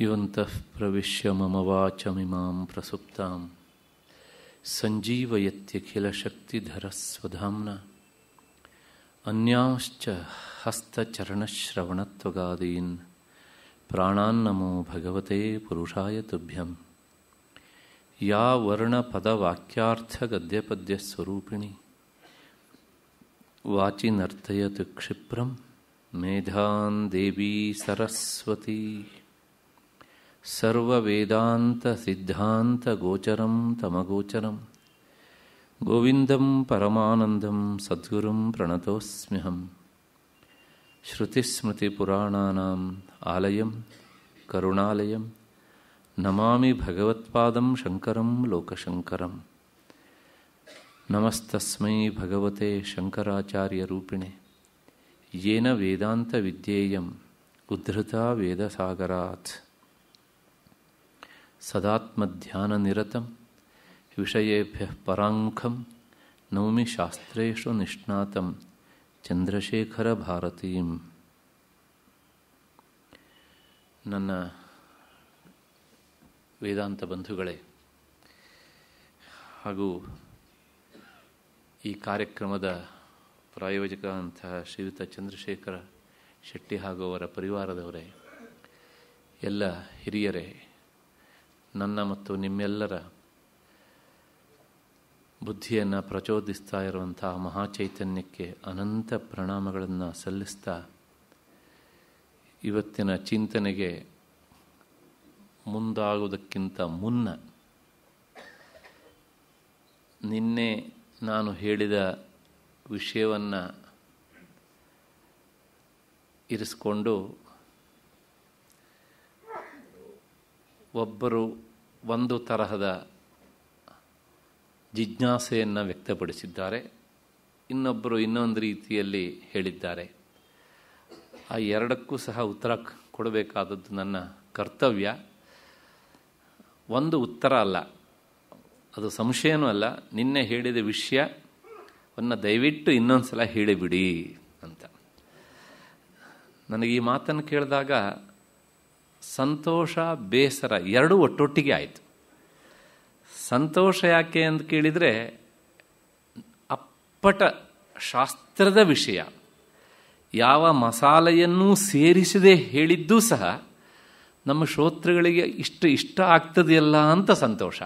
युवन्तः प्रवेश मम वाचमिमां प्रसुप्ता सञ्जीवयत्यखिलशक्तिधरस्वधाम्ना अन्यांश्च हस्तचरणश्रवणत्वगादीन् प्राणान्नमो भगवते पुरुषाय तुभ्यं या वर्णपदवाक्यार्थगद्यपद्यस्वरूपिणी वाचि नर्तयतु क्षिप्रं मेधान् देवी सरस्वती सर्ववेदान्तसिद्धान्तगोचरं तमगोचरं गोविन्दं परमानन्दं सद्गुरुं प्रणतोऽस्म्यहं श्रुतिस्मृतिपुराणानाम् आलयं करुणालयं नमामि भगवत्पादं शङ्करं लोकशङ्करं नमस्तस्मै भगवते शङ्कराचार्यरूपिणे येन वेदान्तविद्येयम् उद्धृता वेदसागरात् ವಿಷಯೇಭ್ಯ ಪರಾಂಖಂ ನೌಮಿ ಶಾಸ್ತ್ರು ನಿಷ್ಣಾತಂ ಚಂದ್ರಶೇಖರ ಭಾರತೀಂ ನನ್ನ ವೇದಾಂತ ಬಂಧುಗಳೇ ಹಾಗೂ ಈ ಕಾರ್ಯಕ್ರಮದ ಪ್ರಾಯೋಜಕ ಅಂತಹ ಶ್ರೀಯುತ ಚಂದ್ರಶೇಖರ ಶೆಟ್ಟಿ ಹಾಗೂ ಅವರ ಪರಿವಾರದವರೇ ಎಲ್ಲ ಹಿರಿಯರೇ ನನ್ನ ಮತ್ತು ನಿಮ್ಮೆಲ್ಲರ ಬುದ್ಧಿಯನ್ನು ಪ್ರಚೋದಿಸ್ತಾ ಇರುವಂತಹ ಮಹಾಚೈತನ್ಯಕ್ಕೆ ಅನಂತ ಪ್ರಣಾಮಗಳನ್ನು ಸಲ್ಲಿಸ್ತಾ ಇವತ್ತಿನ ಚಿಂತನೆಗೆ ಮುಂದಾಗುವುದಕ್ಕಿಂತ ಮುನ್ನ ನಿನ್ನೆ ನಾನು ಹೇಳಿದ ವಿಷಯವನ್ನು ಇರಿಸಿಕೊಂಡು ಒಬ್ಬರು ಒಂದು ತರಹದ ಜಿಜ್ಞಾಸೆಯನ್ನು ವ್ಯಕ್ತಪಡಿಸಿದ್ದಾರೆ ಇನ್ನೊಬ್ಬರು ಇನ್ನೊಂದು ರೀತಿಯಲ್ಲಿ ಹೇಳಿದ್ದಾರೆ ಆ ಎರಡಕ್ಕೂ ಸಹ ಉತ್ತರ ಕೊಡಬೇಕಾದದ್ದು ನನ್ನ ಕರ್ತವ್ಯ ಒಂದು ಉತ್ತರ ಅಲ್ಲ ಅದು ಸಂಶಯನೂ ಅಲ್ಲ ನಿನ್ನೆ ಹೇಳಿದ ವಿಷಯವನ್ನು ದಯವಿಟ್ಟು ಇನ್ನೊಂದು ಸಲ ಹೇಳಿಬಿಡಿ ಅಂತ ನನಗೆ ಈ ಮಾತನ್ನು ಕೇಳಿದಾಗ ಸಂತೋಷ ಬೇಸರ ಎರಡೂ ಒಟ್ಟೊಟ್ಟಿಗೆ ಆಯಿತು ಸಂತೋಷ ಯಾಕೆ ಅಂತ ಕೇಳಿದರೆ ಅಪ್ಪಟ ಶಾಸ್ತ್ರದ ವಿಷಯ ಯಾವ ಮಸಾಲೆಯನ್ನೂ ಸೇರಿಸದೆ ಹೇಳಿದ್ದೂ ಸಹ ನಮ್ಮ ಶ್ರೋತೃಗಳಿಗೆ ಇಷ್ಟು ಇಷ್ಟ ಆಗ್ತದೆಯಲ್ಲ ಅಂತ ಸಂತೋಷ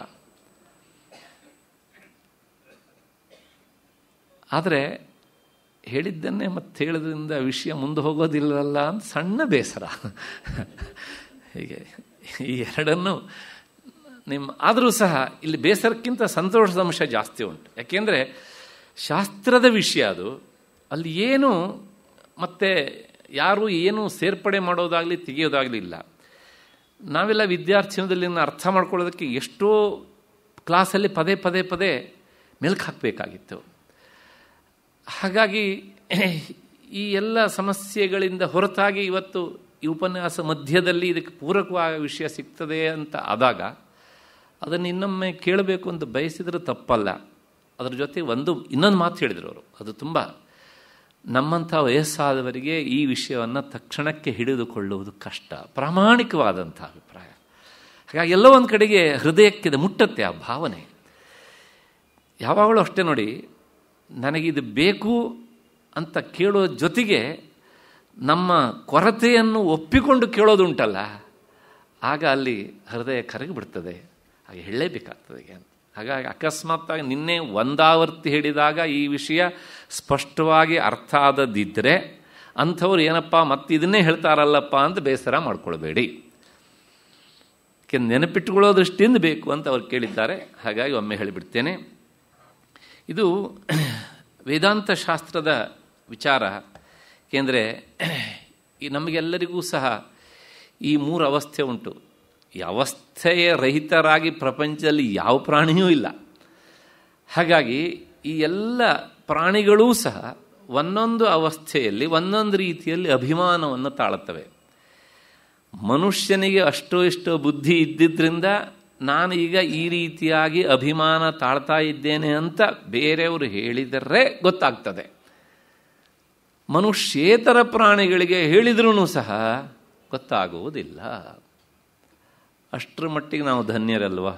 ಆದರೆ ಹೇಳಿದ್ದನ್ನೇ ಮತ್ತೆ ಹೇಳೋದ್ರಿಂದ ವಿಷಯ ಮುಂದೆ ಹೋಗೋದಿಲ್ಲಲ್ಲ ಅಂತ ಸಣ್ಣ ಬೇಸರ ಹೀಗೆ ಈ ಎರಡನ್ನು ನಿಮ್ಮ ಆದರೂ ಸಹ ಇಲ್ಲಿ ಬೇಸರಕ್ಕಿಂತ ಸಂತೋಷದ ಅಂಶ ಜಾಸ್ತಿ ಉಂಟು ಯಾಕೆಂದರೆ ಶಾಸ್ತ್ರದ ವಿಷಯ ಅದು ಅಲ್ಲಿ ಏನು ಮತ್ತೆ ಯಾರು ಏನು ಸೇರ್ಪಡೆ ಮಾಡೋದಾಗಲಿ ತೆಗೆಯೋದಾಗಲಿ ಇಲ್ಲ ನಾವೆಲ್ಲ ವಿದ್ಯಾರ್ಥಿನದಲ್ಲಿ ಅರ್ಥ ಮಾಡ್ಕೊಳ್ಳೋದಕ್ಕೆ ಎಷ್ಟೋ ಕ್ಲಾಸಲ್ಲಿ ಪದೇ ಪದೇ ಪದೇ ಮೆಲ್ಕು ಹಾಕಬೇಕಾಗಿತ್ತು ಹಾಗಾಗಿ ಈ ಎಲ್ಲ ಸಮಸ್ಯೆಗಳಿಂದ ಹೊರತಾಗಿ ಇವತ್ತು ಈ ಉಪನ್ಯಾಸ ಮಧ್ಯದಲ್ಲಿ ಇದಕ್ಕೆ ಪೂರಕವಾದ ವಿಷಯ ಸಿಗ್ತದೆ ಅಂತ ಆದಾಗ ಅದನ್ನು ಇನ್ನೊಮ್ಮೆ ಕೇಳಬೇಕು ಅಂತ ಬಯಸಿದರೆ ತಪ್ಪಲ್ಲ ಅದರ ಜೊತೆ ಒಂದು ಇನ್ನೊಂದು ಮಾತು ಹೇಳಿದರು ಅವರು ಅದು ತುಂಬ ನಮ್ಮಂಥ ವಯಸ್ಸಾದವರಿಗೆ ಈ ವಿಷಯವನ್ನು ತಕ್ಷಣಕ್ಕೆ ಹಿಡಿದುಕೊಳ್ಳುವುದು ಕಷ್ಟ ಪ್ರಾಮಾಣಿಕವಾದಂಥ ಅಭಿಪ್ರಾಯ ಹಾಗಾಗಿ ಎಲ್ಲೋ ಒಂದು ಕಡೆಗೆ ಹೃದಯಕ್ಕಿದೆ ಮುಟ್ಟತ್ತೆ ಆ ಭಾವನೆ ಯಾವಾಗಲೂ ಅಷ್ಟೇ ನೋಡಿ ನನಗಿದು ಬೇಕು ಅಂತ ಕೇಳೋ ಜೊತೆಗೆ ನಮ್ಮ ಕೊರತೆಯನ್ನು ಒಪ್ಪಿಕೊಂಡು ಕೇಳೋದುಂಟಲ್ಲ ಆಗ ಅಲ್ಲಿ ಹೃದಯ ಕರಗಿಬಿಡ್ತದೆ ಹಾಗೆ ಹೇಳಲೇಬೇಕಾಗ್ತದೆ ಹಾಗಾಗಿ ಅಕಸ್ಮಾತ್ತಾಗಿ ನಿನ್ನೆ ಒಂದಾವರ್ತಿ ಹೇಳಿದಾಗ ಈ ವಿಷಯ ಸ್ಪಷ್ಟವಾಗಿ ಅರ್ಥ ಆದದಿದ್ದರೆ ಅಂಥವ್ರು ಏನಪ್ಪ ಇದನ್ನೇ ಹೇಳ್ತಾರಲ್ಲಪ್ಪ ಅಂತ ಬೇಸರ ಕೆ ನೆನಪಿಟ್ಟುಕೊಳ್ಳೋ ದೃಷ್ಟಿಯಿಂದ ಬೇಕು ಅಂತ ಅವ್ರು ಕೇಳಿದ್ದಾರೆ ಹಾಗಾಗಿ ಒಮ್ಮೆ ಹೇಳಿಬಿಡ್ತೇನೆ ಇದು ವೇದಾಂತ ಶಾಸ್ತ್ರದ ವಿಚಾರ ಏಕೆಂದರೆ ಈ ನಮಗೆಲ್ಲರಿಗೂ ಸಹ ಈ ಮೂರು ಅವಸ್ಥೆ ಉಂಟು ಈ ಅವಸ್ಥೆಯ ರಹಿತರಾಗಿ ಪ್ರಪಂಚದಲ್ಲಿ ಯಾವ ಪ್ರಾಣಿಯೂ ಇಲ್ಲ ಹಾಗಾಗಿ ಈ ಎಲ್ಲ ಪ್ರಾಣಿಗಳೂ ಸಹ ಒಂದೊಂದು ಅವಸ್ಥೆಯಲ್ಲಿ ಒಂದೊಂದು ರೀತಿಯಲ್ಲಿ ಅಭಿಮಾನವನ್ನು ತಾಳುತ್ತವೆ ಮನುಷ್ಯನಿಗೆ ಅಷ್ಟೋ ಇಷ್ಟೋ ಬುದ್ಧಿ ಇದ್ದಿದ್ದರಿಂದ ನಾನು ಈಗ ಈ ರೀತಿಯಾಗಿ ಅಭಿಮಾನ ತಾಳ್ತಾ ಇದ್ದೇನೆ ಅಂತ ಬೇರೆಯವರು ಹೇಳಿದರೆ ಗೊತ್ತಾಗ್ತದೆ ಮನುಷ್ಯೇತರ ಪ್ರಾಣಿಗಳಿಗೆ ಹೇಳಿದ್ರೂ ಸಹ ಗೊತ್ತಾಗುವುದಿಲ್ಲ ಅಷ್ಟರ ಮಟ್ಟಿಗೆ ನಾವು ಧನ್ಯರಲ್ವ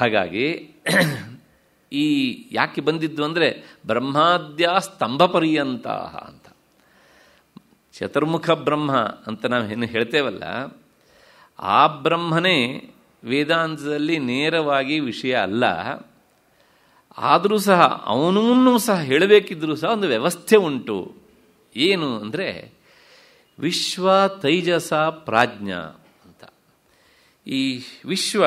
ಹಾಗಾಗಿ ಈ ಯಾಕೆ ಬಂದಿದ್ದು ಅಂದರೆ ಬ್ರಹ್ಮಾದ್ಯ ಸ್ತಂಭ ಪರ್ಯಂತ ಅಂತ ಚತುರ್ಮುಖ ಬ್ರಹ್ಮ ಅಂತ ನಾವು ಏನು ಹೇಳ್ತೇವಲ್ಲ ಆ ಬ್ರಹ್ಮನೇ ವೇದಾಂತದಲ್ಲಿ ನೇರವಾಗಿ ವಿಷಯ ಅಲ್ಲ ಆದರೂ ಸಹ ಅವನೂ ಸಹ ಹೇಳಬೇಕಿದ್ರೂ ಸಹ ಒಂದು ವ್ಯವಸ್ಥೆ ಉಂಟು ಏನು ಅಂದರೆ ವಿಶ್ವ ತೈಜಸ ಪ್ರಾಜ್ಞ ಅಂತ ಈ ವಿಶ್ವ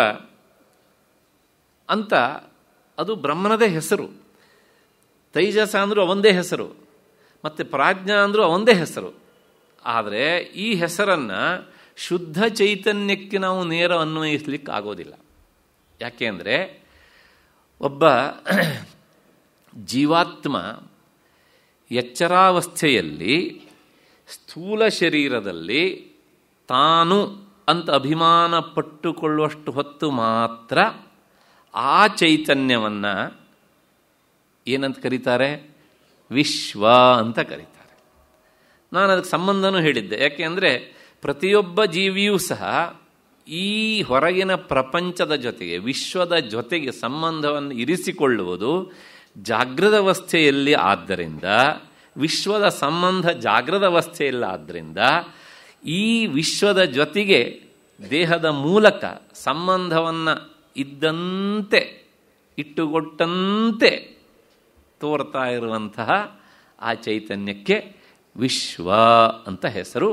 ಅಂತ ಅದು ಬ್ರಹ್ಮನದೇ ಹೆಸರು ತೈಜಸ ಅಂದರೂ ಅವಂದೇ ಹೆಸರು ಮತ್ತು ಪ್ರಾಜ್ಞ ಅಂದರೂ ಅವಂದೇ ಹೆಸರು ಆದರೆ ಈ ಹೆಸರನ್ನು ಶುದ್ಧ ಚೈತನ್ಯಕ್ಕೆ ನಾವು ನೇರ ಅನ್ವಯಿಸ್ಲಿಕ್ಕೆ ಆಗೋದಿಲ್ಲ ಯಾಕೆ ಅಂದರೆ ಒಬ್ಬ ಜೀವಾತ್ಮ ಎಚ್ಚರಾವಸ್ಥೆಯಲ್ಲಿ ಸ್ಥೂಲ ಶರೀರದಲ್ಲಿ ತಾನು ಅಂತ ಅಭಿಮಾನ ಪಟ್ಟುಕೊಳ್ಳುವಷ್ಟು ಹೊತ್ತು ಮಾತ್ರ ಆ ಚೈತನ್ಯವನ್ನು ಏನಂತ ಕರೀತಾರೆ ವಿಶ್ವ ಅಂತ ಕರೀತಾರೆ ನಾನು ಅದಕ್ಕೆ ಸಂಬಂಧನೂ ಹೇಳಿದ್ದೆ ಯಾಕೆ ಅಂದರೆ ಪ್ರತಿಯೊಬ್ಬ ಜೀವಿಯೂ ಸಹ ಈ ಹೊರಗಿನ ಪ್ರಪಂಚದ ಜೊತೆಗೆ ವಿಶ್ವದ ಜೊತೆಗೆ ಸಂಬಂಧವನ್ನು ಇರಿಸಿಕೊಳ್ಳುವುದು ಜಾಗೃತ ಅವಸ್ಥೆಯಲ್ಲಿ ಆದ್ದರಿಂದ ವಿಶ್ವದ ಸಂಬಂಧ ಜಾಗೃತ ಆದ್ದರಿಂದ ಈ ವಿಶ್ವದ ಜೊತೆಗೆ ದೇಹದ ಮೂಲಕ ಸಂಬಂಧವನ್ನು ಇದ್ದಂತೆ ಇಟ್ಟುಕೊಟ್ಟಂತೆ ತೋರ್ತಾ ಇರುವಂತಹ ಆ ಚೈತನ್ಯಕ್ಕೆ ವಿಶ್ವ ಅಂತ ಹೆಸರು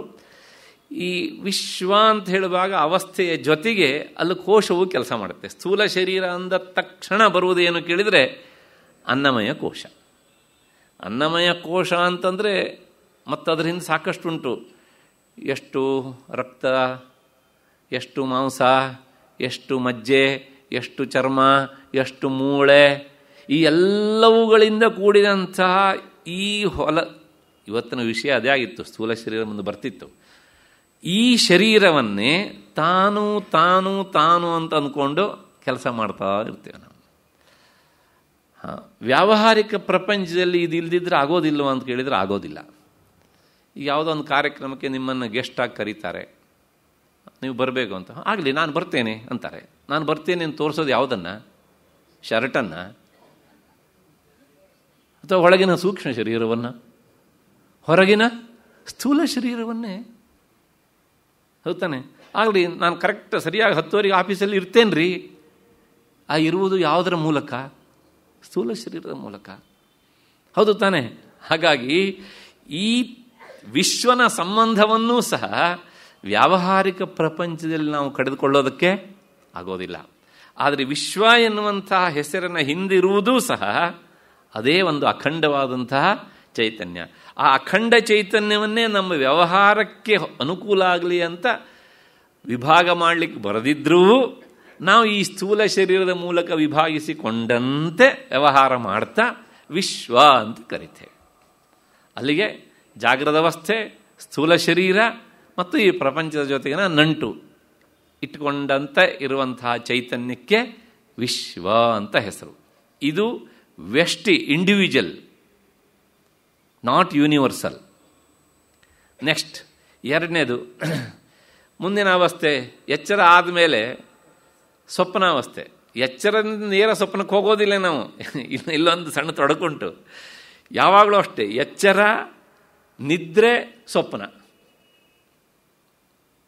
ಈ ವಿಶ್ವ ಅಂತ ಹೇಳುವಾಗ ಅವಸ್ಥೆಯ ಜೊತೆಗೆ ಅಲ್ಲಿ ಕೋಶವು ಕೆಲಸ ಮಾಡುತ್ತೆ ಸ್ಥೂಲ ಶರೀರ ಅಂದ ತಕ್ಷಣ ಬರುವುದೇನು ಕೇಳಿದರೆ ಅನ್ನಮಯ ಕೋಶ ಅನ್ನಮಯ ಕೋಶ ಅಂತಂದರೆ ಸಾಕಷ್ಟು ಸಾಕಷ್ಟುಂಟು ಎಷ್ಟು ರಕ್ತ ಎಷ್ಟು ಮಾಂಸ ಎಷ್ಟು ಮಜ್ಜೆ ಎಷ್ಟು ಚರ್ಮ ಎಷ್ಟು ಮೂಳೆ ಈ ಎಲ್ಲವುಗಳಿಂದ ಕೂಡಿದಂತಹ ಈ ಹೊಲ ಇವತ್ತಿನ ವಿಷಯ ಅದೇ ಆಗಿತ್ತು ಸ್ಥೂಲ ಶರೀರ ಮುಂದೆ ಬರ್ತಿತ್ತು ಈ ಶರೀರವನ್ನೇ ತಾನು ತಾನು ತಾನು ಅಂತ ಅಂದ್ಕೊಂಡು ಕೆಲಸ ಮಾಡ್ತಾ ಇರ್ತೇವೆ ವ್ಯಾವಹಾರಿಕ ಪ್ರಪಂಚದಲ್ಲಿ ಇದು ಇಲ್ದಿದ್ರೆ ಆಗೋದಿಲ್ವ ಅಂತ ಕೇಳಿದರೆ ಆಗೋದಿಲ್ಲ ಈಗ ಯಾವುದೋ ಒಂದು ಕಾರ್ಯಕ್ರಮಕ್ಕೆ ನಿಮ್ಮನ್ನು ಗೆಸ್ಟಾಗಿ ಕರೀತಾರೆ ನೀವು ಬರಬೇಕು ಅಂತ ಆಗಲಿ ನಾನು ಬರ್ತೇನೆ ಅಂತಾರೆ ನಾನು ಬರ್ತೇನೆ ಅಂತ ತೋರಿಸೋದು ಯಾವುದನ್ನು ಶರ್ಟನ್ನು ಅಥವಾ ಒಳಗಿನ ಸೂಕ್ಷ್ಮ ಶರೀರವನ್ನು ಹೊರಗಿನ ಸ್ಥೂಲ ಶರೀರವನ್ನೇ ಹೌದಾನೆ ಆಗಲಿ ನಾನು ಕರೆಕ್ಟ್ ಸರಿಯಾಗಿ ಹತ್ತುವರೆಗೆ ಆಫೀಸಲ್ಲಿ ಇರ್ತೇನೆ ರೀ ಆ ಇರುವುದು ಯಾವುದರ ಮೂಲಕ ಸ್ಥೂಲ ಶರೀರದ ಮೂಲಕ ಹೌದು ತಾನೆ ಹಾಗಾಗಿ ಈ ವಿಶ್ವನ ಸಂಬಂಧವನ್ನೂ ಸಹ ವ್ಯಾವಹಾರಿಕ ಪ್ರಪಂಚದಲ್ಲಿ ನಾವು ಕಡಿದುಕೊಳ್ಳೋದಕ್ಕೆ ಆಗೋದಿಲ್ಲ ಆದರೆ ವಿಶ್ವ ಎನ್ನುವಂತಹ ಹೆಸರನ್ನು ಹಿಂದಿರುವುದೂ ಸಹ ಅದೇ ಒಂದು ಅಖಂಡವಾದಂತಹ ಚೈತನ್ಯ ಆ ಅಖಂಡ ಚೈತನ್ಯವನ್ನೇ ನಮ್ಮ ವ್ಯವಹಾರಕ್ಕೆ ಅನುಕೂಲ ಆಗಲಿ ಅಂತ ವಿಭಾಗ ಮಾಡಲಿಕ್ಕೆ ಬರದಿದ್ರೂ ನಾವು ಈ ಸ್ಥೂಲ ಶರೀರದ ಮೂಲಕ ವಿಭಾಗಿಸಿಕೊಂಡಂತೆ ವ್ಯವಹಾರ ಮಾಡ್ತಾ ವಿಶ್ವ ಅಂತ ಕರಿತೇವೆ ಅಲ್ಲಿಗೆ ಜಾಗ್ರದ ಅವಸ್ಥೆ ಸ್ಥೂಲ ಶರೀರ ಮತ್ತು ಈ ಪ್ರಪಂಚದ ಜೊತೆಗಿನ ನಂಟು ಇಟ್ಟುಕೊಂಡಂತೆ ಇರುವಂತಹ ಚೈತನ್ಯಕ್ಕೆ ವಿಶ್ವ ಅಂತ ಹೆಸರು ಇದು ವೆಷ್ಟಿ ಇಂಡಿವಿಜುವಲ್ ನಾಟ್ ಯೂನಿವರ್ಸಲ್ ನೆಕ್ಸ್ಟ್ ಎರಡನೇದು ಮುಂದಿನ ಅವಸ್ಥೆ ಎಚ್ಚರ ಆದಮೇಲೆ ಸ್ವಪ್ನಾವಸ್ಥೆ ಎಚ್ಚರದಿಂದ ನೇರ ಸ್ವಪ್ನಕ್ಕೆ ಹೋಗೋದಿಲ್ಲ ನಾವು ಇನ್ನು ಇಲ್ಲೊಂದು ಸಣ್ಣ ತೊಡಕುಂಟು ಯಾವಾಗಲೂ ಅಷ್ಟೇ ಎಚ್ಚರ ನಿದ್ರೆ ಸ್ವಪ್ನ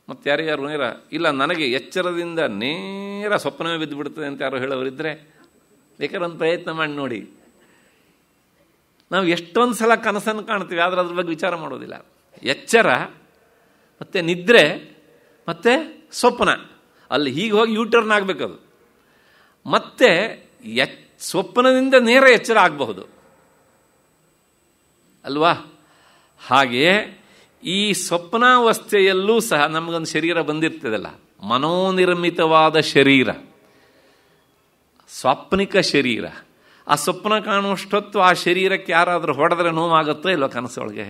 ಮತ್ತು ಯಾರು ಯಾರು ನೇರ ಇಲ್ಲ ನನಗೆ ಎಚ್ಚರದಿಂದ ನೇರ ಸ್ವಪ್ನವೇ ಬಿಡ್ತದೆ ಅಂತ ಯಾರು ಹೇಳೋರಿದ್ದರೆ ಬೇಕಾದ್ರೆ ಒಂದು ಪ್ರಯತ್ನ ಮಾಡಿ ನೋಡಿ ನಾವು ಎಷ್ಟೊಂದು ಸಲ ಕನಸನ್ನು ಕಾಣ್ತೀವಿ ಆದರೆ ಅದ್ರ ಬಗ್ಗೆ ವಿಚಾರ ಮಾಡೋದಿಲ್ಲ ಎಚ್ಚರ ಮತ್ತು ನಿದ್ರೆ ಮತ್ತು ಸ್ವಪ್ನ ಅಲ್ಲಿ ಹೀಗೆ ಹೋಗಿ ಯೂಟರ್ನ್ ಆಗಬೇಕದು ಮತ್ತೆ ಎಚ್ ಸ್ವಪ್ನದಿಂದ ನೇರ ಎಚ್ಚರ ಆಗಬಹುದು ಅಲ್ವಾ ಹಾಗೆಯೇ ಈ ಸ್ವಪ್ನಾವಸ್ಥೆಯಲ್ಲೂ ಸಹ ನಮಗೊಂದು ಶರೀರ ಬಂದಿರ್ತದಲ್ಲ ಮನೋನಿರ್ಮಿತವಾದ ಶರೀರ ಸ್ವಾಪ್ನಿಕ ಶರೀರ ಆ ಸ್ವಪ್ನ ಕಾಣುವಷ್ಟೊತ್ತು ಆ ಶರೀರಕ್ಕೆ ಯಾರಾದರೂ ಹೊಡೆದ್ರೆ ನೋವಾಗುತ್ತೋ ಇಲ್ವೋ ಕನಸೊಳಗೆ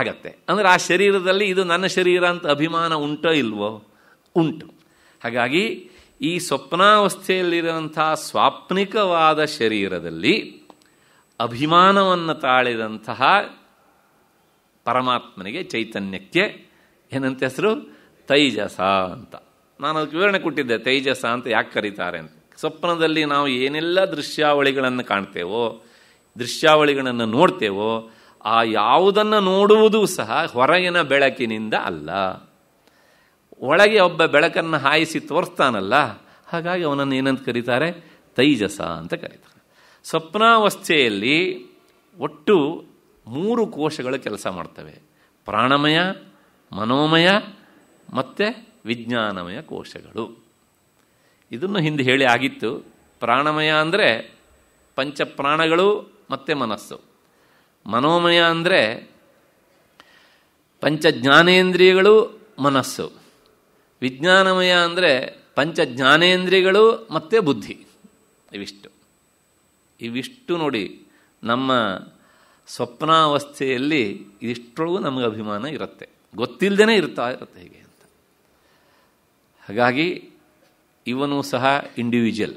ಆಗತ್ತೆ ಅಂದರೆ ಆ ಶರೀರದಲ್ಲಿ ಇದು ನನ್ನ ಶರೀರ ಅಂತ ಅಭಿಮಾನ ಉಂಟೋ ಇಲ್ವೋ ಉಂಟು ಹಾಗಾಗಿ ಈ ಸ್ವಪ್ನಾವಸ್ಥೆಯಲ್ಲಿರುವಂಥ ಸ್ವಾಪ್ನಿಕವಾದ ಶರೀರದಲ್ಲಿ ಅಭಿಮಾನವನ್ನು ತಾಳಿದಂತಹ ಪರಮಾತ್ಮನಿಗೆ ಚೈತನ್ಯಕ್ಕೆ ಏನಂತ ಹೆಸರು ತೈಜಸ ಅಂತ ನಾನು ಅದಕ್ಕೆ ವಿವರಣೆ ಕೊಟ್ಟಿದ್ದೆ ತೈಜಸ ಅಂತ ಯಾಕೆ ಕರೀತಾರೆ ಅಂತ ಸ್ವಪ್ನದಲ್ಲಿ ನಾವು ಏನೆಲ್ಲ ದೃಶ್ಯಾವಳಿಗಳನ್ನು ಕಾಣ್ತೇವೋ ದೃಶ್ಯಾವಳಿಗಳನ್ನು ನೋಡ್ತೇವೋ ಆ ಯಾವುದನ್ನು ನೋಡುವುದೂ ಸಹ ಹೊರಗಿನ ಬೆಳಕಿನಿಂದ ಅಲ್ಲ ಒಳಗೆ ಒಬ್ಬ ಬೆಳಕನ್ನು ಹಾಯಿಸಿ ತೋರಿಸ್ತಾನಲ್ಲ ಹಾಗಾಗಿ ಅವನನ್ನು ಏನಂತ ಕರೀತಾರೆ ತೈಜಸ ಅಂತ ಕರೀತಾರೆ ಸ್ವಪ್ನಾವಸ್ಥೆಯಲ್ಲಿ ಒಟ್ಟು ಮೂರು ಕೋಶಗಳು ಕೆಲಸ ಮಾಡ್ತವೆ ಪ್ರಾಣಮಯ ಮನೋಮಯ ಮತ್ತು ವಿಜ್ಞಾನಮಯ ಕೋಶಗಳು ಇದನ್ನು ಹಿಂದೆ ಹೇಳಿ ಆಗಿತ್ತು ಪ್ರಾಣಮಯ ಅಂದರೆ ಪಂಚಪ್ರಾಣಗಳು ಮತ್ತು ಮನಸ್ಸು ಮನೋಮಯ ಅಂದರೆ ಪಂಚ ಜ್ಞಾನೇಂದ್ರಿಯಗಳು ಮನಸ್ಸು ವಿಜ್ಞಾನಮಯ ಅಂದರೆ ಪಂಚ ಜ್ಞಾನೇಂದ್ರಿಗಳು ಮತ್ತು ಬುದ್ಧಿ ಇವಿಷ್ಟು ಇವಿಷ್ಟು ನೋಡಿ ನಮ್ಮ ಸ್ವಪ್ನಾವಸ್ಥೆಯಲ್ಲಿ ಇದಿಷ್ಟೊಳಗೂ ನಮಗೆ ಅಭಿಮಾನ ಇರುತ್ತೆ ಗೊತ್ತಿಲ್ಲದೇ ಇರ್ತಾ ಇರುತ್ತೆ ಹೀಗೆ ಅಂತ ಹಾಗಾಗಿ ಇವನು ಸಹ ಇಂಡಿವಿಜುವಲ್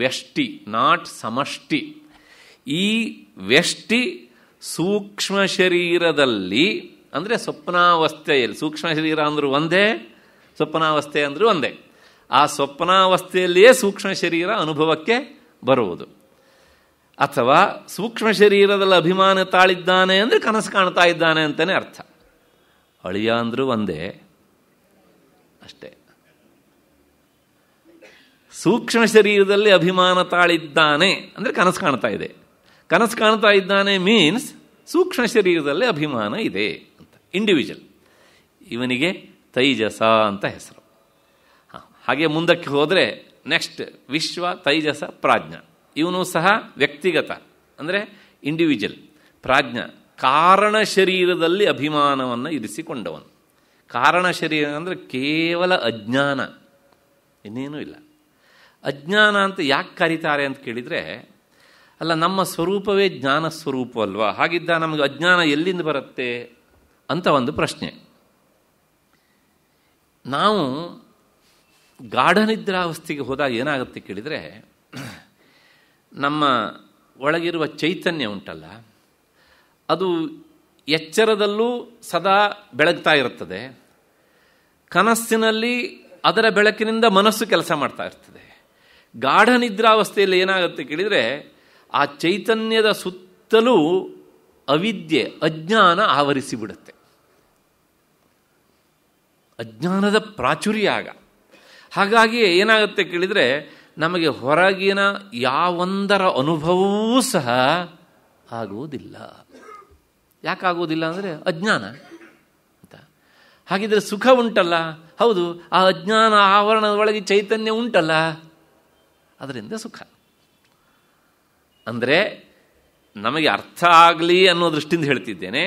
ವ್ಯಷ್ಟಿ ನಾಟ್ ಸಮಷ್ಟಿ ಈ ವ್ಯಷ್ಟಿ ಸೂಕ್ಷ್ಮ ಶರೀರದಲ್ಲಿ ಅಂದರೆ ಸ್ವಪ್ನಾವಸ್ಥೆಯಲ್ಲಿ ಸೂಕ್ಷ್ಮ ಶರೀರ ಅಂದರೂ ಒಂದೇ ಸ್ವಪ್ನಾವಸ್ಥೆ ಅಂದರೂ ಒಂದೇ ಆ ಸ್ವಪ್ನಾವಸ್ಥೆಯಲ್ಲಿಯೇ ಸೂಕ್ಷ್ಮ ಶರೀರ ಅನುಭವಕ್ಕೆ ಬರುವುದು ಅಥವಾ ಸೂಕ್ಷ್ಮ ಶರೀರದಲ್ಲಿ ಅಭಿಮಾನ ತಾಳಿದ್ದಾನೆ ಅಂದರೆ ಕನಸು ಕಾಣ್ತಾ ಇದ್ದಾನೆ ಅಂತಲೇ ಅರ್ಥ ಅಳಿಯ ಅಂದರೂ ಒಂದೇ ಅಷ್ಟೇ ಸೂಕ್ಷ್ಮ ಶರೀರದಲ್ಲಿ ಅಭಿಮಾನ ತಾಳಿದ್ದಾನೆ ಅಂದರೆ ಕನಸು ಕಾಣ್ತಾ ಇದೆ ಕನಸು ಕಾಣ್ತಾ ಇದ್ದಾನೆ ಮೀನ್ಸ್ ಸೂಕ್ಷ್ಮ ಶರೀರದಲ್ಲಿ ಅಭಿಮಾನ ಇದೆ ಇಂಡಿವಿಜುವಲ್ ಇವನಿಗೆ ತೈಜಸ ಅಂತ ಹೆಸರು ಹಾಂ ಹಾಗೆ ಮುಂದಕ್ಕೆ ಹೋದರೆ ನೆಕ್ಸ್ಟ್ ವಿಶ್ವ ತೈಜಸ ಪ್ರಾಜ್ಞ ಇವನು ಸಹ ವ್ಯಕ್ತಿಗತ ಅಂದರೆ ಇಂಡಿವಿಜುವಲ್ ಪ್ರಾಜ್ಞ ಕಾರಣ ಶರೀರದಲ್ಲಿ ಅಭಿಮಾನವನ್ನು ಇರಿಸಿಕೊಂಡವನು ಕಾರಣ ಶರೀರ ಅಂದರೆ ಕೇವಲ ಅಜ್ಞಾನ ಇನ್ನೇನೂ ಇಲ್ಲ ಅಜ್ಞಾನ ಅಂತ ಯಾಕೆ ಕರೀತಾರೆ ಅಂತ ಕೇಳಿದರೆ ಅಲ್ಲ ನಮ್ಮ ಸ್ವರೂಪವೇ ಜ್ಞಾನ ಅಲ್ವಾ ಹಾಗಿದ್ದ ನಮಗೆ ಅಜ್ಞಾನ ಎಲ್ಲಿಂದ ಬರುತ್ತೆ ಅಂತ ಒಂದು ಪ್ರಶ್ನೆ ನಾವು ಗಾಢನಿದ್ರಾವಸ್ಥೆಗೆ ಹೋದಾಗ ಏನಾಗುತ್ತೆ ಕೇಳಿದರೆ ನಮ್ಮ ಒಳಗಿರುವ ಚೈತನ್ಯ ಉಂಟಲ್ಲ ಅದು ಎಚ್ಚರದಲ್ಲೂ ಸದಾ ಬೆಳಗ್ತಾ ಇರುತ್ತದೆ ಕನಸಿನಲ್ಲಿ ಅದರ ಬೆಳಕಿನಿಂದ ಮನಸ್ಸು ಕೆಲಸ ಮಾಡ್ತಾ ಇರ್ತದೆ ಗಾಢನಿದ್ರಾವಸ್ಥೆಯಲ್ಲಿ ಏನಾಗುತ್ತೆ ಕೇಳಿದರೆ ಆ ಚೈತನ್ಯದ ಸುತ್ತಲೂ ಅವಿದ್ಯೆ ಅಜ್ಞಾನ ಆವರಿಸಿಬಿಡುತ್ತೆ ಅಜ್ಞಾನದ ಪ್ರಾಚುರ್ಯ ಆಗ ಹಾಗಾಗಿ ಏನಾಗುತ್ತೆ ಕೇಳಿದರೆ ನಮಗೆ ಹೊರಗಿನ ಯಾವೊಂದರ ಅನುಭವವೂ ಸಹ ಆಗುವುದಿಲ್ಲ ಯಾಕಾಗುವುದಿಲ್ಲ ಅಂದರೆ ಅಜ್ಞಾನ ಅಂತ ಹಾಗಿದ್ರೆ ಸುಖ ಉಂಟಲ್ಲ ಹೌದು ಆ ಅಜ್ಞಾನ ಆವರಣದೊಳಗೆ ಚೈತನ್ಯ ಉಂಟಲ್ಲ ಅದರಿಂದ ಸುಖ ಅಂದರೆ ನಮಗೆ ಅರ್ಥ ಆಗಲಿ ಅನ್ನೋ ದೃಷ್ಟಿಯಿಂದ ಹೇಳ್ತಿದ್ದೇನೆ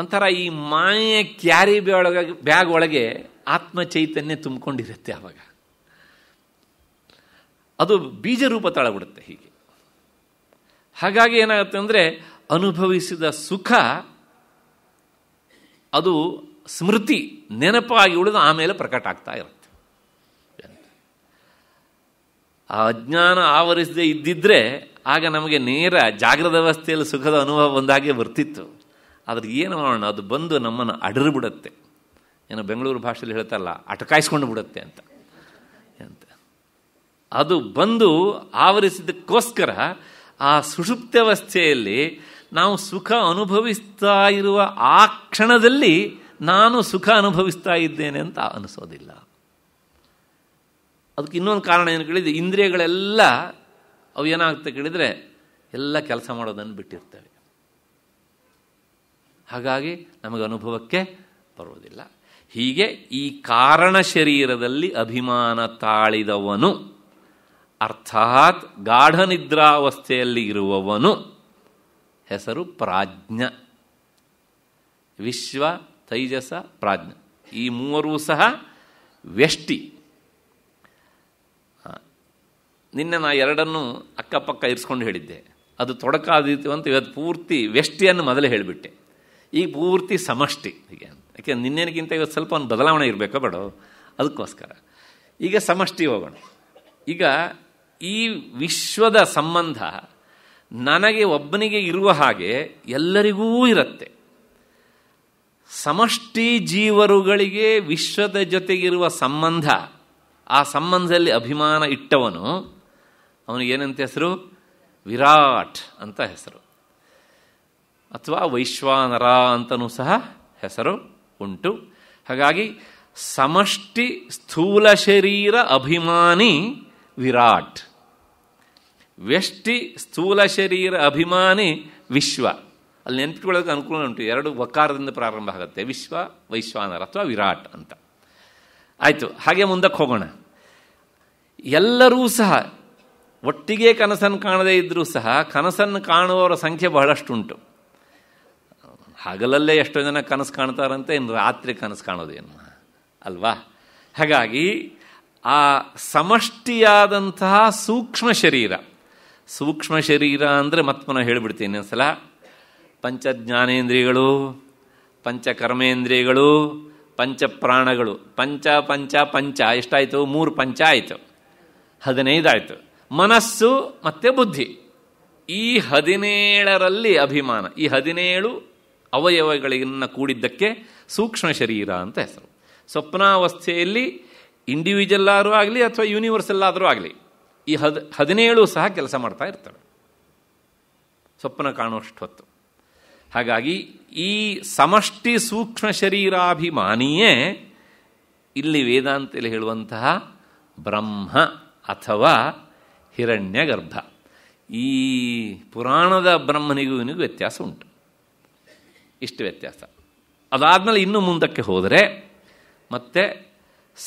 ಒಂಥರ ಈ ಮಾಯ ಕ್ಯಾರಿ ಒಳಗೆ ಬ್ಯಾಗ್ ಒಳಗೆ ಆತ್ಮ ಚೈತನ್ಯ ತುಂಬಿಕೊಂಡಿರುತ್ತೆ ಆವಾಗ ಅದು ಬೀಜ ರೂಪ ತಳಬಿಡುತ್ತೆ ಹೀಗೆ ಹಾಗಾಗಿ ಏನಾಗುತ್ತೆ ಅಂದರೆ ಅನುಭವಿಸಿದ ಸುಖ ಅದು ಸ್ಮೃತಿ ನೆನಪಾಗಿ ಉಳಿದು ಆಮೇಲೆ ಪ್ರಕಟ ಆಗ್ತಾ ಇರುತ್ತೆ ಆ ಅಜ್ಞಾನ ಆವರಿಸದೆ ಇದ್ದಿದ್ರೆ ಆಗ ನಮಗೆ ನೇರ ಜಾಗೃತ ವ್ಯವಸ್ಥೆಯಲ್ಲಿ ಸುಖದ ಅನುಭವ ಬಂದಾಗೆ ಬರ್ತಿತ್ತು ಆದರೆ ಏನು ಮಾಡೋಣ ಅದು ಬಂದು ನಮ್ಮನ್ನು ಅಡರು ಬಿಡುತ್ತೆ ಏನು ಬೆಂಗಳೂರು ಭಾಷೆಯಲ್ಲಿ ಹೇಳ್ತಾರಲ್ಲ ಅಟಕಾಯಿಸ್ಕೊಂಡು ಬಿಡುತ್ತೆ ಅಂತ ಅಂತ ಅದು ಬಂದು ಆವರಿಸಿದ್ದಕ್ಕೋಸ್ಕರ ಆ ಸುಷುಪ್ತವಸ್ಥೆಯಲ್ಲಿ ನಾವು ಸುಖ ಅನುಭವಿಸ್ತಾ ಇರುವ ಆ ಕ್ಷಣದಲ್ಲಿ ನಾನು ಸುಖ ಅನುಭವಿಸ್ತಾ ಇದ್ದೇನೆ ಅಂತ ಅನಿಸೋದಿಲ್ಲ ಅದಕ್ಕೆ ಇನ್ನೊಂದು ಕಾರಣ ಏನು ಕೇಳಿದರೆ ಇಂದ್ರಿಯಗಳೆಲ್ಲ ಅವು ಏನಾಗುತ್ತೆ ಕೇಳಿದರೆ ಎಲ್ಲ ಕೆಲಸ ಮಾಡೋದನ್ನು ಬಿಟ್ಟಿರ್ತವೆ ಹಾಗಾಗಿ ನಮಗೆ ಅನುಭವಕ್ಕೆ ಬರುವುದಿಲ್ಲ ಹೀಗೆ ಈ ಕಾರಣ ಶರೀರದಲ್ಲಿ ಅಭಿಮಾನ ತಾಳಿದವನು ಅರ್ಥಾತ್ ಗಾಢನಿದ್ರಾವಸ್ಥೆಯಲ್ಲಿ ಇರುವವನು ಹೆಸರು ಪ್ರಾಜ್ಞ ವಿಶ್ವ ತೈಜಸ ಪ್ರಾಜ್ಞ ಈ ಮೂವರೂ ಸಹ ವ್ಯಷ್ಟಿ ನಿನ್ನೆ ನಾ ಎರಡನ್ನು ಅಕ್ಕಪಕ್ಕ ಇರಿಸ್ಕೊಂಡು ಹೇಳಿದ್ದೆ ಅದು ತೊಡಕಾದೀತು ಅಂತ ಇವತ್ತು ಪೂರ್ತಿ ವ್ಯಷ್ಟಿಯನ್ನು ಮೊದಲೇ ಹೇಳಿಬಿಟ್ಟೆ ಈ ಪೂರ್ತಿ ಸಮಷ್ಟಿ ಹೀಗೆ ಯಾಕೆ ನಿನ್ನೆಗಿಂತ ಇವತ್ತು ಸ್ವಲ್ಪ ಒಂದು ಬದಲಾವಣೆ ಇರಬೇಕೋ ಬೇಡ ಅದಕ್ಕೋಸ್ಕರ ಈಗ ಸಮಷ್ಟಿ ಹೋಗೋಣ ಈಗ ಈ ವಿಶ್ವದ ಸಂಬಂಧ ನನಗೆ ಒಬ್ಬನಿಗೆ ಇರುವ ಹಾಗೆ ಎಲ್ಲರಿಗೂ ಇರುತ್ತೆ ಸಮಷ್ಟಿ ಜೀವರುಗಳಿಗೆ ವಿಶ್ವದ ಜೊತೆಗಿರುವ ಸಂಬಂಧ ಆ ಸಂಬಂಧದಲ್ಲಿ ಅಭಿಮಾನ ಇಟ್ಟವನು ಅವನು ಏನಂತ ಹೆಸರು ವಿರಾಟ್ ಅಂತ ಹೆಸರು ಅಥವಾ ವೈಶ್ವಾನರ ಅಂತನೂ ಸಹ ಹೆಸರು ಉಂಟು ಹಾಗಾಗಿ ಸಮಷ್ಟಿ ಸ್ಥೂಲ ಶರೀರ ಅಭಿಮಾನಿ ವಿರಾಟ್ ವ್ಯಷ್ಟಿ ಸ್ಥೂಲ ಶರೀರ ಅಭಿಮಾನಿ ವಿಶ್ವ ಅಲ್ಲಿ ನೆನ್ಪಿಟ್ಕೊಳ್ಳೋಕೆ ಅನುಕೂಲ ಉಂಟು ಎರಡು ವಕಾರದಿಂದ ಪ್ರಾರಂಭ ಆಗುತ್ತೆ ವಿಶ್ವ ವೈಶ್ವಾನರ ಅಥವಾ ವಿರಾಟ್ ಅಂತ ಆಯಿತು ಹಾಗೆ ಮುಂದಕ್ಕೆ ಹೋಗೋಣ ಎಲ್ಲರೂ ಸಹ ಒಟ್ಟಿಗೆ ಕನಸನ್ನು ಕಾಣದೇ ಇದ್ದರೂ ಸಹ ಕನಸನ್ನು ಕಾಣುವವರ ಸಂಖ್ಯೆ ಬಹಳಷ್ಟುಂಟು ಹಗಲಲ್ಲೇ ಎಷ್ಟೋ ಜನ ಕನಸು ಕಾಣ್ತಾರಂತೆ ಇನ್ನು ರಾತ್ರಿ ಕನಸು ಕಾಣೋದೇನು ಅಲ್ವಾ ಹಾಗಾಗಿ ಆ ಸಮಷ್ಟಿಯಾದಂತಹ ಸೂಕ್ಷ್ಮ ಶರೀರ ಸೂಕ್ಷ್ಮ ಶರೀರ ಅಂದರೆ ಮತ್ಮನ ಹೇಳಿಬಿಡ್ತೀನಿ ಸಲ ಪಂಚ ಜ್ಞಾನೇಂದ್ರಿಯಗಳು ಪಂಚ ಕರ್ಮೇಂದ್ರಿಯಗಳು ಪಂಚ ಪ್ರಾಣಗಳು ಪಂಚ ಪಂಚ ಪಂಚ ಎಷ್ಟಾಯಿತು ಮೂರು ಪಂಚ ಆಯಿತು ಹದಿನೈದು ಮನಸ್ಸು ಮತ್ತು ಬುದ್ಧಿ ಈ ಹದಿನೇಳರಲ್ಲಿ ಅಭಿಮಾನ ಈ ಹದಿನೇಳು ಅವಯವಗಳನ್ನು ಕೂಡಿದ್ದಕ್ಕೆ ಸೂಕ್ಷ್ಮ ಶರೀರ ಅಂತ ಹೆಸರು ಸ್ವಪ್ನಾವಸ್ಥೆಯಲ್ಲಿ ಇಂಡಿವಿಜುವಲ್ ಆದರೂ ಆಗಲಿ ಅಥವಾ ಯೂನಿವರ್ಸಲ್ ಆದರೂ ಆಗಲಿ ಈ ಹದ್ ಹದಿನೇಳು ಸಹ ಕೆಲಸ ಮಾಡ್ತಾ ಇರ್ತವೆ ಸ್ವಪ್ನ ಕಾಣುವಷ್ಟು ಹೊತ್ತು ಹಾಗಾಗಿ ಈ ಸಮಷ್ಟಿ ಸೂಕ್ಷ್ಮ ಶರೀರಾಭಿಮಾನಿಯೇ ಇಲ್ಲಿ ವೇದಾಂತದಲ್ಲಿ ಹೇಳುವಂತಹ ಬ್ರಹ್ಮ ಅಥವಾ ಗರ್ಭ ಈ ಪುರಾಣದ ಬ್ರಹ್ಮನಿಗೂ ಇವನಿಗೂ ವ್ಯತ್ಯಾಸ ಉಂಟು ಇಷ್ಟು ವ್ಯತ್ಯಾಸ ಅದಾದಮೇಲೆ ಇನ್ನೂ ಮುಂದಕ್ಕೆ ಹೋದರೆ ಮತ್ತೆ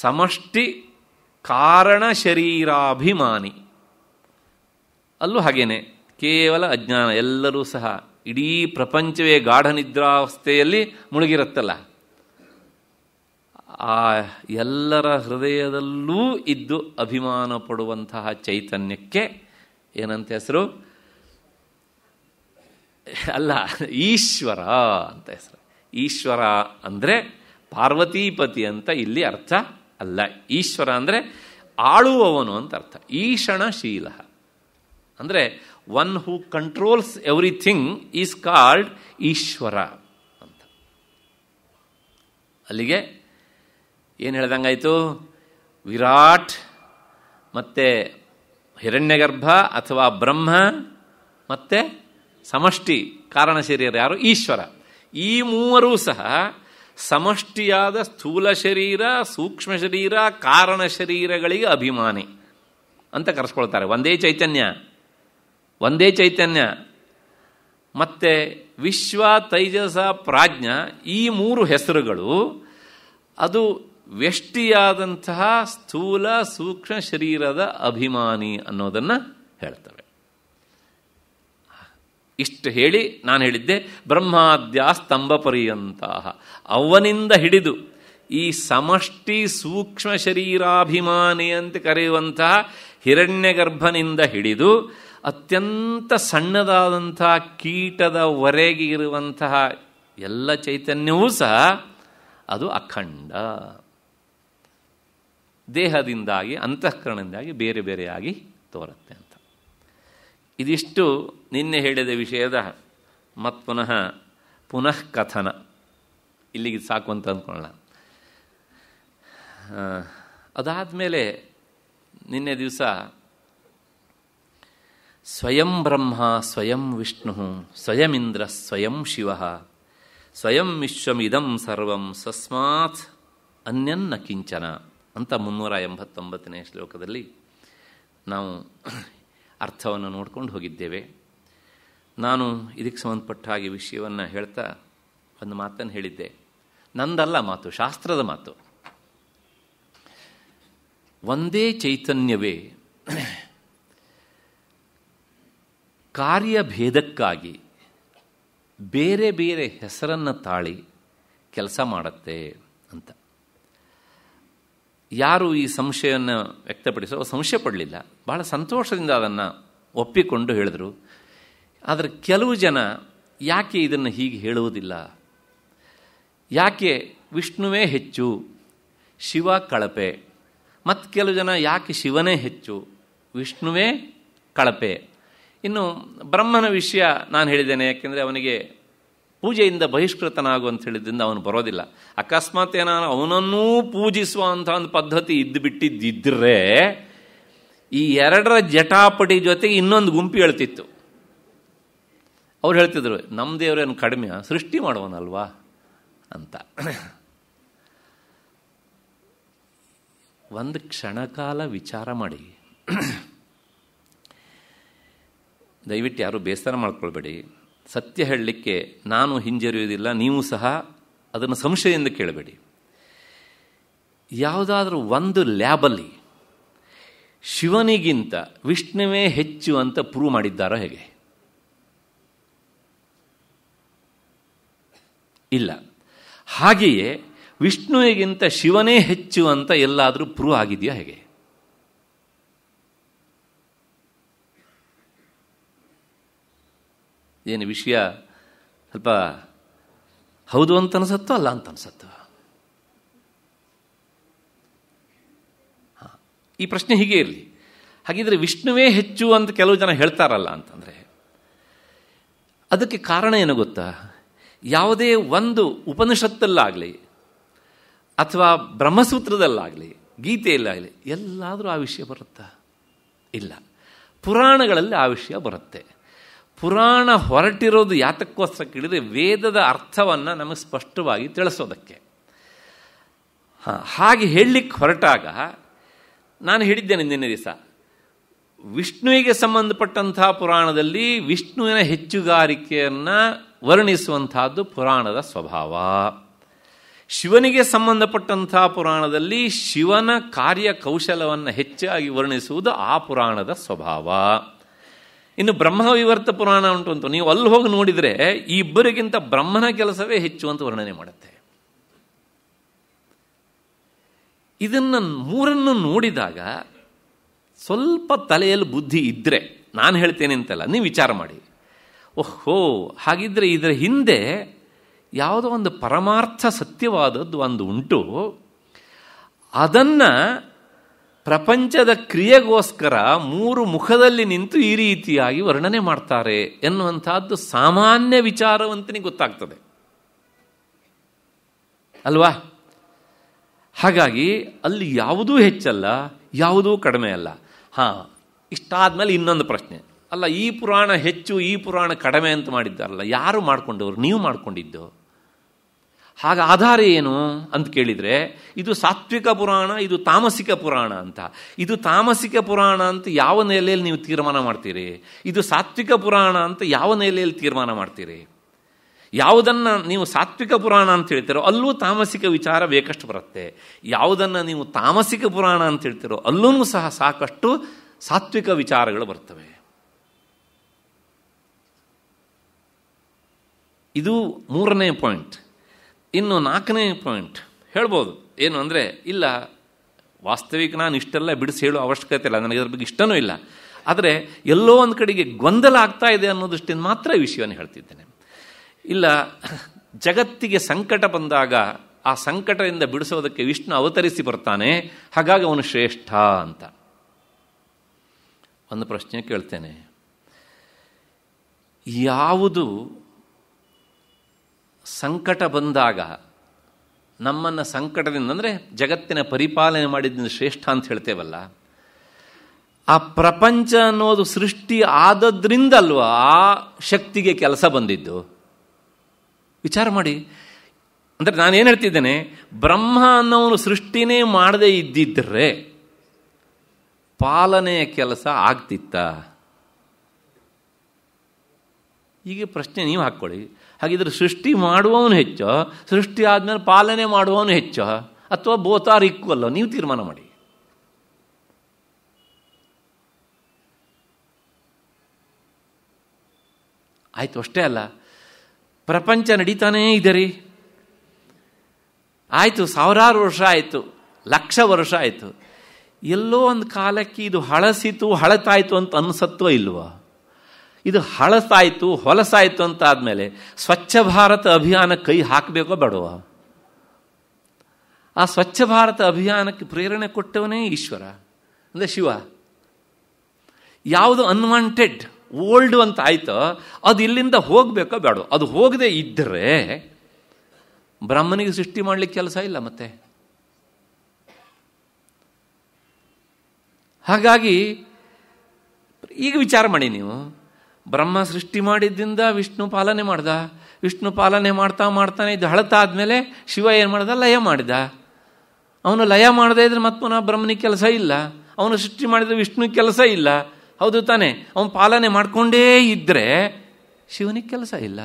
ಸಮಷ್ಟಿ ಕಾರಣ ಶರೀರಾಭಿಮಾನಿ ಅಲ್ಲೂ ಹಾಗೇನೆ ಕೇವಲ ಅಜ್ಞಾನ ಎಲ್ಲರೂ ಸಹ ಇಡೀ ಪ್ರಪಂಚವೇ ಗಾಢ ನಿದ್ರಾವಸ್ಥೆಯಲ್ಲಿ ಮುಳುಗಿರುತ್ತಲ್ಲ ಆ ಎಲ್ಲರ ಹೃದಯದಲ್ಲೂ ಇದ್ದು ಅಭಿಮಾನ ಪಡುವಂತಹ ಚೈತನ್ಯಕ್ಕೆ ಏನಂತ ಹೆಸರು ಅಲ್ಲ ಈಶ್ವರ ಅಂತ ಹೆಸರು ಈಶ್ವರ ಅಂದರೆ ಪಾರ್ವತೀಪತಿ ಅಂತ ಇಲ್ಲಿ ಅರ್ಥ ಅಲ್ಲ ಈಶ್ವರ ಅಂದರೆ ಆಳುವವನು ಅಂತ ಅರ್ಥ ಈಶಣಶೀಲ ಅಂದರೆ one who controls everything is called Ishwara ಅಂತ ಅಲ್ಲಿಗೆ ಏನು ಹೇಳ್ದಂಗಾಯಿತು ವಿರಾಟ್ ಮತ್ತು ಹಿರಣ್ಯಗರ್ಭ ಅಥವಾ ಬ್ರಹ್ಮ ಮತ್ತು ಸಮಷ್ಟಿ ಕಾರಣ ಶರೀರ ಯಾರು ಈಶ್ವರ ಈ ಮೂವರೂ ಸಹ ಸಮಷ್ಟಿಯಾದ ಸ್ಥೂಲ ಶರೀರ ಸೂಕ್ಷ್ಮ ಶರೀರ ಕಾರಣ ಶರೀರಗಳಿಗೆ ಅಭಿಮಾನಿ ಅಂತ ಕರೆಸ್ಕೊಳ್ತಾರೆ ಒಂದೇ ಚೈತನ್ಯ ಒಂದೇ ಚೈತನ್ಯ ಮತ್ತು ವಿಶ್ವ ತೈಜಸ ಪ್ರಾಜ್ಞ ಈ ಮೂರು ಹೆಸರುಗಳು ಅದು ವ್ಯಷ್ಟಿಯಾದಂತಹ ಸ್ಥೂಲ ಸೂಕ್ಷ್ಮ ಶರೀರದ ಅಭಿಮಾನಿ ಅನ್ನೋದನ್ನು ಹೇಳ್ತವೆ ಇಷ್ಟು ಹೇಳಿ ನಾನು ಹೇಳಿದ್ದೆ ಬ್ರಹ್ಮಾದ್ಯ ಸ್ತಂಭ ಪರ್ಯಂತಹ ಅವನಿಂದ ಹಿಡಿದು ಈ ಸಮಷ್ಟಿ ಸೂಕ್ಷ್ಮ ಶರೀರಾಭಿಮಾನಿ ಅಂತ ಕರೆಯುವಂತಹ ಹಿರಣ್ಯಗರ್ಭನಿಂದ ಹಿಡಿದು ಅತ್ಯಂತ ಸಣ್ಣದಾದಂತಹ ಕೀಟದವರೆಗೆ ಇರುವಂತಹ ಎಲ್ಲ ಚೈತನ್ಯವೂ ಸಹ ಅದು ಅಖಂಡ ದೇಹದಿಂದಾಗಿ ಅಂತಃಕರಣದಿಂದಾಗಿ ಬೇರೆ ಬೇರೆಯಾಗಿ ತೋರುತ್ತೆ ಅಂತ ಇದಿಷ್ಟು ನಿನ್ನೆ ಹೇಳಿದ ವಿಷಯದ ಮತ್ತು ಪುನಃ ಪುನಃ ಕಥನ ಇಲ್ಲಿಗೆ ಸಾಕು ಅಂತ ಅದಾದ ಅದಾದಮೇಲೆ ನಿನ್ನೆ ದಿವಸ ಸ್ವಯಂ ಬ್ರಹ್ಮ ಸ್ವಯಂ ವಿಷ್ಣು ಸ್ವಯಂ ಇಂದ್ರ ಸ್ವಯಂ ಶಿವ ಸ್ವಯಂ ವಿಶ್ವಮಿದಂ ಸರ್ವಂ ಸಸ್ಮಾತ್ ಅನ್ಯನ್ನ ಕಿಂಚನ ಅಂತ ಮುನ್ನೂರ ಎಂಬತ್ತೊಂಬತ್ತನೇ ಶ್ಲೋಕದಲ್ಲಿ ನಾವು ಅರ್ಥವನ್ನು ನೋಡ್ಕೊಂಡು ಹೋಗಿದ್ದೇವೆ ನಾನು ಇದಕ್ಕೆ ಸಂಬಂಧಪಟ್ಟ ಹಾಗೆ ವಿಷಯವನ್ನು ಹೇಳ್ತಾ ಒಂದು ಮಾತನ್ನು ಹೇಳಿದ್ದೆ ನಂದಲ್ಲ ಮಾತು ಶಾಸ್ತ್ರದ ಮಾತು ಒಂದೇ ಚೈತನ್ಯವೇ ಕಾರ್ಯಭೇದಕ್ಕಾಗಿ ಬೇರೆ ಬೇರೆ ಹೆಸರನ್ನು ತಾಳಿ ಕೆಲಸ ಮಾಡುತ್ತೆ ಅಂತ ಯಾರು ಈ ಸಂಶಯವನ್ನು ವ್ಯಕ್ತಪಡಿಸೋ ಸಂಶಯ ಪಡಲಿಲ್ಲ ಬಹಳ ಸಂತೋಷದಿಂದ ಅದನ್ನು ಒಪ್ಪಿಕೊಂಡು ಹೇಳಿದರು ಆದರೆ ಕೆಲವು ಜನ ಯಾಕೆ ಇದನ್ನು ಹೀಗೆ ಹೇಳುವುದಿಲ್ಲ ಯಾಕೆ ವಿಷ್ಣುವೇ ಹೆಚ್ಚು ಶಿವ ಕಳಪೆ ಮತ್ತು ಕೆಲವು ಜನ ಯಾಕೆ ಶಿವನೇ ಹೆಚ್ಚು ವಿಷ್ಣುವೇ ಕಳಪೆ ಇನ್ನು ಬ್ರಹ್ಮನ ವಿಷಯ ನಾನು ಹೇಳಿದ್ದೇನೆ ಯಾಕೆಂದರೆ ಅವನಿಗೆ ಪೂಜೆಯಿಂದ ಬಹಿಷ್ಕೃತನಾಗು ಅಂತ ಹೇಳಿದ್ರಿಂದ ಅವನು ಬರೋದಿಲ್ಲ ಅಕಸ್ಮಾತ್ ಏನಾದ್ರು ಅವನನ್ನೂ ಪೂಜಿಸುವ ಒಂದು ಪದ್ಧತಿ ಇದ್ದು ಬಿಟ್ಟಿದ್ದಿದ್ರೆ ಈ ಎರಡರ ಜಟಾಪಟಿ ಜೊತೆಗೆ ಇನ್ನೊಂದು ಗುಂಪು ಹೇಳ್ತಿತ್ತು ಅವ್ರು ಹೇಳ್ತಿದ್ರು ನಮ್ಮ ದೇವರೇನು ಕಡಿಮೆ ಸೃಷ್ಟಿ ಮಾಡುವನಲ್ವಾ ಅಂತ ಒಂದು ಕ್ಷಣಕಾಲ ವಿಚಾರ ಮಾಡಿ ದಯವಿಟ್ಟು ಯಾರೂ ಬೇಸರ ಮಾಡ್ಕೊಳ್ಬೇಡಿ ಸತ್ಯ ಹೇಳಲಿಕ್ಕೆ ನಾನು ಹಿಂಜರಿಯುವುದಿಲ್ಲ ನೀವು ಸಹ ಅದನ್ನು ಸಂಶಯದಿಂದ ಕೇಳಬೇಡಿ ಯಾವುದಾದ್ರೂ ಒಂದು ಲ್ಯಾಬಲ್ಲಿ ಶಿವನಿಗಿಂತ ವಿಷ್ಣುವೇ ಹೆಚ್ಚು ಅಂತ ಪ್ರೂವ್ ಮಾಡಿದ್ದಾರೋ ಹೇಗೆ ಇಲ್ಲ ಹಾಗೆಯೇ ವಿಷ್ಣುವಿಗಿಂತ ಶಿವನೇ ಹೆಚ್ಚು ಅಂತ ಎಲ್ಲಾದರೂ ಪ್ರೂವ್ ಆಗಿದೆಯಾ ಹೇಗೆ ಏನು ವಿಷಯ ಸ್ವಲ್ಪ ಹೌದು ಅಂತ ಅನ್ಸತ್ತೋ ಅಲ್ಲ ಅಂತ ಅನಿಸತ್ತೋ ಈ ಪ್ರಶ್ನೆ ಹೀಗೆ ಇರಲಿ ಹಾಗಿದ್ರೆ ವಿಷ್ಣುವೇ ಹೆಚ್ಚು ಅಂತ ಕೆಲವು ಜನ ಹೇಳ್ತಾರಲ್ಲ ಅಂತಂದರೆ ಅದಕ್ಕೆ ಕಾರಣ ಏನು ಗೊತ್ತಾ ಯಾವುದೇ ಒಂದು ಉಪನಿಷತ್ತಲ್ಲಾಗಲಿ ಅಥವಾ ಬ್ರಹ್ಮಸೂತ್ರದಲ್ಲಾಗಲಿ ಗೀತೆಯಲ್ಲಾಗಲಿ ಎಲ್ಲಾದರೂ ಆ ವಿಷಯ ಬರುತ್ತಾ ಇಲ್ಲ ಪುರಾಣಗಳಲ್ಲಿ ಆ ವಿಷಯ ಬರುತ್ತೆ ಪುರಾಣ ಹೊರಟಿರೋದು ಯಾತಕ್ಕೋಸ್ಕರ ಕೇಳಿದರೆ ವೇದದ ಅರ್ಥವನ್ನು ನಮಗೆ ಸ್ಪಷ್ಟವಾಗಿ ತಿಳಿಸೋದಕ್ಕೆ ಹಾಗೆ ಹೇಳಲಿಕ್ಕೆ ಹೊರಟಾಗ ನಾನು ಹೇಳಿದ್ದೇನೆ ನಿನ್ನೆ ದಿವಸ ವಿಷ್ಣುವಿಗೆ ಸಂಬಂಧಪಟ್ಟಂತಹ ಪುರಾಣದಲ್ಲಿ ವಿಷ್ಣುವಿನ ಹೆಚ್ಚುಗಾರಿಕೆಯನ್ನು ವರ್ಣಿಸುವಂತಹದ್ದು ಪುರಾಣದ ಸ್ವಭಾವ ಶಿವನಿಗೆ ಸಂಬಂಧಪಟ್ಟಂತಹ ಪುರಾಣದಲ್ಲಿ ಶಿವನ ಕಾರ್ಯಕೌಶಲವನ್ನು ಹೆಚ್ಚಾಗಿ ವರ್ಣಿಸುವುದು ಆ ಪುರಾಣದ ಸ್ವಭಾವ ಇನ್ನು ಬ್ರಹ್ಮವಿವರ್ತ ಪುರಾಣ ಉಂಟು ಅಂತ ನೀವು ಅಲ್ಲಿ ಹೋಗಿ ನೋಡಿದರೆ ಈ ಇಬ್ಬರಿಗಿಂತ ಬ್ರಹ್ಮನ ಕೆಲಸವೇ ಹೆಚ್ಚು ಅಂತ ವರ್ಣನೆ ಮಾಡುತ್ತೆ ಇದನ್ನು ಮೂರನ್ನು ನೋಡಿದಾಗ ಸ್ವಲ್ಪ ತಲೆಯಲ್ಲಿ ಬುದ್ಧಿ ಇದ್ದರೆ ನಾನು ಹೇಳ್ತೇನೆ ಅಂತಲ್ಲ ನೀವು ವಿಚಾರ ಮಾಡಿ ಓಹೋ ಹಾಗಿದ್ರೆ ಇದರ ಹಿಂದೆ ಯಾವುದೋ ಒಂದು ಪರಮಾರ್ಥ ಸತ್ಯವಾದದ್ದು ಒಂದು ಉಂಟು ಅದನ್ನು ಪ್ರಪಂಚದ ಕ್ರಿಯೆಗೋಸ್ಕರ ಮೂರು ಮುಖದಲ್ಲಿ ನಿಂತು ಈ ರೀತಿಯಾಗಿ ವರ್ಣನೆ ಮಾಡ್ತಾರೆ ಎನ್ನುವಂತಹದ್ದು ಸಾಮಾನ್ಯ ವಿಚಾರವಂತನಿಗೆ ಗೊತ್ತಾಗ್ತದೆ ಅಲ್ವಾ ಹಾಗಾಗಿ ಅಲ್ಲಿ ಯಾವುದೂ ಹೆಚ್ಚಲ್ಲ ಯಾವುದೂ ಕಡಿಮೆ ಅಲ್ಲ ಹಾಂ ಮೇಲೆ ಇನ್ನೊಂದು ಪ್ರಶ್ನೆ ಅಲ್ಲ ಈ ಪುರಾಣ ಹೆಚ್ಚು ಈ ಪುರಾಣ ಕಡಿಮೆ ಅಂತ ಮಾಡಿದ್ದಾರಲ್ಲ ಯಾರು ಮಾಡಿಕೊಂಡವರು ನೀವು ಮಾಡಿಕೊಂಡಿದ್ದು ಹಾಗ ಆಧಾರ ಏನು ಅಂತ ಕೇಳಿದರೆ ಇದು ಸಾತ್ವಿಕ ಪುರಾಣ ಇದು ತಾಮಸಿಕ ಪುರಾಣ ಅಂತ ಇದು ತಾಮಸಿಕ ಪುರಾಣ ಅಂತ ಯಾವ ನೆಲೆಯಲ್ಲಿ ನೀವು ತೀರ್ಮಾನ ಮಾಡ್ತೀರಿ ಇದು ಸಾತ್ವಿಕ ಪುರಾಣ ಅಂತ ಯಾವ ನೆಲೆಯಲ್ಲಿ ತೀರ್ಮಾನ ಮಾಡ್ತೀರಿ ಯಾವುದನ್ನು ನೀವು ಸಾತ್ವಿಕ ಪುರಾಣ ಅಂತ ಹೇಳ್ತೀರೋ ಅಲ್ಲೂ ತಾಮಸಿಕ ವಿಚಾರ ಬೇಕಷ್ಟು ಬರುತ್ತೆ ಯಾವುದನ್ನು ನೀವು ತಾಮಸಿಕ ಪುರಾಣ ಅಂತ ಹೇಳ್ತೀರೋ ಅಲ್ಲೂ ಸಹ ಸಾಕಷ್ಟು ಸಾತ್ವಿಕ ವಿಚಾರಗಳು ಬರ್ತವೆ ಇದು ಮೂರನೇ ಪಾಯಿಂಟ್ ಇನ್ನು ನಾಲ್ಕನೇ ಪಾಯಿಂಟ್ ಹೇಳ್ಬೋದು ಏನು ಅಂದರೆ ಇಲ್ಲ ವಾಸ್ತವಿಕ ನಾನು ಇಷ್ಟೆಲ್ಲ ಬಿಡಿಸಿ ಹೇಳೋ ಅವಶ್ಯಕತೆ ಇಲ್ಲ ನನಗೆ ಅದ್ರ ಬಗ್ಗೆ ಇಷ್ಟನೂ ಇಲ್ಲ ಆದರೆ ಎಲ್ಲೋ ಒಂದು ಕಡೆಗೆ ಗೊಂದಲ ಆಗ್ತಾ ಇದೆ ಅನ್ನೋ ದೃಷ್ಟಿಯಿಂದ ಮಾತ್ರ ಈ ವಿಷಯವನ್ನು ಹೇಳ್ತಿದ್ದೇನೆ ಇಲ್ಲ ಜಗತ್ತಿಗೆ ಸಂಕಟ ಬಂದಾಗ ಆ ಸಂಕಟದಿಂದ ಬಿಡಿಸೋದಕ್ಕೆ ವಿಷ್ಣು ಅವತರಿಸಿ ಬರ್ತಾನೆ ಹಾಗಾಗಿ ಅವನು ಶ್ರೇಷ್ಠ ಅಂತ ಒಂದು ಪ್ರಶ್ನೆ ಕೇಳ್ತೇನೆ ಯಾವುದು ಸಂಕಟ ಬಂದಾಗ ನಮ್ಮನ್ನು ಸಂಕಟದಿಂದ ಅಂದರೆ ಜಗತ್ತಿನ ಪರಿಪಾಲನೆ ಮಾಡಿದ್ದಿಂದ ಶ್ರೇಷ್ಠ ಅಂತ ಹೇಳ್ತೇವಲ್ಲ ಆ ಪ್ರಪಂಚ ಅನ್ನೋದು ಸೃಷ್ಟಿ ಆದದ್ರಿಂದಲ್ವ ಆ ಶಕ್ತಿಗೆ ಕೆಲಸ ಬಂದಿದ್ದು ವಿಚಾರ ಮಾಡಿ ಅಂದರೆ ನಾನೇನು ಹೇಳ್ತಿದ್ದೇನೆ ಬ್ರಹ್ಮ ಅನ್ನೋನು ಸೃಷ್ಟಿನೇ ಮಾಡದೇ ಇದ್ದಿದ್ದರೆ ಪಾಲನೆಯ ಕೆಲಸ ಆಗ್ತಿತ್ತ ಹೀಗೆ ಪ್ರಶ್ನೆ ನೀವು ಹಾಕ್ಕೊಳ್ಳಿ ಹಾಗಿದ್ರೆ ಸೃಷ್ಟಿ ಮಾಡುವವನು ಹೆಚ್ಚೋ ಸೃಷ್ಟಿ ಆದಮೇಲೆ ಪಾಲನೆ ಮಾಡುವವನು ಹೆಚ್ಚೋ ಅಥವಾ ಬೋತಾರ್ ಇಕ್ವಲ್ಲ ನೀವು ತೀರ್ಮಾನ ಮಾಡಿ ಆಯಿತು ಅಷ್ಟೇ ಅಲ್ಲ ಪ್ರಪಂಚ ನಡೀತಾನೇ ಇದೆ ರೀ ಆಯಿತು ಸಾವಿರಾರು ವರ್ಷ ಆಯಿತು ಲಕ್ಷ ವರ್ಷ ಆಯಿತು ಎಲ್ಲೋ ಒಂದು ಕಾಲಕ್ಕೆ ಇದು ಹಳಸಿತು ಹಳತಾಯಿತು ಅಂತ ಅನಿಸತ್ವ ಇಲ್ವಾ ಇದು ಹಳಸಾಯಿತು ಹೊಲಸಾಯಿತು ಅಂತ ಆದಮೇಲೆ ಸ್ವಚ್ಛ ಭಾರತ ಅಭಿಯಾನ ಕೈ ಹಾಕಬೇಕೋ ಬೇಡವ ಆ ಸ್ವಚ್ಛ ಭಾರತ ಅಭಿಯಾನಕ್ಕೆ ಪ್ರೇರಣೆ ಕೊಟ್ಟವನೇ ಈಶ್ವರ ಅಂದರೆ ಶಿವ ಯಾವುದು ಅನ್ವಾಂಟೆಡ್ ಓಲ್ಡ್ ಅಂತ ಆಯಿತೋ ಅದು ಇಲ್ಲಿಂದ ಹೋಗಬೇಕೋ ಬೇಡ ಅದು ಹೋಗದೆ ಇದ್ದರೆ ಬ್ರಹ್ಮನಿಗೆ ಸೃಷ್ಟಿ ಮಾಡಲಿಕ್ಕೆ ಕೆಲಸ ಇಲ್ಲ ಮತ್ತೆ ಹಾಗಾಗಿ ಈಗ ವಿಚಾರ ಮಾಡಿ ನೀವು ಬ್ರಹ್ಮ ಸೃಷ್ಟಿ ಮಾಡಿದ್ದಿಂದ ವಿಷ್ಣು ಪಾಲನೆ ಮಾಡ್ದ ವಿಷ್ಣು ಪಾಲನೆ ಮಾಡ್ತಾ ಮಾಡ್ತಾನೆ ಇದು ಹಳತಾದ್ಮೇಲೆ ಶಿವ ಏನು ಮಾಡ್ದ ಲಯ ಮಾಡಿದ ಅವನು ಲಯ ಮಾಡದೇ ಇದ್ರೆ ಮತ್ತೆ ಪುನಃ ಬ್ರಹ್ಮನಿಗೆ ಕೆಲಸ ಇಲ್ಲ ಅವನು ಸೃಷ್ಟಿ ಮಾಡಿದರೆ ವಿಷ್ಣು ಕೆಲಸ ಇಲ್ಲ ಹೌದು ತಾನೆ ಅವನು ಪಾಲನೆ ಮಾಡಿಕೊಂಡೇ ಇದ್ದರೆ ಶಿವನಿಗೆ ಕೆಲಸ ಇಲ್ಲ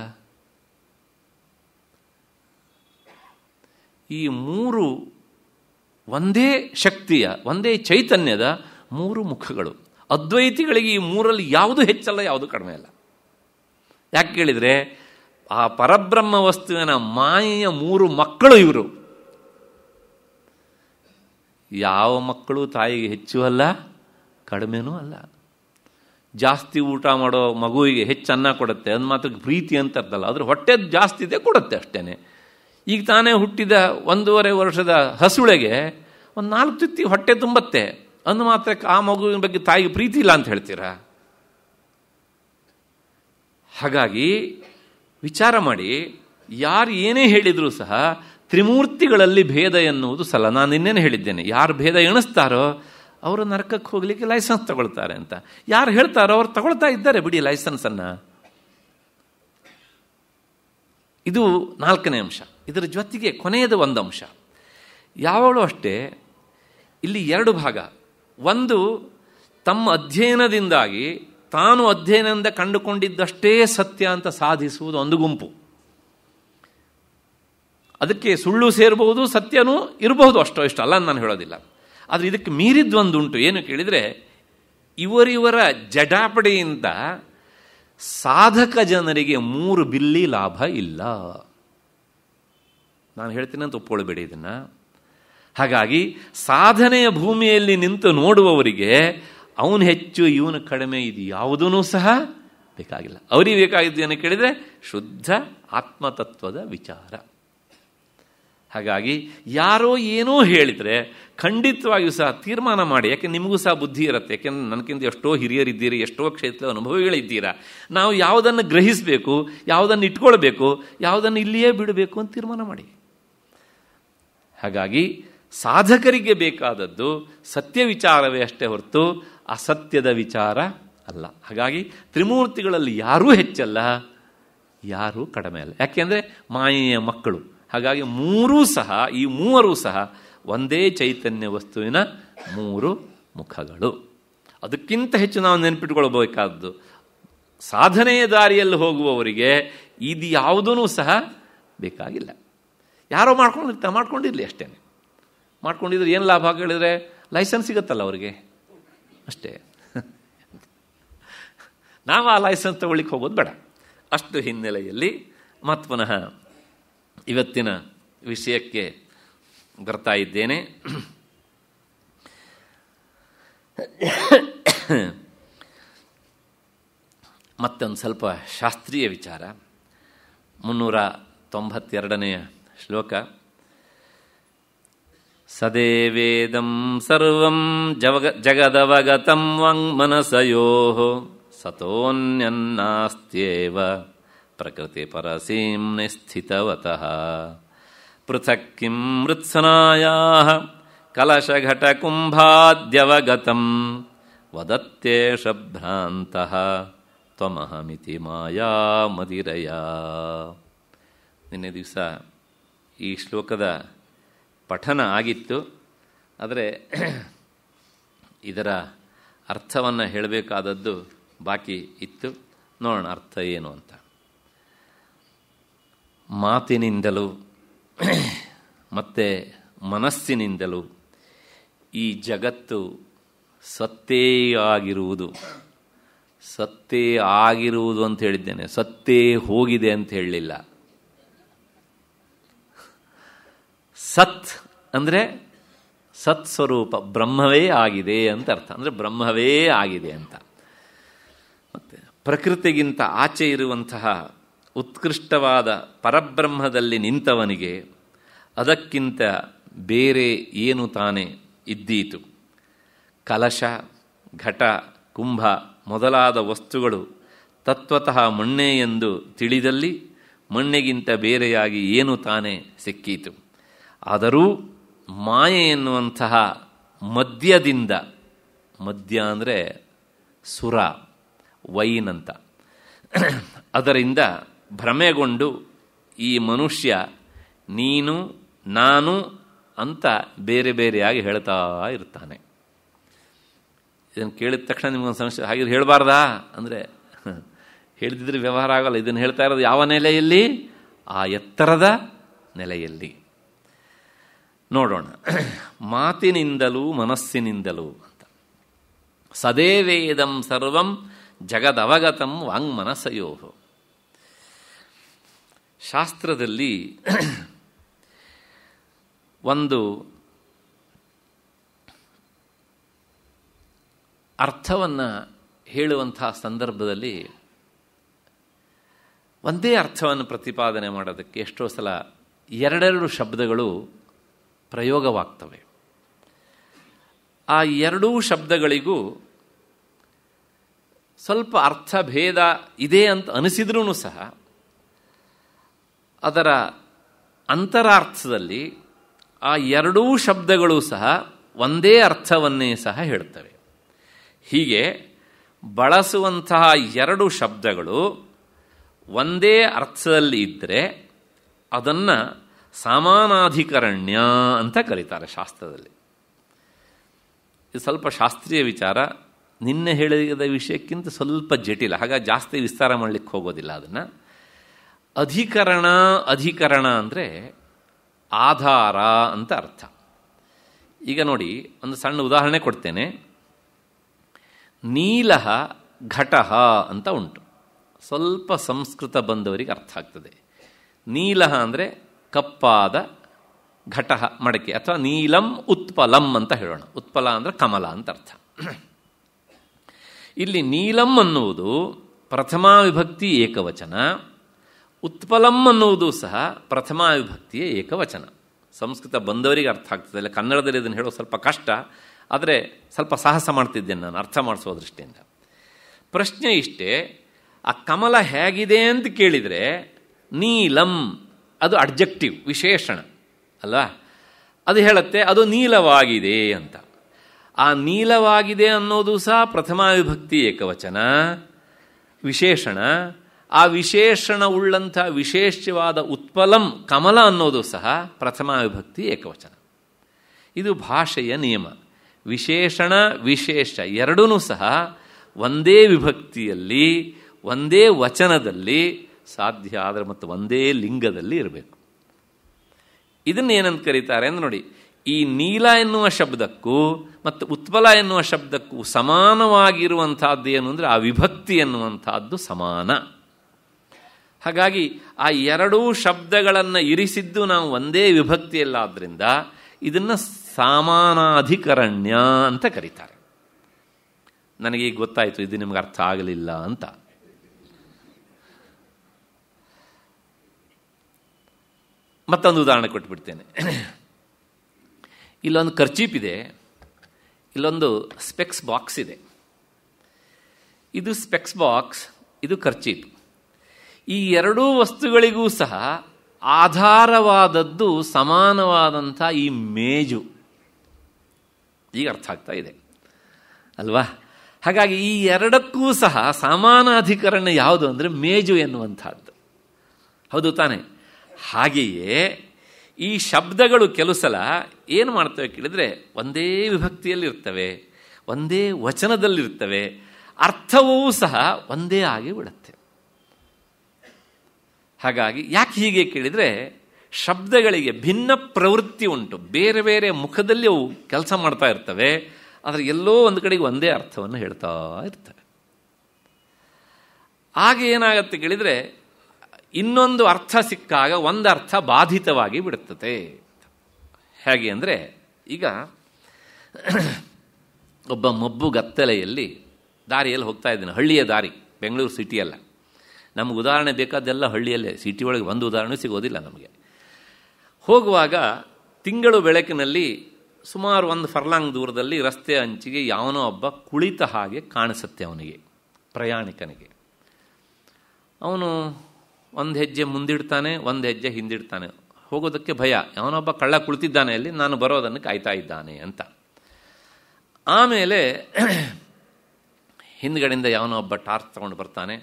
ಈ ಮೂರು ಒಂದೇ ಶಕ್ತಿಯ ಒಂದೇ ಚೈತನ್ಯದ ಮೂರು ಮುಖಗಳು ಅದ್ವೈತಿಗಳಿಗೆ ಈ ಮೂರಲ್ಲಿ ಯಾವುದು ಹೆಚ್ಚಲ್ಲ ಯಾವುದು ಕಡಿಮೆ ಅಲ್ಲ ಯಾಕೆ ಕೇಳಿದರೆ ಆ ಪರಬ್ರಹ್ಮ ವಸ್ತುವಿನ ಮಾಯೆಯ ಮೂರು ಮಕ್ಕಳು ಇವರು ಯಾವ ಮಕ್ಕಳು ತಾಯಿಗೆ ಹೆಚ್ಚು ಅಲ್ಲ ಕಡಿಮೆನೂ ಅಲ್ಲ ಜಾಸ್ತಿ ಊಟ ಮಾಡೋ ಮಗುವಿಗೆ ಹೆಚ್ಚು ಅನ್ನ ಕೊಡುತ್ತೆ ಅದು ಮಾತ್ರ ಪ್ರೀತಿ ಅಂತ ಅರ್ಥಲ್ಲ ಆದರೆ ಹೊಟ್ಟೆ ಜಾಸ್ತಿ ಇದೆ ಕೊಡುತ್ತೆ ಅಷ್ಟೇ ಈಗ ತಾನೇ ಹುಟ್ಟಿದ ಒಂದೂವರೆ ವರ್ಷದ ಹಸುಳೆಗೆ ಒಂದು ನಾಲ್ಕು ತುತ್ತಿ ಹೊಟ್ಟೆ ತುಂಬತ್ತೆ ಅಂದು ಮಾತ್ರ ಆ ಮಗುವಿನ ಬಗ್ಗೆ ತಾಯಿಗೆ ಪ್ರೀತಿ ಇಲ್ಲ ಅಂತ ಹೇಳ್ತೀರಾ ಹಾಗಾಗಿ ವಿಚಾರ ಮಾಡಿ ಯಾರು ಏನೇ ಹೇಳಿದರೂ ಸಹ ತ್ರಿಮೂರ್ತಿಗಳಲ್ಲಿ ಭೇದ ಎನ್ನುವುದು ಸಲ ನಾನು ಇನ್ನೇನು ಹೇಳಿದ್ದೇನೆ ಯಾರು ಭೇದ ಎಣಿಸ್ತಾರೋ ಅವರು ನರಕಕ್ಕೆ ಹೋಗಲಿಕ್ಕೆ ಲೈಸೆನ್ಸ್ ತಗೊಳ್ತಾರೆ ಅಂತ ಯಾರು ಹೇಳ್ತಾರೋ ಅವ್ರು ತಗೊಳ್ತಾ ಇದ್ದಾರೆ ಬಿಡಿ ಲೈಸೆನ್ಸನ್ನು ಇದು ನಾಲ್ಕನೇ ಅಂಶ ಇದರ ಜೊತೆಗೆ ಕೊನೆಯದು ಒಂದು ಅಂಶ ಯಾವಾಗಲೂ ಅಷ್ಟೇ ಇಲ್ಲಿ ಎರಡು ಭಾಗ ಒಂದು ತಮ್ಮ ಅಧ್ಯಯನದಿಂದಾಗಿ ತಾನು ಅಧ್ಯಯನದಿಂದ ಕಂಡುಕೊಂಡಿದ್ದಷ್ಟೇ ಸತ್ಯ ಅಂತ ಸಾಧಿಸುವುದು ಒಂದು ಗುಂಪು ಅದಕ್ಕೆ ಸುಳ್ಳು ಸೇರಬಹುದು ಸತ್ಯನೂ ಇರಬಹುದು ಅಷ್ಟೋ ಇಷ್ಟ ಅಲ್ಲ ನಾನು ಹೇಳೋದಿಲ್ಲ ಆದರೆ ಇದಕ್ಕೆ ಮೀರಿದ್ದೊಂದುಂಟು ಏನು ಕೇಳಿದರೆ ಇವರಿವರ ಜಡಾಪಡೆಯಿಂದ ಸಾಧಕ ಜನರಿಗೆ ಮೂರು ಬಿಲ್ಲಿ ಲಾಭ ಇಲ್ಲ ನಾನು ಹೇಳ್ತೀನಿ ಅಂತ ಒಪ್ಕೊಳ್ಬೇಡಿ ಇದನ್ನು ಹಾಗಾಗಿ ಸಾಧನೆಯ ಭೂಮಿಯಲ್ಲಿ ನಿಂತು ನೋಡುವವರಿಗೆ ಅವನು ಹೆಚ್ಚು ಇವನು ಕಡಿಮೆ ಇದು ಯಾವುದೂ ಸಹ ಬೇಕಾಗಿಲ್ಲ ಅವರಿಗೆ ಬೇಕಾಗಿದ್ದೇನೆ ಕೇಳಿದರೆ ಶುದ್ಧ ಆತ್ಮತತ್ವದ ವಿಚಾರ ಹಾಗಾಗಿ ಯಾರೋ ಏನೋ ಹೇಳಿದರೆ ಖಂಡಿತವಾಗಿಯೂ ಸಹ ತೀರ್ಮಾನ ಮಾಡಿ ಯಾಕೆ ನಿಮಗೂ ಸಹ ಬುದ್ಧಿ ಇರುತ್ತೆ ಯಾಕೆಂದ್ರೆ ನನಗಿಂತ ಎಷ್ಟೋ ಹಿರಿಯರಿದ್ದೀರಿ ಎಷ್ಟೋ ಕ್ಷೇತ್ರದ ಅನುಭವಿಗಳಿದ್ದೀರಾ ನಾವು ಯಾವುದನ್ನು ಗ್ರಹಿಸಬೇಕು ಯಾವುದನ್ನು ಇಟ್ಕೊಳ್ಬೇಕು ಯಾವುದನ್ನು ಇಲ್ಲಿಯೇ ಬಿಡಬೇಕು ಅಂತ ತೀರ್ಮಾನ ಮಾಡಿ ಹಾಗಾಗಿ ಸಾಧಕರಿಗೆ ಬೇಕಾದದ್ದು ಸತ್ಯ ವಿಚಾರವೇ ಅಷ್ಟೇ ಹೊರತು ಅಸತ್ಯದ ವಿಚಾರ ಅಲ್ಲ ಹಾಗಾಗಿ ತ್ರಿಮೂರ್ತಿಗಳಲ್ಲಿ ಯಾರೂ ಹೆಚ್ಚಲ್ಲ ಯಾರೂ ಕಡಿಮೆ ಅಲ್ಲ ಯಾಕೆಂದರೆ ಮಾಯೆಯ ಮಕ್ಕಳು ಹಾಗಾಗಿ ಮೂರೂ ಸಹ ಈ ಮೂವರೂ ಸಹ ಒಂದೇ ಚೈತನ್ಯ ವಸ್ತುವಿನ ಮೂರು ಮುಖಗಳು ಅದಕ್ಕಿಂತ ಹೆಚ್ಚು ನಾವು ನೆನಪಿಟ್ಕೊಳ್ಬೇಕಾದ್ದು ಸಾಧನೆಯ ದಾರಿಯಲ್ಲಿ ಹೋಗುವವರಿಗೆ ಇದು ಯಾವುದೂ ಸಹ ಬೇಕಾಗಿಲ್ಲ ಯಾರೋ ಮಾಡ್ಕೊಂಡಿರ್ತಾರೆ ಮಾಡ್ಕೊಂಡಿರಲಿ ಅಷ್ಟೇ ಮಾಡ್ಕೊಂಡಿದ್ರೆ ಏನು ಲಾಭ ಕೇಳಿದರೆ ಲೈಸೆನ್ಸ್ ಸಿಗುತ್ತಲ್ಲ ಅವರಿಗೆ ಅಷ್ಟೇ ನಾವು ಆ ಲೈಸೆನ್ಸ್ ತಗೊಳ್ಳಿಕ್ಕೆ ಹೋಗೋದು ಬೇಡ ಅಷ್ಟು ಹಿನ್ನೆಲೆಯಲ್ಲಿ ಮತ್ತು ಪುನಃ ಇವತ್ತಿನ ವಿಷಯಕ್ಕೆ ಬರ್ತಾ ಇದ್ದೇನೆ ಮತ್ತೊಂದು ಸ್ವಲ್ಪ ಶಾಸ್ತ್ರೀಯ ವಿಚಾರ ಮುನ್ನೂರ ತೊಂಬತ್ತೆರಡನೆಯ ಶ್ಲೋಕ सदे वेदं सर्वं जगदवगतं वाङ्मनसयोः सतोऽन्यन्नास्त्येव प्रकृतिपरसीं निस्थितवतः पृथक् किं मृत्सनायाः कलशघटकुम्भाद्यवगतं वदत्येषु भ्रान्तः त्वमहमिति माया मदिरया दिने दिवस ई श्लोकदा ಪಠನ ಆಗಿತ್ತು ಆದರೆ ಇದರ ಅರ್ಥವನ್ನು ಹೇಳಬೇಕಾದದ್ದು ಬಾಕಿ ಇತ್ತು ನೋಡೋಣ ಅರ್ಥ ಏನು ಅಂತ ಮಾತಿನಿಂದಲೂ ಮತ್ತು ಮನಸ್ಸಿನಿಂದಲೂ ಈ ಜಗತ್ತು ಸತ್ತೇ ಆಗಿರುವುದು ಸತ್ತೇ ಆಗಿರುವುದು ಅಂತ ಹೇಳಿದ್ದೇನೆ ಸತ್ತೇ ಹೋಗಿದೆ ಅಂತ ಹೇಳಲಿಲ್ಲ ಸತ್ ಅಂದರೆ ಸತ್ಸ್ವರೂಪ ಬ್ರಹ್ಮವೇ ಆಗಿದೆ ಅಂತ ಅರ್ಥ ಅಂದರೆ ಬ್ರಹ್ಮವೇ ಆಗಿದೆ ಅಂತ ಮತ್ತು ಪ್ರಕೃತಿಗಿಂತ ಆಚೆ ಇರುವಂತಹ ಉತ್ಕೃಷ್ಟವಾದ ಪರಬ್ರಹ್ಮದಲ್ಲಿ ನಿಂತವನಿಗೆ ಅದಕ್ಕಿಂತ ಬೇರೆ ಏನು ತಾನೇ ಇದ್ದೀತು ಕಲಶ ಘಟ ಕುಂಭ ಮೊದಲಾದ ವಸ್ತುಗಳು ತತ್ವತಃ ಮಣ್ಣೆ ಎಂದು ತಿಳಿದಲ್ಲಿ ಮಣ್ಣೆಗಿಂತ ಬೇರೆಯಾಗಿ ಏನು ತಾನೇ ಸಿಕ್ಕೀತು ಆದರೂ ಮಾಯೆ ಎನ್ನುವಂತಹ ಮದ್ಯದಿಂದ ಮದ್ಯ ಅಂದರೆ ಸುರ ವೈನ್ ಅಂತ ಅದರಿಂದ ಭ್ರಮೆಗೊಂಡು ಈ ಮನುಷ್ಯ ನೀನು ನಾನು ಅಂತ ಬೇರೆ ಬೇರೆಯಾಗಿ ಹೇಳ್ತಾ ಇರ್ತಾನೆ ಇದನ್ನು ಕೇಳಿದ ತಕ್ಷಣ ನಿಮಗೊಂದು ಸಂಶಯ ಹಾಗೆ ಹೇಳಬಾರ್ದಾ ಅಂದರೆ ಹೇಳಿದ್ರೆ ವ್ಯವಹಾರ ಆಗಲ್ಲ ಇದನ್ನು ಹೇಳ್ತಾ ಇರೋದು ಯಾವ ನೆಲೆಯಲ್ಲಿ ಆ ಎತ್ತರದ ನೆಲೆಯಲ್ಲಿ ನೋಡೋಣ ಮಾತಿನಿಂದಲೂ ಮನಸ್ಸಿನಿಂದಲೂ ಅಂತ ಸದೇವೇದಂ ಸರ್ವಂ ಜಗದವಗತಂ ವಾಂಗ್ ಮನಸ್ಸಯೋ ಶಾಸ್ತ್ರದಲ್ಲಿ ಒಂದು ಅರ್ಥವನ್ನು ಹೇಳುವಂತಹ ಸಂದರ್ಭದಲ್ಲಿ ಒಂದೇ ಅರ್ಥವನ್ನು ಪ್ರತಿಪಾದನೆ ಮಾಡೋದಕ್ಕೆ ಎಷ್ಟೋ ಸಲ ಎರಡೆರಡು ಶಬ್ದಗಳು ಪ್ರಯೋಗವಾಗ್ತವೆ ಆ ಎರಡೂ ಶಬ್ದಗಳಿಗೂ ಸ್ವಲ್ಪ ಅರ್ಥ ಭೇದ ಇದೆ ಅಂತ ಅನಿಸಿದ್ರೂ ಸಹ ಅದರ ಅಂತರಾರ್ಥದಲ್ಲಿ ಆ ಎರಡೂ ಶಬ್ದಗಳು ಸಹ ಒಂದೇ ಅರ್ಥವನ್ನೇ ಸಹ ಹೇಳ್ತವೆ ಹೀಗೆ ಬಳಸುವಂತಹ ಎರಡು ಶಬ್ದಗಳು ಒಂದೇ ಅರ್ಥದಲ್ಲಿ ಇದ್ದರೆ ಅದನ್ನು ಸಮಾನಾಧಿಕರಣ್ಯ ಅಂತ ಕರೀತಾರೆ ಶಾಸ್ತ್ರದಲ್ಲಿ ಇದು ಸ್ವಲ್ಪ ಶಾಸ್ತ್ರೀಯ ವಿಚಾರ ನಿನ್ನೆ ಹೇಳಿದ ವಿಷಯಕ್ಕಿಂತ ಸ್ವಲ್ಪ ಜಟಿಲ ಹಾಗಾಗಿ ಜಾಸ್ತಿ ವಿಸ್ತಾರ ಮಾಡಲಿಕ್ಕೆ ಹೋಗೋದಿಲ್ಲ ಅದನ್ನು ಅಧಿಕರಣ ಅಧಿಕರಣ ಅಂದರೆ ಆಧಾರ ಅಂತ ಅರ್ಥ ಈಗ ನೋಡಿ ಒಂದು ಸಣ್ಣ ಉದಾಹರಣೆ ಕೊಡ್ತೇನೆ ನೀಲ ಘಟ ಅಂತ ಉಂಟು ಸ್ವಲ್ಪ ಸಂಸ್ಕೃತ ಬಂದವರಿಗೆ ಅರ್ಥ ಆಗ್ತದೆ ನೀಲ ಅಂದರೆ ಕಪ್ಪಾದ ಘಟ ಮಡಕೆ ಅಥವಾ ನೀಲಂ ಉತ್ಪಲಂ ಅಂತ ಹೇಳೋಣ ಉತ್ಪಲ ಅಂದರೆ ಕಮಲ ಅಂತ ಅರ್ಥ ಇಲ್ಲಿ ನೀಲಂ ಅನ್ನುವುದು ಪ್ರಥಮ ವಿಭಕ್ತಿ ಏಕವಚನ ಉತ್ಪಲಂ ಅನ್ನುವುದು ಸಹ ಪ್ರಥಮ ವಿಭಕ್ತಿಯ ಏಕವಚನ ಸಂಸ್ಕೃತ ಬಂದವರಿಗೆ ಅರ್ಥ ಆಗ್ತದೆ ಅಲ್ಲ ಕನ್ನಡದಲ್ಲಿ ಇದನ್ನು ಹೇಳೋ ಸ್ವಲ್ಪ ಕಷ್ಟ ಆದರೆ ಸ್ವಲ್ಪ ಸಾಹಸ ಮಾಡ್ತಿದ್ದೇನೆ ನಾನು ಅರ್ಥ ಮಾಡಿಸೋ ದೃಷ್ಟಿಯಿಂದ ಪ್ರಶ್ನೆ ಇಷ್ಟೇ ಆ ಕಮಲ ಹೇಗಿದೆ ಅಂತ ಕೇಳಿದರೆ ನೀಲಂ ಅದು ಅಡ್ಜೆಕ್ಟಿವ್ ವಿಶೇಷಣ ಅಲ್ವಾ ಅದು ಹೇಳುತ್ತೆ ಅದು ನೀಲವಾಗಿದೆ ಅಂತ ಆ ನೀಲವಾಗಿದೆ ಅನ್ನೋದು ಸಹ ಪ್ರಥಮ ವಿಭಕ್ತಿ ಏಕವಚನ ವಿಶೇಷಣ ಆ ವಿಶೇಷಣ ಉಳ್ಳಂಥ ವಿಶೇಷವಾದ ಉತ್ಪಲಂ ಕಮಲ ಅನ್ನೋದು ಸಹ ಪ್ರಥಮ ವಿಭಕ್ತಿ ಏಕವಚನ ಇದು ಭಾಷೆಯ ನಿಯಮ ವಿಶೇಷಣ ವಿಶೇಷ ಎರಡೂ ಸಹ ಒಂದೇ ವಿಭಕ್ತಿಯಲ್ಲಿ ಒಂದೇ ವಚನದಲ್ಲಿ ಸಾಧ್ಯ ಆದರೆ ಮತ್ತು ಒಂದೇ ಲಿಂಗದಲ್ಲಿ ಇರಬೇಕು ಇದನ್ನೇನಂತ ಕರೀತಾರೆ ಅಂದ್ರೆ ನೋಡಿ ಈ ನೀಲ ಎನ್ನುವ ಶಬ್ದಕ್ಕೂ ಮತ್ತು ಉತ್ಪಲ ಎನ್ನುವ ಶಬ್ದಕ್ಕೂ ಸಮಾನವಾಗಿರುವಂತಹದ್ದು ಏನು ಅಂದರೆ ಆ ವಿಭಕ್ತಿ ಎನ್ನುವಂತಹದ್ದು ಸಮಾನ ಹಾಗಾಗಿ ಆ ಎರಡೂ ಶಬ್ದಗಳನ್ನು ಇರಿಸಿದ್ದು ನಾವು ಒಂದೇ ವಿಭಕ್ತಿಯಲ್ಲಾದ್ರಿಂದ ಇದನ್ನು ಸಾಮಾನಾಧಿಕರಣ್ಯ ಅಂತ ಕರೀತಾರೆ ನನಗೆ ಗೊತ್ತಾಯಿತು ಇದು ನಿಮ್ಗೆ ಅರ್ಥ ಆಗಲಿಲ್ಲ ಅಂತ ಮತ್ತೊಂದು ಉದಾಹರಣೆ ಕೊಟ್ಬಿಡ್ತೇನೆ ಇಲ್ಲೊಂದು ಖರ್ಚೀಪ್ ಇದೆ ಇಲ್ಲೊಂದು ಸ್ಪೆಕ್ಸ್ ಬಾಕ್ಸ್ ಇದೆ ಇದು ಸ್ಪೆಕ್ಸ್ ಬಾಕ್ಸ್ ಇದು ಖರ್ಚೀಪ್ ಈ ಎರಡೂ ವಸ್ತುಗಳಿಗೂ ಸಹ ಆಧಾರವಾದದ್ದು ಸಮಾನವಾದಂಥ ಈ ಮೇಜು ಈಗ ಅರ್ಥ ಆಗ್ತಾ ಇದೆ ಅಲ್ವಾ ಹಾಗಾಗಿ ಈ ಎರಡಕ್ಕೂ ಸಹ ಸಮಾನಾಧಿಕರಣ ಯಾವುದು ಅಂದರೆ ಮೇಜು ಎನ್ನುವಂಥದ್ದು ಹೌದು ತಾನೇ ಹಾಗೆಯೇ ಈ ಶಬ್ದಗಳು ಕೆಲವು ಸಲ ಏನು ಮಾಡ್ತವೆ ಕೇಳಿದರೆ ಒಂದೇ ವಿಭಕ್ತಿಯಲ್ಲಿರ್ತವೆ ಒಂದೇ ವಚನದಲ್ಲಿರ್ತವೆ ಅರ್ಥವೂ ಸಹ ಒಂದೇ ಆಗಿ ಬಿಡುತ್ತೆ ಹಾಗಾಗಿ ಯಾಕೆ ಹೀಗೆ ಕೇಳಿದರೆ ಶಬ್ದಗಳಿಗೆ ಭಿನ್ನ ಪ್ರವೃತ್ತಿ ಉಂಟು ಬೇರೆ ಬೇರೆ ಮುಖದಲ್ಲಿ ಅವು ಕೆಲಸ ಮಾಡ್ತಾ ಇರ್ತವೆ ಆದರೆ ಎಲ್ಲೋ ಒಂದು ಕಡೆಗೆ ಒಂದೇ ಅರ್ಥವನ್ನು ಹೇಳ್ತಾ ಇರ್ತವೆ ಆಗ ಏನಾಗತ್ತೆ ಕೇಳಿದರೆ ಇನ್ನೊಂದು ಅರ್ಥ ಸಿಕ್ಕಾಗ ಒಂದು ಅರ್ಥ ಬಾಧಿತವಾಗಿ ಬಿಡುತ್ತದೆ ಹೇಗೆ ಅಂದರೆ ಈಗ ಒಬ್ಬ ಮಬ್ಬು ಗತ್ತಲೆಯಲ್ಲಿ ದಾರಿಯಲ್ಲಿ ಹೋಗ್ತಾ ಇದ್ದೀನಿ ಹಳ್ಳಿಯ ದಾರಿ ಬೆಂಗಳೂರು ಸಿಟಿಯಲ್ಲ ನಮಗೆ ಉದಾಹರಣೆ ಬೇಕಾದ್ದೆಲ್ಲ ಹಳ್ಳಿಯಲ್ಲೇ ಸಿಟಿ ಒಳಗೆ ಒಂದು ಉದಾಹರಣೆ ಸಿಗೋದಿಲ್ಲ ನಮಗೆ ಹೋಗುವಾಗ ತಿಂಗಳು ಬೆಳಕಿನಲ್ಲಿ ಸುಮಾರು ಒಂದು ಫರ್ಲಾಂಗ್ ದೂರದಲ್ಲಿ ರಸ್ತೆ ಅಂಚಿಗೆ ಯಾವನೋ ಒಬ್ಬ ಕುಳಿತ ಹಾಗೆ ಕಾಣಿಸುತ್ತೆ ಅವನಿಗೆ ಪ್ರಯಾಣಿಕನಿಗೆ ಅವನು ಒಂದು ಹೆಜ್ಜೆ ಮುಂದಿಡ್ತಾನೆ ಒಂದು ಹೆಜ್ಜೆ ಹಿಂದಿಡ್ತಾನೆ ಹೋಗೋದಕ್ಕೆ ಭಯ ಯಾವನೊಬ್ಬ ಕಳ್ಳ ಕುಳಿತಿದ್ದಾನೆ ಅಲ್ಲಿ ನಾನು ಬರೋದನ್ನು ಕಾಯ್ತಾ ಇದ್ದಾನೆ ಅಂತ ಆಮೇಲೆ ಹಿಂದ್ಗಡೆಯಿಂದ ಯಾವನೋ ಒಬ್ಬ ಟಾರ್ಚ್ ತೊಗೊಂಡು ಬರ್ತಾನೆ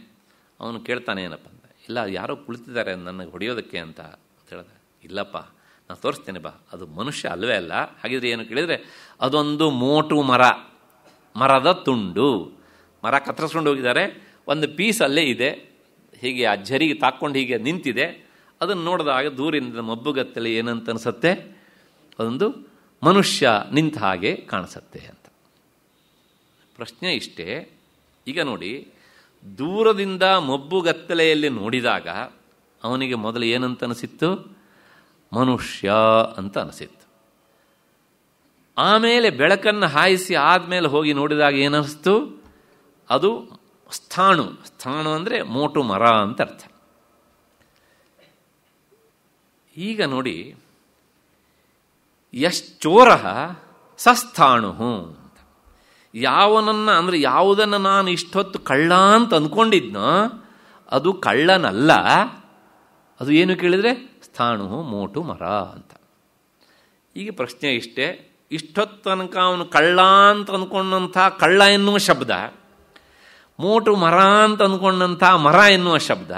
ಅವನು ಕೇಳ್ತಾನೆ ಏನಪ್ಪ ಅಂತ ಇಲ್ಲ ಯಾರೋ ಕುಳಿತಿದ್ದಾರೆ ನನಗೆ ಹೊಡೆಯೋದಕ್ಕೆ ಅಂತ ಹೇಳಿದೆ ಇಲ್ಲಪ್ಪ ನಾನು ತೋರಿಸ್ತೇನೆ ಬಾ ಅದು ಮನುಷ್ಯ ಅಲ್ವೇ ಅಲ್ಲ ಹಾಗಿದ್ರೆ ಏನು ಕೇಳಿದರೆ ಅದೊಂದು ಮೋಟು ಮರ ಮರದ ತುಂಡು ಮರ ಕತ್ತರಿಸ್ಕೊಂಡು ಹೋಗಿದ್ದಾರೆ ಒಂದು ಪೀಸ್ ಅಲ್ಲೇ ಇದೆ ಹೀಗೆ ಆ ಝರಿಗೆ ತಾಕ್ಕೊಂಡು ಹೀಗೆ ನಿಂತಿದೆ ಅದನ್ನು ನೋಡಿದಾಗ ದೂರಿಂದ ಮಬ್ಬುಗತ್ತಲೆ ಏನಂತ ಅನಿಸತ್ತೆ ಅದೊಂದು ಮನುಷ್ಯ ನಿಂತ ಹಾಗೆ ಕಾಣಿಸತ್ತೆ ಅಂತ ಪ್ರಶ್ನೆ ಇಷ್ಟೇ ಈಗ ನೋಡಿ ದೂರದಿಂದ ಮಬ್ಬುಗತ್ತಲೆಯಲ್ಲಿ ನೋಡಿದಾಗ ಅವನಿಗೆ ಮೊದಲು ಏನಂತ ಅನಿಸಿತ್ತು ಮನುಷ್ಯ ಅಂತ ಅನಿಸಿತ್ತು ಆಮೇಲೆ ಬೆಳಕನ್ನು ಹಾಯಿಸಿ ಆದಮೇಲೆ ಹೋಗಿ ನೋಡಿದಾಗ ಏನಿಸ್ತು ಅದು ಸ್ಥಾಣು ಸ್ಥಾಣು ಅಂದರೆ ಮೋಟು ಮರ ಅಂತ ಅರ್ಥ ಈಗ ನೋಡಿ ಯಶ್ಚೋರ ಸಸ್ಥಾಣು ಅಂತ ಯಾವನನ್ನ ಅಂದರೆ ಯಾವುದನ್ನು ನಾನು ಇಷ್ಟೊತ್ತು ಕಳ್ಳ ಅಂತ ಅಂದ್ಕೊಂಡಿದ್ನೋ ಅದು ಕಳ್ಳನಲ್ಲ ಅದು ಏನು ಕೇಳಿದರೆ ಸ್ಥಾಣು ಮೋಟು ಮರ ಅಂತ ಈಗ ಪ್ರಶ್ನೆ ಇಷ್ಟೇ ಇಷ್ಟೊತ್ತು ತನಕ ಅವನು ಕಳ್ಳ ಅಂತ ಅಂದ್ಕೊಂಡಂಥ ಕಳ್ಳ ಎನ್ನುವ ಶಬ್ದ ಮೋಟು ಮರ ಅಂತ ಅಂದ್ಕೊಂಡಂತಹ ಮರ ಎನ್ನುವ ಶಬ್ದ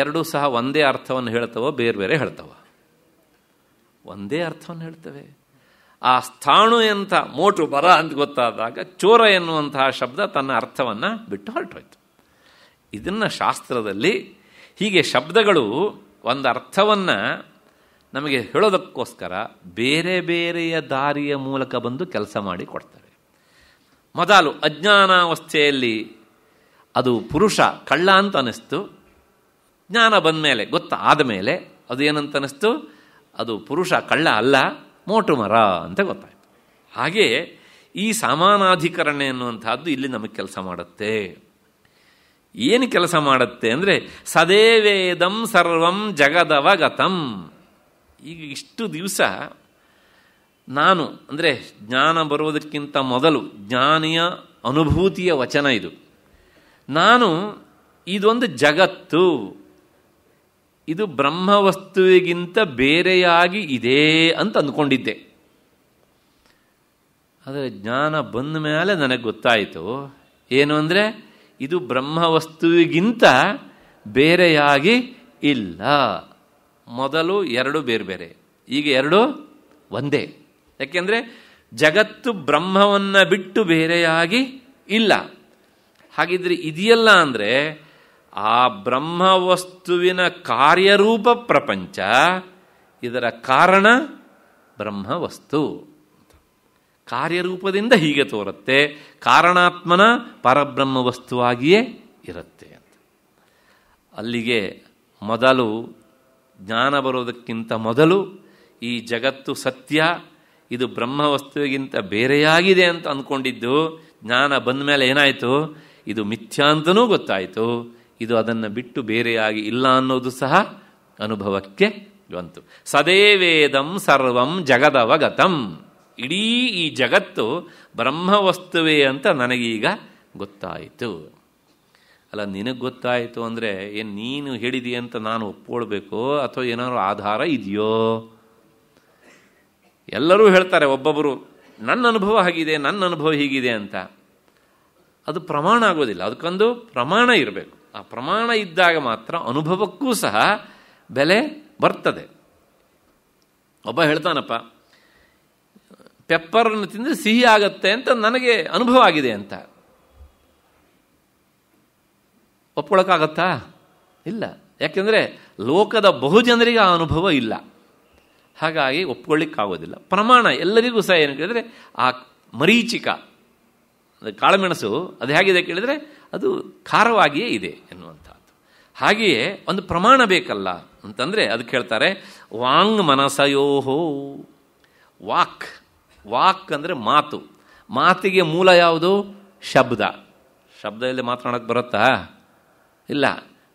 ಎರಡೂ ಸಹ ಒಂದೇ ಅರ್ಥವನ್ನು ಹೇಳ್ತವೋ ಬೇರೆ ಬೇರೆ ಹೇಳ್ತವ ಒಂದೇ ಅರ್ಥವನ್ನು ಹೇಳ್ತವೆ ಆ ಸ್ಥಾಣು ಎಂಥ ಮೋಟು ಬರ ಅಂತ ಗೊತ್ತಾದಾಗ ಚೋರ ಎನ್ನುವಂತಹ ಶಬ್ದ ತನ್ನ ಅರ್ಥವನ್ನು ಬಿಟ್ಟು ಹೊರಟೋಯ್ತು ಇದನ್ನು ಶಾಸ್ತ್ರದಲ್ಲಿ ಹೀಗೆ ಶಬ್ದಗಳು ಒಂದು ಅರ್ಥವನ್ನು ನಮಗೆ ಹೇಳೋದಕ್ಕೋಸ್ಕರ ಬೇರೆ ಬೇರೆಯ ದಾರಿಯ ಮೂಲಕ ಬಂದು ಕೆಲಸ ಮಾಡಿ ಕೊಡ್ತವೆ ಮೊದಲು ಅಜ್ಞಾನಾವಸ್ಥೆಯಲ್ಲಿ ಅದು ಪುರುಷ ಕಳ್ಳ ಅಂತ ಅನ್ನಿಸ್ತು ಜ್ಞಾನ ಬಂದ ಮೇಲೆ ಗೊತ್ತಾದ ಮೇಲೆ ಅದು ಏನಂತ ಅನ್ನಿಸ್ತು ಅದು ಪುರುಷ ಕಳ್ಳ ಅಲ್ಲ ಮೋಟು ಮರ ಅಂತ ಗೊತ್ತಾಯಿತು ಹಾಗೆಯೇ ಈ ಸಮಾನಾಧಿಕರಣೆ ಎನ್ನುವಂತಹದ್ದು ಇಲ್ಲಿ ನಮಗೆ ಕೆಲಸ ಮಾಡುತ್ತೆ ಏನು ಕೆಲಸ ಮಾಡುತ್ತೆ ಅಂದರೆ ಸದೇವೇದಂ ಸರ್ವಂ ಜಗದವಗತಂ ಈಗ ಇಷ್ಟು ದಿವಸ ನಾನು ಅಂದರೆ ಜ್ಞಾನ ಬರುವುದಕ್ಕಿಂತ ಮೊದಲು ಜ್ಞಾನಿಯ ಅನುಭೂತಿಯ ವಚನ ಇದು ನಾನು ಇದೊಂದು ಜಗತ್ತು ಇದು ಬ್ರಹ್ಮ ವಸ್ತುವಿಗಿಂತ ಬೇರೆಯಾಗಿ ಇದೆ ಅಂತ ಅಂದ್ಕೊಂಡಿದ್ದೆ ಆದರೆ ಜ್ಞಾನ ಬಂದ ಮೇಲೆ ನನಗೆ ಗೊತ್ತಾಯಿತು ಏನು ಅಂದರೆ ಇದು ಬ್ರಹ್ಮವಸ್ತುವಿಗಿಂತ ಬೇರೆಯಾಗಿ ಇಲ್ಲ ಮೊದಲು ಎರಡು ಬೇರೆ ಬೇರೆ ಈಗ ಎರಡು ಒಂದೇ ಯಾಕೆಂದರೆ ಜಗತ್ತು ಬ್ರಹ್ಮವನ್ನು ಬಿಟ್ಟು ಬೇರೆಯಾಗಿ ಇಲ್ಲ ಹಾಗಿದ್ರೆ ಇದೆಯಲ್ಲ ಅಂದರೆ ಆ ಬ್ರಹ್ಮ ವಸ್ತುವಿನ ಕಾರ್ಯರೂಪ ಪ್ರಪಂಚ ಇದರ ಕಾರಣ ಬ್ರಹ್ಮ ವಸ್ತು ಕಾರ್ಯರೂಪದಿಂದ ಹೀಗೆ ತೋರುತ್ತೆ ಕಾರಣಾತ್ಮನ ಪರಬ್ರಹ್ಮ ವಸ್ತುವಾಗಿಯೇ ಇರುತ್ತೆ ಅಂತ ಅಲ್ಲಿಗೆ ಮೊದಲು ಜ್ಞಾನ ಬರೋದಕ್ಕಿಂತ ಮೊದಲು ಈ ಜಗತ್ತು ಸತ್ಯ ಇದು ಬ್ರಹ್ಮ ವಸ್ತುವಿಗಿಂತ ಬೇರೆಯಾಗಿದೆ ಅಂತ ಅಂದ್ಕೊಂಡಿದ್ದು ಜ್ಞಾನ ಬಂದ ಮೇಲೆ ಏನಾಯಿತು ಇದು ಮಿಥ್ಯಾ ಅಂತನೂ ಗೊತ್ತಾಯಿತು ಇದು ಅದನ್ನು ಬಿಟ್ಟು ಬೇರೆಯಾಗಿ ಇಲ್ಲ ಅನ್ನೋದು ಸಹ ಅನುಭವಕ್ಕೆ ಬಂತು ಸದೇವೇದಂ ಸರ್ವಂ ಜಗದವಗತಂ ಇಡೀ ಈ ಜಗತ್ತು ಬ್ರಹ್ಮವಸ್ತುವೆ ಅಂತ ನನಗೀಗ ಗೊತ್ತಾಯಿತು ಅಲ್ಲ ನಿನಗೆ ಗೊತ್ತಾಯಿತು ಅಂದರೆ ಏನು ನೀನು ಹೇಳಿದಿ ಅಂತ ನಾನು ಒಪ್ಪೋಳ್ಬೇಕು ಅಥವಾ ಏನಾದ್ರು ಆಧಾರ ಇದೆಯೋ ಎಲ್ಲರೂ ಹೇಳ್ತಾರೆ ಒಬ್ಬೊಬ್ಬರು ನನ್ನ ಅನುಭವ ಆಗಿದೆ ನನ್ನ ಅನುಭವ ಹೀಗಿದೆ ಅಂತ ಅದು ಪ್ರಮಾಣ ಆಗೋದಿಲ್ಲ ಅದಕ್ಕೊಂದು ಪ್ರಮಾಣ ಇರಬೇಕು ಆ ಪ್ರಮಾಣ ಇದ್ದಾಗ ಮಾತ್ರ ಅನುಭವಕ್ಕೂ ಸಹ ಬೆಲೆ ಬರ್ತದೆ ಒಬ್ಬ ಹೇಳ್ತಾನಪ್ಪ ಪೆಪ್ಪರನ್ನು ತಿಂದರೆ ಸಿಹಿ ಆಗತ್ತೆ ಅಂತ ನನಗೆ ಅನುಭವ ಆಗಿದೆ ಅಂತ ಒಪ್ಕೊಳಕ್ಕಾಗತ್ತಾ ಇಲ್ಲ ಯಾಕೆಂದರೆ ಲೋಕದ ಬಹುಜನರಿಗೆ ಆ ಅನುಭವ ಇಲ್ಲ ಹಾಗಾಗಿ ಒಪ್ಕೊಳ್ಳಿಕ್ಕಾಗೋದಿಲ್ಲ ಪ್ರಮಾಣ ಎಲ್ಲರಿಗೂ ಸಹ ಏನು ಕೇಳಿದರೆ ಆ ಮರೀಚಿಕ ಕಾಳುಮೆಣಸು ಅದು ಹೇಗಿದೆ ಕೇಳಿದರೆ ಅದು ಖಾರವಾಗಿಯೇ ಇದೆ ಎನ್ನುವಂಥದ್ದು ಹಾಗೆಯೇ ಒಂದು ಪ್ರಮಾಣ ಬೇಕಲ್ಲ ಅಂತಂದರೆ ಅದು ಕೇಳ್ತಾರೆ ವಾಂಗ್ ಮನಸಯೋಹೋ ವಾಕ್ ವಾಕ್ ಅಂದರೆ ಮಾತು ಮಾತಿಗೆ ಮೂಲ ಯಾವುದು ಶಬ್ದ ಶಬ್ದ ಇಲ್ಲಿ ಮಾತನಾಡೋಕ್ಕೆ ಬರುತ್ತಾ ಇಲ್ಲ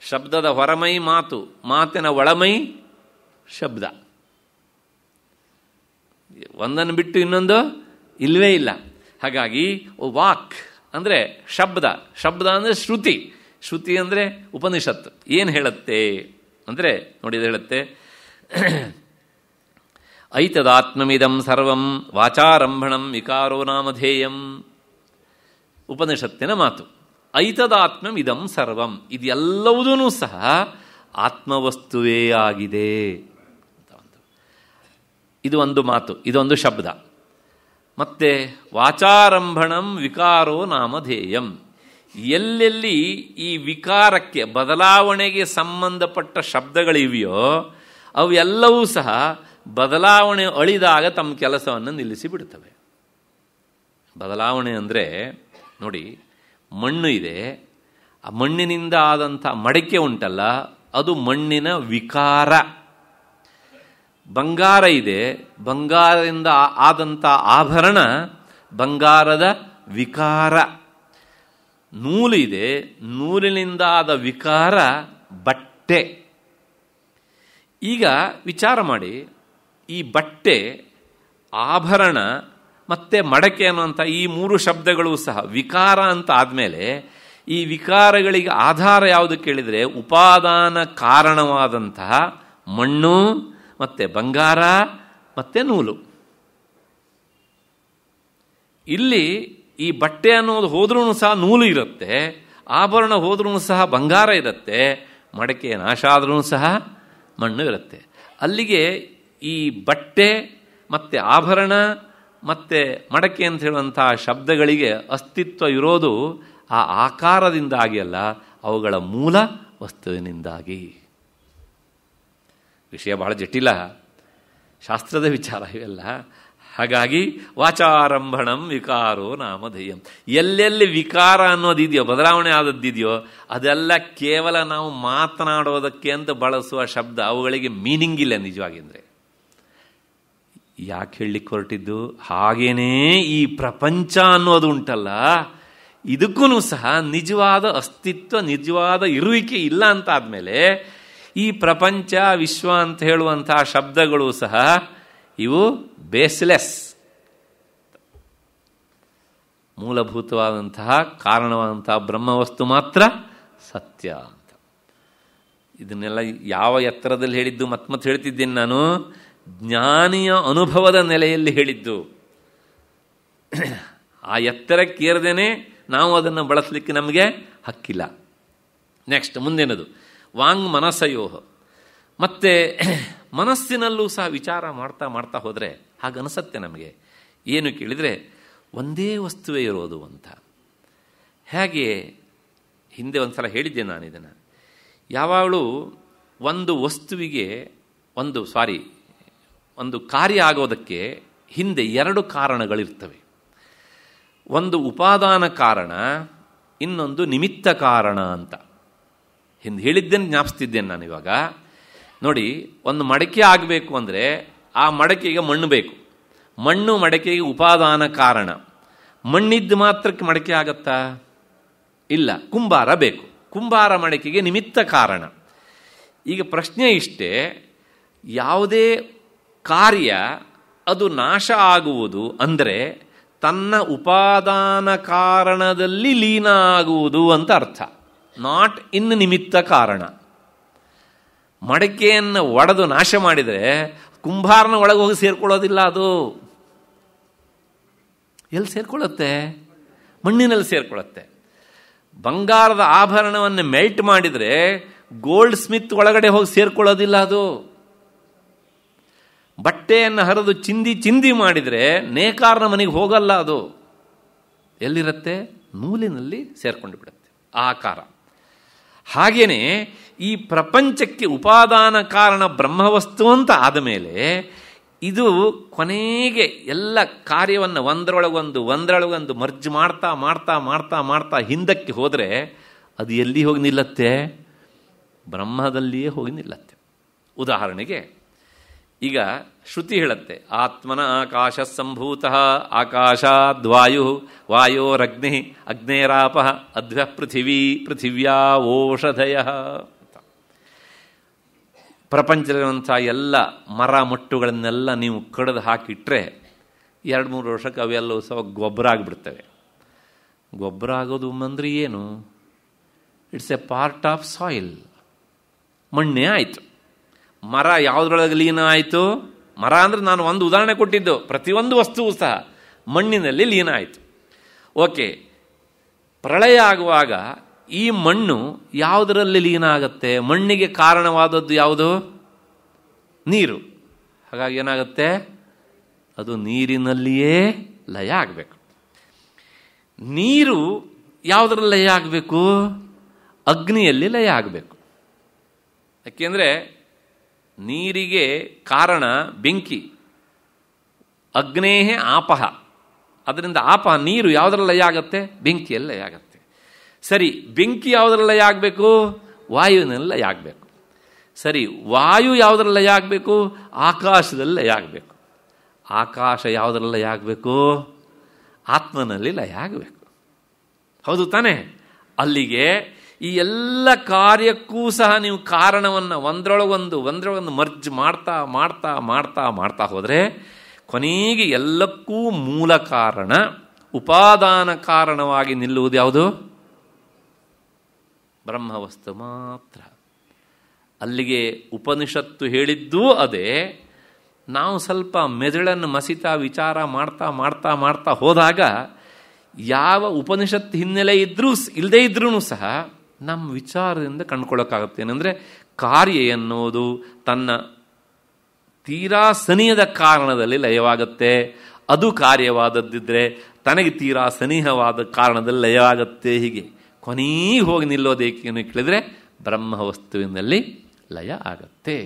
ಶಬ್ದದ ಹೊರಮೈ ಮಾತು ಮಾತಿನ ಒಳಮೈ ಶಬ್ದ ಒಂದನ್ನು ಬಿಟ್ಟು ಇನ್ನೊಂದು ಇಲ್ಲವೇ ಇಲ್ಲ ಹಾಗಾಗಿ ವಾಕ್ ಅಂದರೆ ಶಬ್ದ ಶಬ್ದ ಅಂದರೆ ಶ್ರುತಿ ಶ್ರುತಿ ಅಂದರೆ ಉಪನಿಷತ್ತು ಏನು ಹೇಳುತ್ತೆ ಅಂದರೆ ನೋಡಿದ ಹೇಳುತ್ತೆ ಐತದಾತ್ಮಮಿದಂ ಸರ್ವಂ ವಾಚಾರಂಭಣಂ ವಿಕಾರೋ ನಾಮಧೇಯಂ ಉಪನಿಷತ್ತಿನ ಮಾತು ಐತದಾತ್ಮಮಿದಂ ಸರ್ವಂ ಇದೆಲ್ಲವುದೂ ಸಹ ಆತ್ಮವಸ್ತುವೇ ಆಗಿದೆ ಇದು ಒಂದು ಮಾತು ಇದೊಂದು ಶಬ್ದ ಮತ್ತೆ ವಾಚಾರಂಭಣಂ ವಿಕಾರೋ ನಾಮಧೇಯಂ ಎಲ್ಲೆಲ್ಲಿ ಈ ವಿಕಾರಕ್ಕೆ ಬದಲಾವಣೆಗೆ ಸಂಬಂಧಪಟ್ಟ ಶಬ್ದಗಳಿವೆಯೋ ಅವೆಲ್ಲವೂ ಸಹ ಬದಲಾವಣೆ ಅಳಿದಾಗ ತಮ್ಮ ಕೆಲಸವನ್ನು ನಿಲ್ಲಿಸಿಬಿಡ್ತವೆ ಬದಲಾವಣೆ ಅಂದರೆ ನೋಡಿ ಮಣ್ಣು ಇದೆ ಆ ಮಣ್ಣಿನಿಂದ ಆದಂಥ ಮಡಿಕೆ ಉಂಟಲ್ಲ ಅದು ಮಣ್ಣಿನ ವಿಕಾರ ಬಂಗಾರ ಇದೆ ಬಂಗಾರದಿಂದ ಆದಂಥ ಆಭರಣ ಬಂಗಾರದ ವಿಕಾರ ನೂಲು ಇದೆ ನೂಲಿನಿಂದ ಆದ ವಿಕಾರ ಬಟ್ಟೆ ಈಗ ವಿಚಾರ ಮಾಡಿ ಈ ಬಟ್ಟೆ ಆಭರಣ ಮತ್ತೆ ಮಡಕೆ ಅನ್ನುವಂಥ ಈ ಮೂರು ಶಬ್ದಗಳು ಸಹ ವಿಕಾರ ಅಂತ ಆದಮೇಲೆ ಈ ವಿಕಾರಗಳಿಗೆ ಆಧಾರ ಯಾವುದು ಕೇಳಿದರೆ ಉಪಾದಾನ ಕಾರಣವಾದಂತಹ ಮಣ್ಣು ಮತ್ತೆ ಬಂಗಾರ ಮತ್ತು ನೂಲು ಇಲ್ಲಿ ಈ ಬಟ್ಟೆ ಅನ್ನೋದು ಹೋದ್ರೂ ಸಹ ನೂಲು ಇರುತ್ತೆ ಆಭರಣ ಹೋದ್ರೂ ಸಹ ಬಂಗಾರ ಇರುತ್ತೆ ಮಡಕೆ ನಾಶ ಆದ್ರೂ ಸಹ ಮಣ್ಣು ಇರುತ್ತೆ ಅಲ್ಲಿಗೆ ಈ ಬಟ್ಟೆ ಮತ್ತು ಆಭರಣ ಮತ್ತು ಮಡಕೆ ಅಂತ ಹೇಳುವಂತಹ ಶಬ್ದಗಳಿಗೆ ಅಸ್ತಿತ್ವ ಇರೋದು ಆ ಆಕಾರದಿಂದಾಗಿ ಅಲ್ಲ ಅವುಗಳ ಮೂಲ ವಸ್ತುವಿನಿಂದಾಗಿ ವಿಷಯ ಬಹಳ ಜಟಿಲ ಶಾಸ್ತ್ರದ ವಿಚಾರ ಇವೆಲ್ಲ ಹಾಗಾಗಿ ವಾಚಾರಂಭಣಂ ವಿಕಾರೋ ನಾಮಧೇಯಂ ಎಲ್ಲೆಲ್ಲಿ ವಿಕಾರ ಅನ್ನೋದಿದೆಯೋ ಬದಲಾವಣೆ ಆದದ್ದಿದೆಯೋ ಅದೆಲ್ಲ ಕೇವಲ ನಾವು ಮಾತನಾಡೋದಕ್ಕೆ ಅಂತ ಬಳಸುವ ಶಬ್ದ ಅವುಗಳಿಗೆ ಮೀನಿಂಗ್ ಇಲ್ಲ ನಿಜವಾಗಿ ಅಂದರೆ ಯಾಕೆ ಹೇಳಲಿಕ್ಕೆ ಹೊರಟಿದ್ದು ಹಾಗೇನೇ ಈ ಪ್ರಪಂಚ ಅನ್ನೋದು ಉಂಟಲ್ಲ ಇದಕ್ಕೂ ಸಹ ನಿಜವಾದ ಅಸ್ತಿತ್ವ ನಿಜವಾದ ಇರುವಿಕೆ ಇಲ್ಲ ಅಂತ ಈ ಪ್ರಪಂಚ ವಿಶ್ವ ಅಂತ ಹೇಳುವಂತಹ ಶಬ್ದಗಳು ಸಹ ಇವು ಬೇಸ್ಲೆಸ್ ಮೂಲಭೂತವಾದಂತಹ ಕಾರಣವಾದಂತಹ ಬ್ರಹ್ಮವಸ್ತು ಮಾತ್ರ ಸತ್ಯ ಅಂತ ಇದನ್ನೆಲ್ಲ ಯಾವ ಎತ್ತರದಲ್ಲಿ ಹೇಳಿದ್ದು ಮತ್ತೆ ಹೇಳ್ತಿದ್ದೀನಿ ನಾನು ಜ್ಞಾನಿಯ ಅನುಭವದ ನೆಲೆಯಲ್ಲಿ ಹೇಳಿದ್ದು ಆ ಎತ್ತರಕ್ಕೇರದೇನೆ ನಾವು ಅದನ್ನು ಬಳಸಲಿಕ್ಕೆ ನಮಗೆ ಹಕ್ಕಿಲ್ಲ ನೆಕ್ಸ್ಟ್ ಮುಂದಿನದು ವಾಂಗ್ ಮನಸಯೋಹ ಮತ್ತು ಮನಸ್ಸಿನಲ್ಲೂ ಸಹ ವಿಚಾರ ಮಾಡ್ತಾ ಮಾಡ್ತಾ ಹೋದರೆ ಹಾಗನಿಸತ್ತೆ ನಮಗೆ ಏನು ಕೇಳಿದರೆ ಒಂದೇ ವಸ್ತುವೇ ಇರೋದು ಅಂತ ಹೇಗೆ ಹಿಂದೆ ಒಂದು ಸಲ ಹೇಳಿದ್ದೆ ನಾನು ಇದನ್ನು ಯಾವಾಗಲೂ ಒಂದು ವಸ್ತುವಿಗೆ ಒಂದು ಸಾರಿ ಒಂದು ಕಾರ್ಯ ಆಗೋದಕ್ಕೆ ಹಿಂದೆ ಎರಡು ಕಾರಣಗಳಿರ್ತವೆ ಒಂದು ಉಪಾದಾನ ಕಾರಣ ಇನ್ನೊಂದು ನಿಮಿತ್ತ ಕಾರಣ ಅಂತ ಹಿಂದೆ ಹೇಳಿದ್ದೇನೆ ಜ್ಞಾಪಿಸ್ತಿದ್ದೇನೆ ನಾನು ನೋಡಿ ಒಂದು ಮಡಕೆ ಆಗಬೇಕು ಅಂದರೆ ಆ ಮಡಕೆಗೆ ಮಣ್ಣು ಬೇಕು ಮಣ್ಣು ಮಡಕೆಗೆ ಉಪಾದಾನ ಕಾರಣ ಮಣ್ಣಿದ್ದು ಮಾತ್ರಕ್ಕೆ ಮಡಕೆ ಆಗತ್ತಾ ಇಲ್ಲ ಕುಂಬಾರ ಬೇಕು ಕುಂಬಾರ ಮಡಕೆಗೆ ನಿಮಿತ್ತ ಕಾರಣ ಈಗ ಪ್ರಶ್ನೆ ಇಷ್ಟೇ ಯಾವುದೇ ಕಾರ್ಯ ಅದು ನಾಶ ಆಗುವುದು ಅಂದರೆ ತನ್ನ ಉಪಾದಾನ ಕಾರಣದಲ್ಲಿ ಲೀನ ಆಗುವುದು ಅಂತ ಅರ್ಥ ನಾಟ್ ಇನ್ ನಿಮಿತ್ತ ಕಾರಣ ಮಡಕೆಯನ್ನು ಒಡೆದು ನಾಶ ಮಾಡಿದರೆ ಕುಂಭಾರನ ಒಳಗೆ ಹೋಗಿ ಸೇರ್ಕೊಳ್ಳೋದಿಲ್ಲ ಅದು ಎಲ್ಲಿ ಸೇರ್ಕೊಳ್ಳುತ್ತೆ ಮಣ್ಣಿನಲ್ಲಿ ಸೇರ್ಕೊಳ್ಳುತ್ತೆ ಬಂಗಾರದ ಆಭರಣವನ್ನು ಮೆಲ್ಟ್ ಮಾಡಿದರೆ ಗೋಲ್ಡ್ ಸ್ಮಿತ್ ಒಳಗಡೆ ಹೋಗಿ ಸೇರ್ಕೊಳ್ಳೋದಿಲ್ಲ ಅದು ಬಟ್ಟೆಯನ್ನು ಹರಿದು ಚಿಂದಿ ಚಿಂದಿ ಮಾಡಿದರೆ ನೇಕಾರನ ಮನೆಗೆ ಹೋಗಲ್ಲ ಅದು ಎಲ್ಲಿರುತ್ತೆ ನೂಲಿನಲ್ಲಿ ಸೇರ್ಕೊಂಡು ಬಿಡುತ್ತೆ ಆಕಾರ ಹಾಗೆಯೇ ಈ ಪ್ರಪಂಚಕ್ಕೆ ಉಪಾದಾನ ಕಾರಣ ಬ್ರಹ್ಮವಸ್ತು ಅಂತ ಆದಮೇಲೆ ಇದು ಕೊನೆಗೆ ಎಲ್ಲ ಕಾರ್ಯವನ್ನು ಒಂದರೊಳಗೊಂದು ಒಂದರೊಳಗೊಂದು ಮರ್ಜ್ ಮಾಡ್ತಾ ಮಾಡ್ತಾ ಮಾಡ್ತಾ ಮಾಡ್ತಾ ಹಿಂದಕ್ಕೆ ಹೋದರೆ ಅದು ಎಲ್ಲಿ ಹೋಗಿ ನಿಲ್ಲತ್ತೆ ಬ್ರಹ್ಮದಲ್ಲಿಯೇ ಹೋಗಿ ನಿಲ್ಲತ್ತೆ ಉದಾಹರಣೆಗೆ ಈಗ ಶ್ರುತಿ ಹೇಳುತ್ತೆ ಆತ್ಮನ ಆಕಾಶ ಸಂಭೂತ ಆಕಾಶಾದ್ವಾಯು ವಾಯೋರಗ್ನಿ ಅಗ್ನೇರಾಪ ಅಧ್ವ ಪೃಥಿವಿ ಪೃಥಿವ್ಯಾ ಓಷಧಯ ಪ್ರಪಂಚದಲ್ಲಿರುವಂಥ ಎಲ್ಲ ಮರ ಮೊಟ್ಟುಗಳನ್ನೆಲ್ಲ ನೀವು ಕಡಿದು ಹಾಕಿಟ್ರೆ ಎರಡು ಮೂರು ವರ್ಷಕ್ಕೆ ಅವೆಲ್ಲವೂ ಸಹ ಗೊಬ್ಬರ ಆಗಿಬಿಡ್ತವೆ ಗೊಬ್ಬರ ಆಗೋದು ಅಂದರೆ ಏನು it's a part of soil ಮಣ್ಣೇ ಆಯಿತು ಮರ ಯಾವುದ್ರೊಳಗೆ ಲೀನ ಆಯಿತು ಮರ ಅಂದರೆ ನಾನು ಒಂದು ಉದಾಹರಣೆ ಕೊಟ್ಟಿದ್ದು ಪ್ರತಿಯೊಂದು ವಸ್ತುವು ಸಹ ಮಣ್ಣಿನಲ್ಲಿ ಲೀನ ಆಯಿತು ಓಕೆ ಪ್ರಳಯ ಆಗುವಾಗ ಈ ಮಣ್ಣು ಯಾವುದರಲ್ಲಿ ಲೀನ ಆಗುತ್ತೆ ಮಣ್ಣಿಗೆ ಕಾರಣವಾದದ್ದು ಯಾವುದು ನೀರು ಹಾಗಾಗಿ ಏನಾಗುತ್ತೆ ಅದು ನೀರಿನಲ್ಲಿಯೇ ಲಯ ಆಗಬೇಕು ನೀರು ಯಾವುದರಲ್ಲಿ ಲಯ ಆಗಬೇಕು ಅಗ್ನಿಯಲ್ಲಿ ಲಯ ಆಗಬೇಕು ಯಾಕೆಂದರೆ ನೀರಿಗೆ ಕಾರಣ ಬೆಂಕಿ ಅಗ್ನೇಹೇ ಆಪಹ ಅದರಿಂದ ಆಪಹ ನೀರು ಯಾವುದ್ರಲ್ಲಿ ಲಯ ಆಗುತ್ತೆ ಬೆಂಕಿಯಲ್ಲಿ ಲಯ ಆಗುತ್ತೆ ಸರಿ ಬೆಂಕಿ ಯಾವುದರಲ್ಲಯ ಲಯ ಆಗಬೇಕು ವಾಯುವಿನಲ್ಲಿ ಲಯ ಆಗಬೇಕು ಸರಿ ವಾಯು ಯಾವುದರಲ್ಲಯ ಲಯ ಆಗಬೇಕು ಆಕಾಶದಲ್ಲಿ ಲಯ ಆಗಬೇಕು ಆಕಾಶ ಯಾವುದರಲ್ಲಯ ಆಗಬೇಕು ಆತ್ಮನಲ್ಲಿ ಲಯ ಆಗಬೇಕು ಹೌದು ತಾನೇ ಅಲ್ಲಿಗೆ ಈ ಎಲ್ಲ ಕಾರ್ಯಕ್ಕೂ ಸಹ ನೀವು ಕಾರಣವನ್ನು ಒಂದರೊಳಗೊಂದು ಒಂದರೊಳಗೊಂದು ಮರ್ಜ್ ಮಾಡ್ತಾ ಮಾಡ್ತಾ ಮಾಡ್ತಾ ಮಾಡ್ತಾ ಹೋದರೆ ಕೊನೆಗೆ ಎಲ್ಲಕ್ಕೂ ಮೂಲ ಕಾರಣ ಉಪಾದಾನ ಕಾರಣವಾಗಿ ನಿಲ್ಲುವುದು ಯಾವುದು ಬ್ರಹ್ಮವಸ್ತು ಮಾತ್ರ ಅಲ್ಲಿಗೆ ಉಪನಿಷತ್ತು ಹೇಳಿದ್ದೂ ಅದೇ ನಾವು ಸ್ವಲ್ಪ ಮೆದುಳನ್ನು ಮಸಿತಾ ವಿಚಾರ ಮಾಡ್ತಾ ಮಾಡ್ತಾ ಮಾಡ್ತಾ ಹೋದಾಗ ಯಾವ ಉಪನಿಷತ್ತು ಹಿನ್ನೆಲೆ ಇದ್ದರೂ ಇಲ್ಲದೇ ಇದ್ರೂ ಸಹ ನಮ್ಮ ವಿಚಾರದಿಂದ ಕಂಡುಕೊಳ್ಳೋಕ್ಕಾಗುತ್ತೆ ಏನಂದರೆ ಕಾರ್ಯ ಎನ್ನುವುದು ತನ್ನ ತೀರಾ ಸನಿಹದ ಕಾರಣದಲ್ಲಿ ಲಯವಾಗುತ್ತೆ ಅದು ಕಾರ್ಯವಾದದ್ದಿದ್ದರೆ ತನಗೆ ತೀರಾ ಸನಿಹವಾದ ಕಾರಣದಲ್ಲಿ ಲಯವಾಗುತ್ತೆ ಹೀಗೆ ಕೊನೆಯ ಹೋಗಿ ನಿಲ್ಲೋದೇಕೇನು ಕೇಳಿದರೆ ವಸ್ತುವಿನಲ್ಲಿ ಲಯ ಆಗತ್ತೆ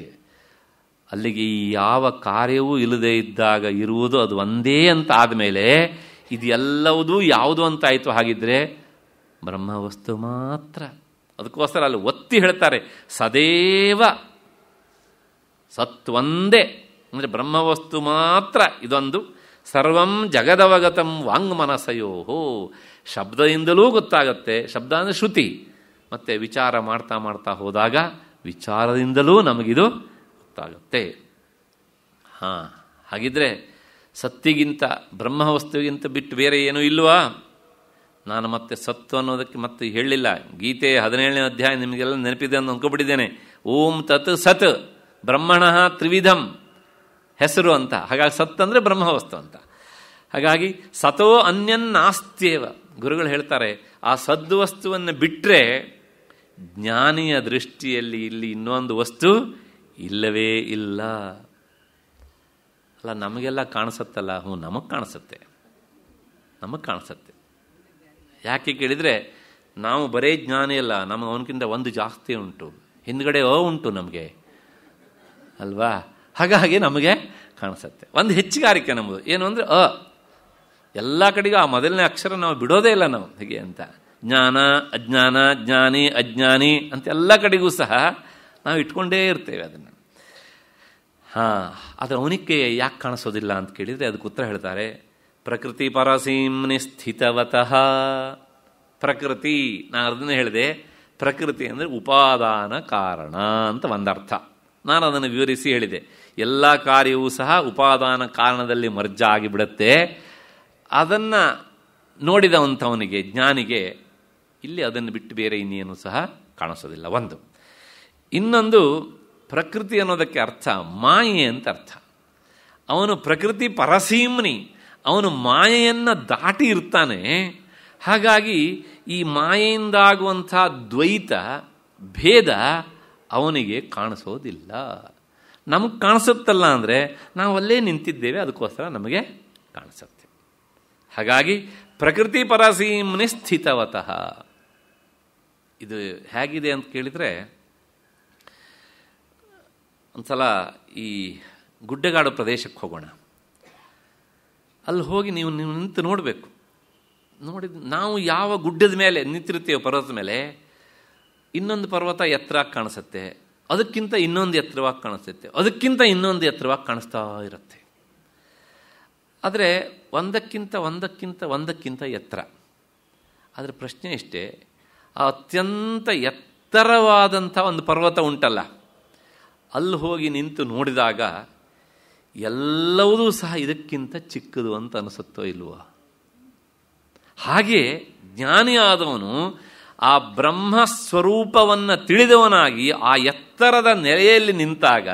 ಅಲ್ಲಿಗೆ ಯಾವ ಕಾರ್ಯವೂ ಇಲ್ಲದೇ ಇದ್ದಾಗ ಇರುವುದು ಅದು ಒಂದೇ ಅಂತ ಆದಮೇಲೆ ಎಲ್ಲವುದೂ ಯಾವುದು ಅಂತ ಆಯಿತು ಬ್ರಹ್ಮ ವಸ್ತು ಮಾತ್ರ ಅದಕ್ಕೋಸ್ಕರ ಅಲ್ಲಿ ಒತ್ತಿ ಹೇಳ್ತಾರೆ ಸದೇವ ಸತ್ವಂದೇ ಅಂದರೆ ಬ್ರಹ್ಮವಸ್ತು ಮಾತ್ರ ಇದೊಂದು ಸರ್ವಂ ಜಗದವಗತಂ ವಾಂಗ್ಮನಸಯೋಹೋ ಶಬ್ದದಿಂದಲೂ ಗೊತ್ತಾಗುತ್ತೆ ಶಬ್ದ ಅಂದರೆ ಶ್ರುತಿ ಮತ್ತು ವಿಚಾರ ಮಾಡ್ತಾ ಮಾಡ್ತಾ ಹೋದಾಗ ವಿಚಾರದಿಂದಲೂ ನಮಗಿದು ಗೊತ್ತಾಗುತ್ತೆ ಹಾಂ ಹಾಗಿದ್ರೆ ಸತ್ತಿಗಿಂತ ಬ್ರಹ್ಮವಸ್ತುವಿಗಿಂತ ಬಿಟ್ಟು ಬೇರೆ ಏನೂ ಇಲ್ವಾ ನಾನು ಮತ್ತೆ ಸತ್ತು ಅನ್ನೋದಕ್ಕೆ ಮತ್ತೆ ಹೇಳಲಿಲ್ಲ ಗೀತೆ ಹದಿನೇಳನೇ ಅಧ್ಯಾಯ ನಿಮಗೆಲ್ಲ ನೆನಪಿದೆ ಅಂತ ಅಂದ್ಕೊಬಿಟ್ಟಿದ್ದೇನೆ ಓಂ ತತ್ ಸತ್ ಬ್ರಹ್ಮಣ ತ್ರಿವಿಧಂ ಹೆಸರು ಅಂತ ಹಾಗಾಗಿ ಸತ್ ಅಂದರೆ ವಸ್ತು ಅಂತ ಹಾಗಾಗಿ ಸತೋ ಅನ್ಯನ್ನಾಸ್ತ್ಯೇವ ಗುರುಗಳು ಹೇಳ್ತಾರೆ ಆ ಸದ್ವಸ್ತುವನ್ನು ಬಿಟ್ಟರೆ ಜ್ಞಾನಿಯ ದೃಷ್ಟಿಯಲ್ಲಿ ಇಲ್ಲಿ ಇನ್ನೊಂದು ವಸ್ತು ಇಲ್ಲವೇ ಇಲ್ಲ ಅಲ್ಲ ನಮಗೆಲ್ಲ ಕಾಣಿಸತ್ತಲ್ಲ ಹ್ಞೂ ನಮಗೆ ಕಾಣಿಸುತ್ತೆ ನಮಗೆ ಕಾಣಿಸುತ್ತೆ ಯಾಕೆ ಕೇಳಿದರೆ ನಾವು ಬರೇ ಜ್ಞಾನ ಇಲ್ಲ ನಮಗೆ ಅವನಕ್ಕಿಂತ ಒಂದು ಜಾಸ್ತಿ ಉಂಟು ಹಿಂದ್ಗಡೆ ಅ ಉಂಟು ನಮಗೆ ಅಲ್ವಾ ಹಾಗಾಗಿ ನಮಗೆ ಕಾಣಿಸುತ್ತೆ ಒಂದು ಹೆಚ್ಚುಗಾರಿಕೆ ನಮ್ಮದು ಏನು ಅಂದರೆ ಅ ಎಲ್ಲ ಕಡೆಗೂ ಆ ಮೊದಲನೇ ಅಕ್ಷರ ನಾವು ಬಿಡೋದೇ ಇಲ್ಲ ನಾವು ಹೇಗೆ ಅಂತ ಜ್ಞಾನ ಅಜ್ಞಾನ ಜ್ಞಾನಿ ಅಜ್ಞಾನಿ ಅಂತ ಎಲ್ಲ ಕಡೆಗೂ ಸಹ ನಾವು ಇಟ್ಕೊಂಡೇ ಇರ್ತೇವೆ ಅದನ್ನು ಹಾಂ ಅದು ಅವನಿಗೆ ಯಾಕೆ ಕಾಣಿಸೋದಿಲ್ಲ ಅಂತ ಕೇಳಿದರೆ ಅದಕ್ಕೆ ಉತ್ತರ ಹೇಳ್ತಾರೆ ಪ್ರಕೃತಿ ಪರಸೀಮ್ನಿ ಸ್ಥಿತವತಃ ಪ್ರಕೃತಿ ನಾನು ಅದನ್ನು ಹೇಳಿದೆ ಪ್ರಕೃತಿ ಅಂದರೆ ಉಪಾದಾನ ಕಾರಣ ಅಂತ ಒಂದರ್ಥ ನಾನು ಅದನ್ನು ವಿವರಿಸಿ ಹೇಳಿದೆ ಎಲ್ಲ ಕಾರ್ಯವೂ ಸಹ ಉಪಾದಾನ ಕಾರಣದಲ್ಲಿ ಮರ್ಜ ಆಗಿಬಿಡುತ್ತೆ ಅದನ್ನು ನೋಡಿದವಂಥವನಿಗೆ ಜ್ಞಾನಿಗೆ ಇಲ್ಲಿ ಅದನ್ನು ಬಿಟ್ಟು ಬೇರೆ ಇನ್ನೇನು ಸಹ ಕಾಣಿಸೋದಿಲ್ಲ ಒಂದು ಇನ್ನೊಂದು ಪ್ರಕೃತಿ ಅನ್ನೋದಕ್ಕೆ ಅರ್ಥ ಮಾಯೆ ಅಂತ ಅರ್ಥ ಅವನು ಪ್ರಕೃತಿ ಪರಸೀಮ್ನಿ ಅವನು ಮಾಯೆಯನ್ನು ದಾಟಿ ಇರ್ತಾನೆ ಹಾಗಾಗಿ ಈ ಮಾಯೆಯಿಂದಾಗುವಂಥ ದ್ವೈತ ಭೇದ ಅವನಿಗೆ ಕಾಣಿಸೋದಿಲ್ಲ ನಮಗೆ ಕಾಣಿಸುತ್ತಲ್ಲ ಅಂದರೆ ಅಲ್ಲೇ ನಿಂತಿದ್ದೇವೆ ಅದಕ್ಕೋಸ್ಕರ ನಮಗೆ ಕಾಣಿಸುತ್ತೆ ಹಾಗಾಗಿ ಪ್ರಕೃತಿ ಪರಸೀಮ್ನಿ ಸ್ಥಿತವತಃ ಇದು ಹೇಗಿದೆ ಅಂತ ಕೇಳಿದರೆ ಒಂದು ಸಲ ಈ ಗುಡ್ಡಗಾಡು ಪ್ರದೇಶಕ್ಕೆ ಹೋಗೋಣ ಅಲ್ಲಿ ಹೋಗಿ ನೀವು ನೀವು ನಿಂತು ನೋಡಬೇಕು ನೋಡಿದ ನಾವು ಯಾವ ಗುಡ್ಡದ ಮೇಲೆ ನಿಂತಿರ್ತೀವಿ ಪರ್ವತದ ಮೇಲೆ ಇನ್ನೊಂದು ಪರ್ವತ ಎತ್ತರಾಗಿ ಕಾಣಿಸುತ್ತೆ ಅದಕ್ಕಿಂತ ಇನ್ನೊಂದು ಎತ್ತರವಾಗಿ ಕಾಣಿಸುತ್ತೆ ಅದಕ್ಕಿಂತ ಇನ್ನೊಂದು ಎತ್ತರವಾಗಿ ಕಾಣಿಸ್ತಾ ಇರುತ್ತೆ ಆದರೆ ಒಂದಕ್ಕಿಂತ ಒಂದಕ್ಕಿಂತ ಒಂದಕ್ಕಿಂತ ಎತ್ತರ ಅದರ ಪ್ರಶ್ನೆ ಇಷ್ಟೇ ಆ ಅತ್ಯಂತ ಎತ್ತರವಾದಂಥ ಒಂದು ಪರ್ವತ ಉಂಟಲ್ಲ ಅಲ್ಲಿ ಹೋಗಿ ನಿಂತು ನೋಡಿದಾಗ ಎಲ್ಲವೂ ಸಹ ಇದಕ್ಕಿಂತ ಚಿಕ್ಕದು ಅಂತ ಅನಿಸುತ್ತೋ ಇಲ್ವೋ ಹಾಗೆ ಜ್ಞಾನಿಯಾದವನು ಆ ಬ್ರಹ್ಮ ಸ್ವರೂಪವನ್ನು ತಿಳಿದವನಾಗಿ ಆ ಎತ್ತರದ ನೆಲೆಯಲ್ಲಿ ನಿಂತಾಗ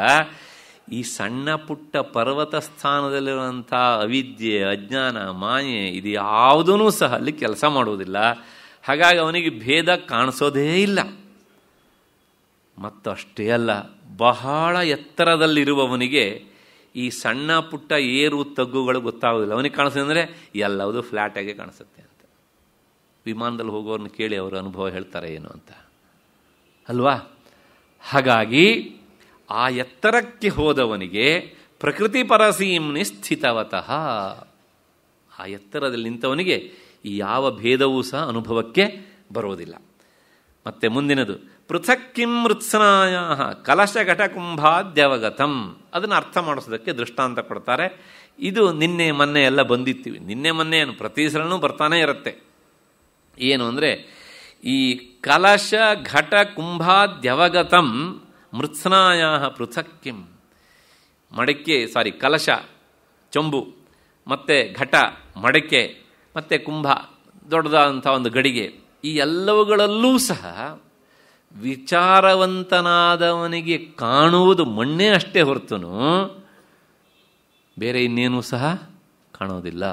ಈ ಸಣ್ಣ ಪುಟ್ಟ ಪರ್ವತ ಸ್ಥಾನದಲ್ಲಿರುವಂಥ ಅವಿದ್ಯೆ ಅಜ್ಞಾನ ಮಾಯೆ ಇದು ಯಾವುದೂ ಸಹ ಅಲ್ಲಿ ಕೆಲಸ ಮಾಡುವುದಿಲ್ಲ ಹಾಗಾಗಿ ಅವನಿಗೆ ಭೇದ ಕಾಣಿಸೋದೇ ಇಲ್ಲ ಮತ್ತು ಅಷ್ಟೇ ಅಲ್ಲ ಬಹಳ ಎತ್ತರದಲ್ಲಿರುವವನಿಗೆ ಈ ಸಣ್ಣ ಪುಟ್ಟ ಏರು ತಗ್ಗುಗಳು ಗೊತ್ತಾಗೋದಿಲ್ಲ ಅವನಿಗೆ ಕಾಣಿಸ್ತದೆ ಅಂದರೆ ಎಲ್ಲವುದು ಫ್ಲ್ಯಾಟಾಗೆ ಕಾಣಿಸುತ್ತೆ ಅಂತ ವಿಮಾನದಲ್ಲಿ ಹೋಗೋರನ್ನು ಕೇಳಿ ಅವರ ಅನುಭವ ಹೇಳ್ತಾರೆ ಏನು ಅಂತ ಅಲ್ವಾ ಹಾಗಾಗಿ ಆ ಎತ್ತರಕ್ಕೆ ಹೋದವನಿಗೆ ಪ್ರಕೃತಿ ಪರಸೀಮ್ನಿ ಸ್ಥಿತವತಃ ಆ ಎತ್ತರದಲ್ಲಿ ನಿಂತವನಿಗೆ ಯಾವ ಭೇದವೂ ಸಹ ಅನುಭವಕ್ಕೆ ಬರೋದಿಲ್ಲ ಮತ್ತೆ ಮುಂದಿನದು ಪೃಥಕ್ ಕಿಂ ಮೃತ್ಸನಾಯ ಕಲಶ ಘಟಕುಂಭಾದ್ಯವಗತಂ ಅದನ್ನು ಅರ್ಥ ಮಾಡಿಸೋದಕ್ಕೆ ದೃಷ್ಟಾಂತ ಕೊಡ್ತಾರೆ ಇದು ನಿನ್ನೆ ಮೊನ್ನೆ ಎಲ್ಲ ಬಂದಿತ್ತೀವಿ ನಿನ್ನೆ ಮೊನ್ನೆ ಏನು ಪ್ರತಿ ಸಲನೂ ಬರ್ತಾನೇ ಇರುತ್ತೆ ಏನು ಅಂದರೆ ಈ ಕಲಶ ಘಟ ಕುಂಭಾದ್ಯವಗತಂ ಮೃತ್ಸನಾಯಾಹ ಪೃಥಕ್ ಕಿಂ ಮಡಕೆ ಸಾರಿ ಕಲಶ ಚೊಂಬು ಮತ್ತು ಘಟ ಮಡಕೆ ಮತ್ತು ಕುಂಭ ದೊಡ್ಡದಾದಂಥ ಒಂದು ಗಡಿಗೆ ಈ ಎಲ್ಲವುಗಳಲ್ಲೂ ಸಹ ವಿಚಾರವಂತನಾದವನಿಗೆ ಕಾಣುವುದು ಮಣ್ಣೇ ಅಷ್ಟೇ ಹೊರತುನು ಬೇರೆ ಇನ್ನೇನೂ ಸಹ ಕಾಣೋದಿಲ್ಲ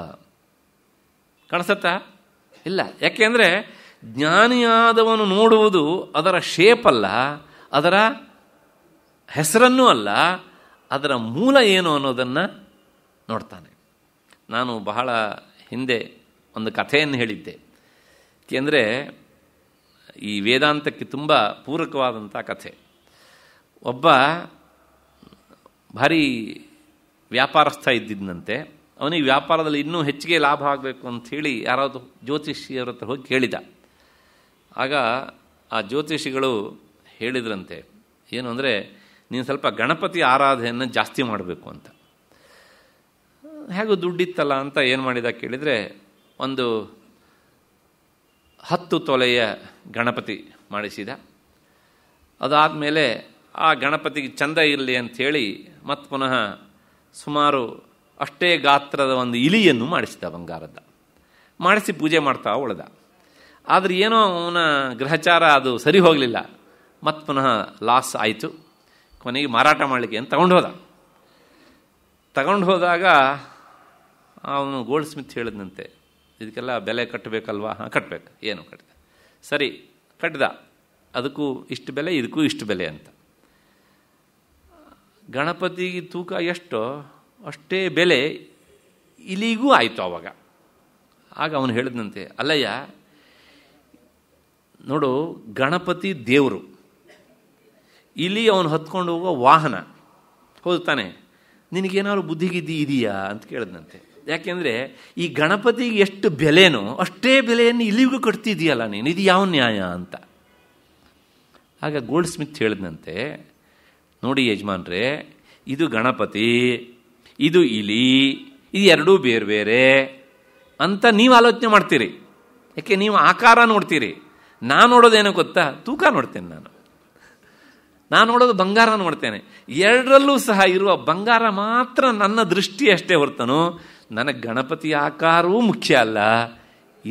ಕಾಣಿಸತ್ತಾ ಇಲ್ಲ ಯಾಕೆಂದರೆ ಜ್ಞಾನಿಯಾದವನು ನೋಡುವುದು ಅದರ ಶೇಪ್ ಅಲ್ಲ ಅದರ ಹೆಸರನ್ನು ಅಲ್ಲ ಅದರ ಮೂಲ ಏನು ಅನ್ನೋದನ್ನು ನೋಡ್ತಾನೆ ನಾನು ಬಹಳ ಹಿಂದೆ ಒಂದು ಕಥೆಯನ್ನು ಹೇಳಿದ್ದೆ ಅಂದರೆ ಈ ವೇದಾಂತಕ್ಕೆ ತುಂಬ ಪೂರಕವಾದಂಥ ಕಥೆ ಒಬ್ಬ ಭಾರಿ ವ್ಯಾಪಾರಸ್ಥ ಇದ್ದಿದ್ದಂತೆ ಅವನಿಗೆ ವ್ಯಾಪಾರದಲ್ಲಿ ಇನ್ನೂ ಹೆಚ್ಚಿಗೆ ಲಾಭ ಆಗಬೇಕು ಅಂಥೇಳಿ ಯಾರಾದರೂ ಜ್ಯೋತಿಷಿಯವ್ರ ಹತ್ರ ಹೋಗಿ ಕೇಳಿದ ಆಗ ಆ ಜ್ಯೋತಿಷಿಗಳು ಹೇಳಿದ್ರಂತೆ ಏನು ಅಂದರೆ ನೀನು ಸ್ವಲ್ಪ ಗಣಪತಿ ಆರಾಧನೆಯನ್ನು ಜಾಸ್ತಿ ಮಾಡಬೇಕು ಅಂತ ಹೇಗೂ ದುಡ್ಡಿತ್ತಲ್ಲ ಅಂತ ಏನು ಮಾಡಿದ ಕೇಳಿದರೆ ಒಂದು ಹತ್ತು ತೊಲೆಯ ಗಣಪತಿ ಮಾಡಿಸಿದ ಅದಾದ ಮೇಲೆ ಆ ಗಣಪತಿಗೆ ಚಂದ ಇರಲಿ ಅಂಥೇಳಿ ಮತ್ತು ಪುನಃ ಸುಮಾರು ಅಷ್ಟೇ ಗಾತ್ರದ ಒಂದು ಇಲಿಯನ್ನು ಮಾಡಿಸಿದ ಬಂಗಾರದ ಮಾಡಿಸಿ ಪೂಜೆ ಮಾಡ್ತಾ ಉಳಿದ ಆದರೆ ಏನೋ ಅವನ ಗ್ರಹಚಾರ ಅದು ಸರಿ ಹೋಗಲಿಲ್ಲ ಮತ್ತು ಪುನಃ ಲಾಸ್ ಆಯಿತು ಕೊನೆಗೆ ಮಾರಾಟ ಮಾಡಲಿಕ್ಕೆ ಅಂತ ತಗೊಂಡು ಹೋದ ತಗೊಂಡು ಹೋದಾಗ ಅವನು ಗೋಲ್ಡ್ ಸ್ಮಿತ್ ಹೇಳಿದಂತೆ ಇದಕ್ಕೆಲ್ಲ ಬೆಲೆ ಕಟ್ಟಬೇಕಲ್ವಾ ಹಾಂ ಕಟ್ಟಬೇಕು ಏನು ಕಟ್ಟಿದೆ ಸರಿ ಕಟ್ಟಿದ ಅದಕ್ಕೂ ಇಷ್ಟು ಬೆಲೆ ಇದಕ್ಕೂ ಇಷ್ಟು ಬೆಲೆ ಅಂತ ಗಣಪತಿಗೆ ತೂಕ ಎಷ್ಟೋ ಅಷ್ಟೇ ಬೆಲೆ ಇಲಿಗೂ ಆಯಿತು ಆವಾಗ ಆಗ ಅವನು ಹೇಳಿದಂತೆ ಅಲ್ಲಯ್ಯ ನೋಡು ಗಣಪತಿ ದೇವರು ಇಲಿ ಅವನು ಹತ್ಕೊಂಡು ಹೋಗೋ ವಾಹನ ಹೌದು ತಾನೆ ನಿನಗೇನಾದ್ರು ಬುದ್ಧಿಗಿದ್ದಿ ಇದೆಯಾ ಅಂತ ಕೇಳಿದಂತೆ ಯಾಕೆಂದರೆ ಈ ಗಣಪತಿಗೆ ಎಷ್ಟು ಬೆಲೆನೋ ಅಷ್ಟೇ ಬೆಲೆಯನ್ನು ಇಲ್ಲಿಗೂ ಕಟ್ತಿದೆಯಲ್ಲ ನೀನು ಇದು ಯಾವ ನ್ಯಾಯ ಅಂತ ಆಗ ಗೋಲ್ಡ್ ಸ್ಮಿತ್ ಹೇಳಿದಂತೆ ನೋಡಿ ಯಜಮಾನ್ರೇ ಇದು ಗಣಪತಿ ಇದು ಇಲಿ ಇದು ಎರಡೂ ಬೇರೆ ಬೇರೆ ಅಂತ ನೀವು ಆಲೋಚನೆ ಮಾಡ್ತೀರಿ ಯಾಕೆ ನೀವು ಆಕಾರ ನೋಡ್ತೀರಿ ನಾನು ನೋಡೋದೇನೋ ಗೊತ್ತಾ ತೂಕ ನೋಡ್ತೇನೆ ನಾನು ನಾನು ನೋಡೋದು ಬಂಗಾರ ನೋಡ್ತೇನೆ ಎರಡರಲ್ಲೂ ಸಹ ಇರುವ ಬಂಗಾರ ಮಾತ್ರ ನನ್ನ ದೃಷ್ಟಿ ಅಷ್ಟೇ ಹೊರ್ತನು ನನಗೆ ಗಣಪತಿ ಆಕಾರವೂ ಮುಖ್ಯ ಅಲ್ಲ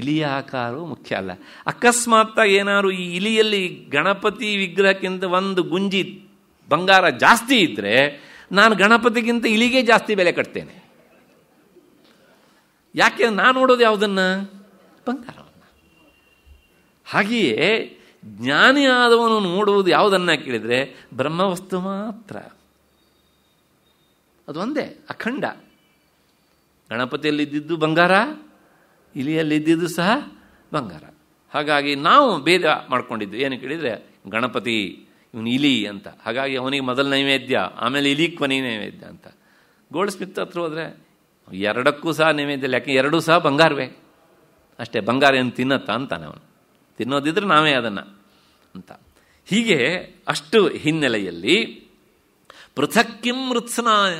ಇಲಿಯ ಆಕಾರವೂ ಮುಖ್ಯ ಅಲ್ಲ ಅಕಸ್ಮಾತ್ ಏನಾದ್ರು ಈ ಇಲಿಯಲ್ಲಿ ಗಣಪತಿ ವಿಗ್ರಹಕ್ಕಿಂತ ಒಂದು ಗುಂಜಿ ಬಂಗಾರ ಜಾಸ್ತಿ ಇದ್ದರೆ ನಾನು ಗಣಪತಿಗಿಂತ ಇಲಿಗೆ ಜಾಸ್ತಿ ಬೆಲೆ ಕಟ್ತೇನೆ ಯಾಕೆ ನಾನು ನೋಡೋದು ಯಾವುದನ್ನು ಬಂಗಾರವನ್ನು ಹಾಗೆಯೇ ಜ್ಞಾನಿ ಆದವನು ನೋಡುವುದು ಯಾವುದನ್ನು ಕೇಳಿದರೆ ಬ್ರಹ್ಮವಸ್ತು ಮಾತ್ರ ಅದು ಒಂದೇ ಅಖಂಡ ಗಣಪತಿಯಲ್ಲಿದ್ದಿದ್ದು ಬಂಗಾರ ಇಲಿಯಲ್ಲಿದ್ದಿದ್ದು ಸಹ ಬಂಗಾರ ಹಾಗಾಗಿ ನಾವು ಭೇದ ಮಾಡ್ಕೊಂಡಿದ್ದು ಏನು ಕೇಳಿದರೆ ಗಣಪತಿ ಇವನು ಇಲಿ ಅಂತ ಹಾಗಾಗಿ ಅವನಿಗೆ ಮೊದಲು ನೈವೇದ್ಯ ಆಮೇಲೆ ಇಲಿ ಕೊನೆ ನೈವೇದ್ಯ ಅಂತ ಗೋಲ್ಡ್ ಸ್ಮಿತ್ ಹತ್ರ ಹೋದರೆ ಎರಡಕ್ಕೂ ಸಹ ನೈವೇದ್ಯ ಯಾಕೆ ಎರಡೂ ಸಹ ಬಂಗಾರವೇ ಅಷ್ಟೇ ಬಂಗಾರ ಏನು ತಿನ್ನತ್ತ ಅಂತಾನೆ ಅವನು ತಿನ್ನೋದಿದ್ರೆ ನಾವೇ ಅದನ್ನು ಅಂತ ಹೀಗೆ ಅಷ್ಟು ಹಿನ್ನೆಲೆಯಲ್ಲಿ ಪೃಥಕ್ಕಿಂ ಮೃತ್ಸ್ನಾಯ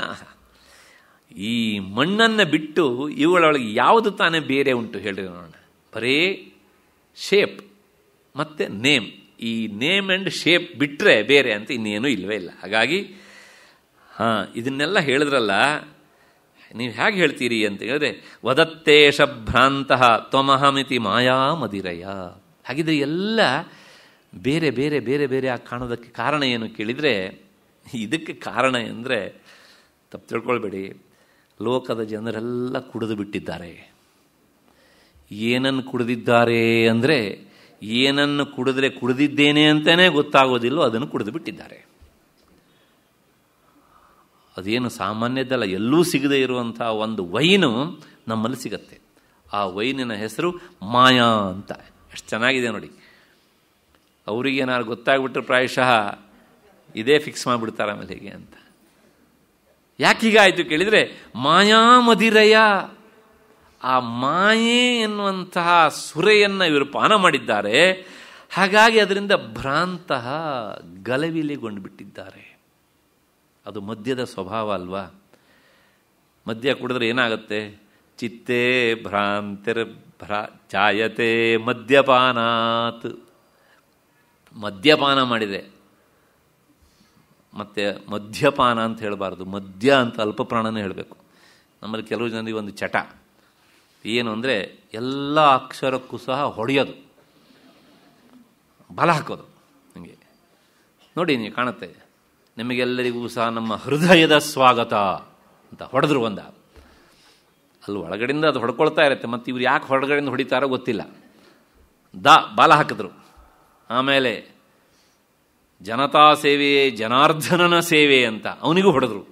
ಈ ಮಣ್ಣನ್ನು ಬಿಟ್ಟು ಇವುಗಳೊಳಗೆ ಯಾವುದು ತಾನೇ ಬೇರೆ ಉಂಟು ಹೇಳಿ ನೋಡೋಣ ಬರೀ ಶೇಪ್ ಮತ್ತು ನೇಮ್ ಈ ನೇಮ್ ಆ್ಯಂಡ್ ಶೇಪ್ ಬಿಟ್ಟರೆ ಬೇರೆ ಅಂತ ಇನ್ನೇನೂ ಇಲ್ಲವೇ ಇಲ್ಲ ಹಾಗಾಗಿ ಹಾಂ ಇದನ್ನೆಲ್ಲ ಹೇಳಿದ್ರಲ್ಲ ನೀವು ಹೇಗೆ ಹೇಳ್ತೀರಿ ಅಂತ ಹೇಳಿದ್ರೆ ವದತ್ತೇಶ ಭ್ರಾಂತಃ ತ್ವಮಹಮಿತಿ ಮಾಯಾ ಮದಿರಯ ಹಾಗಿದ್ರೆ ಎಲ್ಲ ಬೇರೆ ಬೇರೆ ಬೇರೆ ಬೇರೆ ಆ ಕಾಣೋದಕ್ಕೆ ಕಾರಣ ಏನು ಕೇಳಿದರೆ ಇದಕ್ಕೆ ಕಾರಣ ಅಂದರೆ ತಪ್ಪು ತಿಳ್ಕೊಳ್ಬೇಡಿ ಲೋಕದ ಜನರೆಲ್ಲ ಕುಡಿದು ಬಿಟ್ಟಿದ್ದಾರೆ ಏನನ್ನು ಕುಡಿದಿದ್ದಾರೆ ಅಂದರೆ ಏನನ್ನು ಕುಡಿದ್ರೆ ಕುಡಿದಿದ್ದೇನೆ ಅಂತಲೇ ಗೊತ್ತಾಗೋದಿಲ್ಲೋ ಅದನ್ನು ಕುಡಿದು ಬಿಟ್ಟಿದ್ದಾರೆ ಅದೇನು ಸಾಮಾನ್ಯದಲ್ಲ ಎಲ್ಲೂ ಸಿಗದೇ ಇರುವಂಥ ಒಂದು ವೈನು ನಮ್ಮಲ್ಲಿ ಸಿಗತ್ತೆ ಆ ವೈನಿನ ಹೆಸರು ಮಾಯಾ ಅಂತ ಎಷ್ಟು ಚೆನ್ನಾಗಿದೆ ನೋಡಿ ಅವರಿಗೆ ಏನಾದ್ರು ಗೊತ್ತಾಗ್ಬಿಟ್ರೆ ಪ್ರಾಯಶಃ ಇದೇ ಫಿಕ್ಸ್ ಮಾಡಿಬಿಡ್ತಾರೆ ಆಮೇಲೆ ಹೇಗೆ ಅಂತ ಯಾಕೀಗಾಯಿತು ಕೇಳಿದರೆ ಮಾಯಾಮದಿರಯ ಆ ಮಾಯೆ ಎನ್ನುವಂತಹ ಸುರೆಯನ್ನು ಇವರು ಪಾನ ಮಾಡಿದ್ದಾರೆ ಹಾಗಾಗಿ ಅದರಿಂದ ಭ್ರಾಂತ ಗಲವಿಲೆಗೊಂಡು ಬಿಟ್ಟಿದ್ದಾರೆ ಅದು ಮದ್ಯದ ಸ್ವಭಾವ ಅಲ್ವಾ ಮದ್ಯ ಕುಡಿದ್ರೆ ಏನಾಗುತ್ತೆ ಚಿತ್ತೇ ಭ್ರಾಂತಿರ್ ಭ್ರಾ ಚಾಯತೆ ಮದ್ಯಪಾನಾತ್ ಮದ್ಯಪಾನ ಮಾಡಿದೆ ಮತ್ತು ಮದ್ಯಪಾನ ಅಂತ ಹೇಳಬಾರ್ದು ಮದ್ಯ ಅಂತ ಅಲ್ಪ ಪ್ರಾಣನೇ ಹೇಳಬೇಕು ನಮ್ಮಲ್ಲಿ ಕೆಲವು ಜನರಿಗೆ ಒಂದು ಚಟ ಏನು ಅಂದರೆ ಎಲ್ಲ ಅಕ್ಷರಕ್ಕೂ ಸಹ ಹೊಡೆಯೋದು ಬಲ ಹಾಕೋದು ನಿಮಗೆ ನೋಡಿ ನೀವು ಕಾಣುತ್ತೆ ನಿಮಗೆಲ್ಲರಿಗೂ ಸಹ ನಮ್ಮ ಹೃದಯದ ಸ್ವಾಗತ ಅಂತ ಹೊಡೆದ್ರು ಒಂದ ಅಲ್ಲಿ ಒಳಗಡೆಯಿಂದ ಅದು ಹೊಡ್ಕೊಳ್ತಾ ಇರುತ್ತೆ ಮತ್ತು ಇವ್ರು ಯಾಕೆ ಹೊರಗಡೆಯಿಂದ ಹೊಡಿತಾರೋ ಗೊತ್ತಿಲ್ಲ ದ ಬಾಲ ಹಾಕಿದ್ರು ಆಮೇಲೆ ಜನತಾ ಸೇವೆಯೇ ಜನಾರ್ದನನ ಸೇವೆ ಅಂತ ಅವನಿಗೂ ಹೊಡೆದ್ರು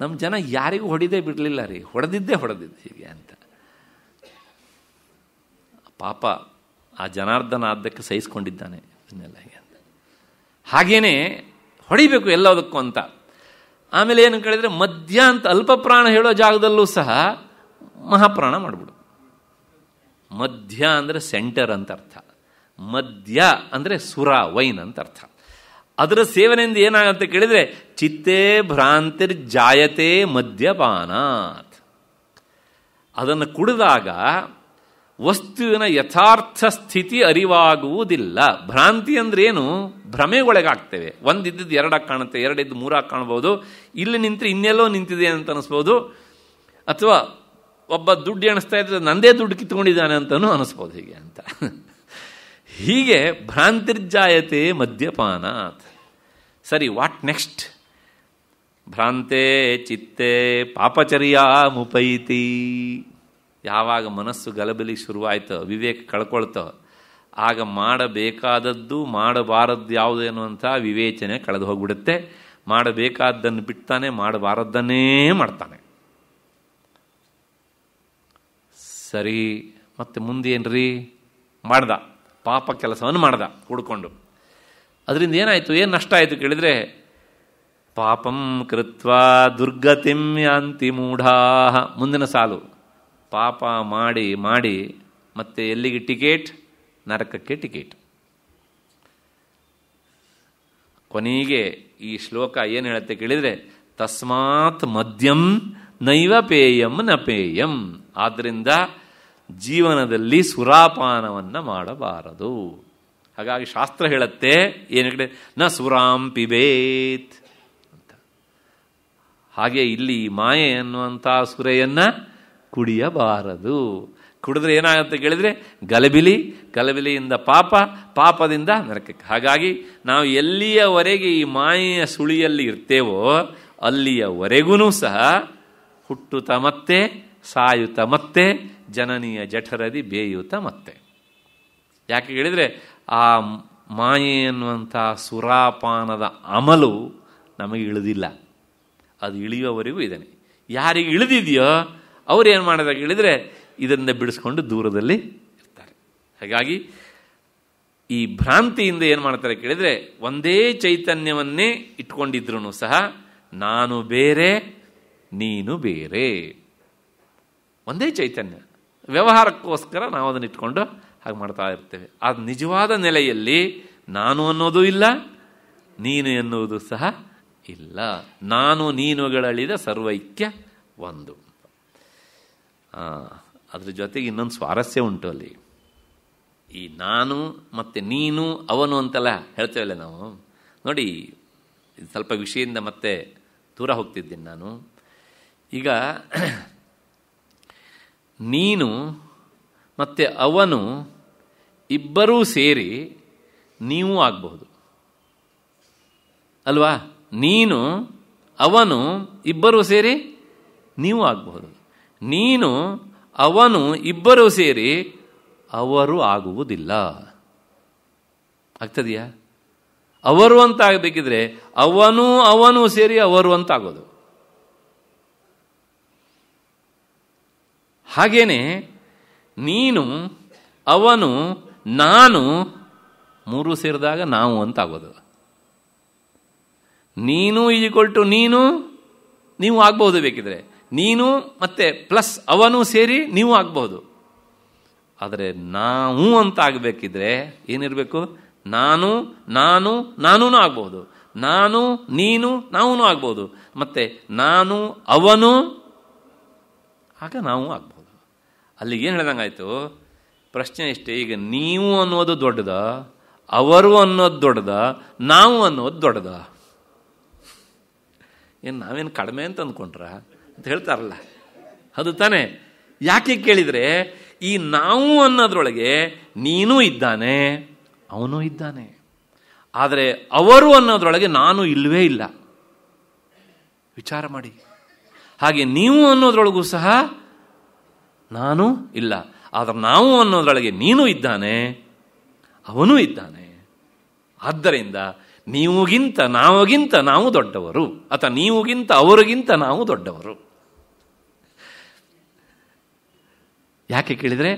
ನಮ್ಮ ಜನ ಯಾರಿಗೂ ಹೊಡಿದೇ ಬಿಡಲಿಲ್ಲ ರೀ ಹೊಡೆದಿದ್ದೇ ಹೊಡೆದಿದ್ದೆ ಹೀಗೆ ಅಂತ ಪಾಪ ಆ ಜನಾರ್ದನ ಆದ್ದಕ್ಕೆ ಸಹಿಸ್ಕೊಂಡಿದ್ದಾನೆ ಅದನ್ನೆಲ್ಲ ಹೀಗೆ ಅಂತ ಹಾಗೇನೆ ಹೊಡಿಬೇಕು ಎಲ್ಲದಕ್ಕೂ ಅಂತ ಆಮೇಲೆ ಏನು ಕೇಳಿದರೆ ಮಧ್ಯ ಅಂತ ಅಲ್ಪ ಪ್ರಾಣ ಹೇಳೋ ಜಾಗದಲ್ಲೂ ಸಹ ಮಹಾಪ್ರಾಣ ಮಾಡಿಬಿಡು ಮಧ್ಯ ಅಂದರೆ ಸೆಂಟರ್ ಅಂತ ಅರ್ಥ ಮಧ್ಯ ಅಂದರೆ ಸುರ ವೈನ್ ಅಂತ ಅರ್ಥ ಅದರ ಸೇವನೆಯಿಂದ ಏನಾಗುತ್ತೆ ಕೇಳಿದರೆ ಚಿತ್ತೇ ಜಾಯತೆ ಮದ್ಯಪಾನಾತ್ ಅದನ್ನು ಕುಡಿದಾಗ ವಸ್ತುವಿನ ಯಥಾರ್ಥ ಸ್ಥಿತಿ ಅರಿವಾಗುವುದಿಲ್ಲ ಭ್ರಾಂತಿ ಅಂದ್ರೆ ಏನು ಭ್ರಮೆಗೊಳಗಾಗ್ತೇವೆ ಒಂದಿದ್ದು ಎರಡಾಗಿ ಕಾಣುತ್ತೆ ಎರಡಿದ್ದು ಮೂರಾಗಿ ಕಾಣ್ಬೋದು ಇಲ್ಲಿ ನಿಂತರೆ ಇನ್ನೆಲ್ಲೋ ನಿಂತಿದೆ ಅಂತ ಅನಿಸ್ಬೋದು ಅಥವಾ ಒಬ್ಬ ದುಡ್ಡು ಎಣಿಸ್ತಾ ಇದ್ರೆ ನಂದೇ ದುಡ್ಡು ಕಿತ್ಕೊಂಡಿದ್ದಾನೆ ಅಂತಲೂ ಅನಿಸ್ಬೋದು ಹೀಗೆ ಅಂತ ಹೀಗೆ ಭ್ರಾಂತಿರ್ಜಾಯತೆ ಮದ್ಯಪಾನಾತ್ ಸರಿ ವಾಟ್ ನೆಕ್ಸ್ಟ್ ಭ್ರಾಂತೆ ಚಿತ್ತೆ ಪಾಪಚರ್ಯ ಮುಪೈತಿ ಯಾವಾಗ ಮನಸ್ಸು ಗಲಬಲಿ ಶುರುವಾಯ್ತೋ ವಿವೇಕ ಕಳ್ಕೊಳ್ತೋ ಆಗ ಮಾಡಬೇಕಾದದ್ದು ಮಾಡಬಾರದ್ದು ಯಾವುದು ಅಂತ ವಿವೇಚನೆ ಕಳೆದು ಹೋಗ್ಬಿಡುತ್ತೆ ಮಾಡಬೇಕಾದ್ದನ್ನು ಬಿಡ್ತಾನೆ ಮಾಡಬಾರದ್ದನ್ನೇ ಮಾಡ್ತಾನೆ ಸರಿ ಮತ್ತೆ ರೀ ಮಾಡ್ದ ಪಾಪ ಕೆಲಸವನ್ನು ಮಾಡ್ದ ಹುಡ್ಕೊಂಡು ಅದರಿಂದ ಏನಾಯಿತು ಏನು ನಷ್ಟ ಆಯಿತು ಕೇಳಿದರೆ ಪಾಪಂ ಕೃತ್ವ ದುರ್ಗತಿಂ ಯಾಂತಿ ಮೂಢಾಹ ಮುಂದಿನ ಸಾಲು ಪಾಪ ಮಾಡಿ ಮಾಡಿ ಮತ್ತೆ ಎಲ್ಲಿಗೆ ಟಿಕೆಟ್ ನರಕಕ್ಕೆ ಟಿಕೆಟ್ ಕೊನೆಗೆ ಈ ಶ್ಲೋಕ ಏನು ಹೇಳುತ್ತೆ ಕೇಳಿದರೆ ತಸ್ಮಾತ್ ಮದ್ಯಂ ನೈವ ಪೇಯಂ ನ ಪೇಯಂ ಆದ್ದರಿಂದ ಜೀವನದಲ್ಲಿ ಸುರಾಪಾನವನ್ನು ಮಾಡಬಾರದು ಹಾಗಾಗಿ ಶಾಸ್ತ್ರ ಹೇಳುತ್ತೆ ಏನು ಕಡೆ ನ ಸುರಾಂ ಪಿಬೇತ್ ಅಂತ ಹಾಗೆ ಇಲ್ಲಿ ಮಾಯೆ ಅನ್ನುವಂಥ ಸುರೆಯನ್ನು ಕುಡಿಯಬಾರದು ಕುಡಿದ್ರೆ ಏನಾಗುತ್ತೆ ಕೇಳಿದರೆ ಗಲಬಿಲಿ ಗಲಬಿಲಿಯಿಂದ ಪಾಪ ಪಾಪದಿಂದ ನರಕಕ್ಕೆ ಹಾಗಾಗಿ ನಾವು ಎಲ್ಲಿಯವರೆಗೆ ಈ ಮಾಯೆಯ ಸುಳಿಯಲ್ಲಿ ಇರ್ತೇವೋ ಅಲ್ಲಿಯವರೆಗೂ ಸಹ ಹುಟ್ಟುತ್ತ ಮತ್ತೆ ಸಾಯುತ್ತ ಮತ್ತೆ ಜನನೀಯ ಜಠರದಿ ಬೇಯುತ್ತ ಮತ್ತೆ ಯಾಕೆ ಹೇಳಿದರೆ ಆ ಮಾಯೆ ಎನ್ನುವಂಥ ಸುರಾಪಾನದ ಅಮಲು ನಮಗೆ ಇಳಿದಿಲ್ಲ ಅದು ಇಳಿಯುವವರೆಗೂ ಇದ್ದಾನೆ ಯಾರಿಗೆ ಇಳಿದಿದೆಯೋ ಅವ್ರು ಏನು ಮಾಡಿದಾಗ ಇಳಿದರೆ ಇದರಿಂದ ಬಿಡಿಸ್ಕೊಂಡು ದೂರದಲ್ಲಿ ಇರ್ತಾರೆ ಹಾಗಾಗಿ ಈ ಭ್ರಾಂತಿಯಿಂದ ಏನು ಮಾಡ್ತಾರೆ ಕೇಳಿದರೆ ಒಂದೇ ಚೈತನ್ಯವನ್ನೇ ಇಟ್ಕೊಂಡಿದ್ರು ಸಹ ನಾನು ಬೇರೆ ನೀನು ಬೇರೆ ಒಂದೇ ಚೈತನ್ಯ ವ್ಯವಹಾರಕ್ಕೋಸ್ಕರ ನಾವು ಅದನ್ನು ಇಟ್ಕೊಂಡು ಹಾಗೆ ಮಾಡ್ತಾ ಇರ್ತೇವೆ ಅದು ನಿಜವಾದ ನೆಲೆಯಲ್ಲಿ ನಾನು ಅನ್ನೋದು ಇಲ್ಲ ನೀನು ಎನ್ನುವುದು ಸಹ ಇಲ್ಲ ನಾನು ನೀನುಗಳಳಿದ ಸರ್ವೈಕ್ಯ ಒಂದು ಅದ್ರ ಜೊತೆಗೆ ಇನ್ನೊಂದು ಸ್ವಾರಸ್ಯ ಉಂಟು ಅಲ್ಲಿ ಈ ನಾನು ಮತ್ತು ನೀನು ಅವನು ಅಂತೆಲ್ಲ ಹೇಳ್ತೇವಲ್ಲ ನಾವು ನೋಡಿ ಸ್ವಲ್ಪ ವಿಷಯದಿಂದ ಮತ್ತೆ ದೂರ ಹೋಗ್ತಿದ್ದೀನಿ ನಾನು ಈಗ ನೀನು ಮತ್ತು ಅವನು ಇಬ್ಬರೂ ಸೇರಿ ನೀವು ಆಗಬಹುದು ಅಲ್ವಾ ನೀನು ಅವನು ಇಬ್ಬರೂ ಸೇರಿ ನೀವು ಆಗಬಹುದು ನೀನು ಅವನು ಇಬ್ಬರೂ ಸೇರಿ ಅವರು ಆಗುವುದಿಲ್ಲ ಆಗ್ತದೆಯಾ ಅವರು ಅಂತ ಆಗಬೇಕಿದ್ರೆ ಅವನು ಅವನು ಸೇರಿ ಅವರು ಅಂತ ಆಗೋದು ಹಾಗೇನೆ ನೀನು ಅವನು ನಾನು ಮೂರು ಸೇರಿದಾಗ ನಾವು ಅಂತ ಆಗೋದು ನೀನು ಈಕ್ವಲ್ ಟು ನೀನು ನೀವು ಆಗ್ಬಹುದು ಬೇಕಿದ್ರೆ ನೀನು ಮತ್ತೆ ಪ್ಲಸ್ ಅವನು ಸೇರಿ ನೀವು ಆಗಬಹುದು ಆದರೆ ನಾವು ಅಂತ ಆಗಬೇಕಿದ್ರೆ ಏನಿರಬೇಕು ನಾನು ನಾನು ನಾನೂ ಆಗ್ಬಹುದು ನಾನು ನೀನು ನಾವೂ ಆಗ್ಬೋದು ಮತ್ತೆ ನಾನು ಅವನು ಆಗ ನಾವು ಆಗ್ಬೋದು ಅಲ್ಲಿ ಏನು ಹೇಳ್ದಂಗಾಯಿತು ಪ್ರಶ್ನೆ ಇಷ್ಟೇ ಈಗ ನೀವು ಅನ್ನೋದು ದೊಡ್ಡದ ಅವರು ಅನ್ನೋದು ದೊಡ್ಡದ ನಾವು ಅನ್ನೋದು ದೊಡ್ಡದ ಏನು ನಾವೇನು ಕಡಿಮೆ ಅಂತ ಅಂದ್ಕೊಂಡ್ರ ಅಂತ ಹೇಳ್ತಾರಲ್ಲ ಅದು ತಾನೇ ಯಾಕೆ ಕೇಳಿದರೆ ಈ ನಾವು ಅನ್ನೋದ್ರೊಳಗೆ ನೀನೂ ಇದ್ದಾನೆ ಅವನೂ ಇದ್ದಾನೆ ಆದರೆ ಅವರು ಅನ್ನೋದ್ರೊಳಗೆ ನಾನು ಇಲ್ಲವೇ ಇಲ್ಲ ವಿಚಾರ ಮಾಡಿ ಹಾಗೆ ನೀವು ಅನ್ನೋದ್ರೊಳಗೂ ಸಹ ನಾನು ಇಲ್ಲ ಆದರೆ ನಾವು ಅನ್ನೋದರೊಳಗೆ ನೀನು ಇದ್ದಾನೆ ಅವನೂ ಇದ್ದಾನೆ ಆದ್ದರಿಂದ ನೀವುಗಿಂತ ನಾವುಗಿಂತ ನಾವು ದೊಡ್ಡವರು ಅಥವಾ ನೀವುಗಿಂತ ಅವರಿಗಿಂತ ನಾವು ದೊಡ್ಡವರು ಯಾಕೆ ಕೇಳಿದರೆ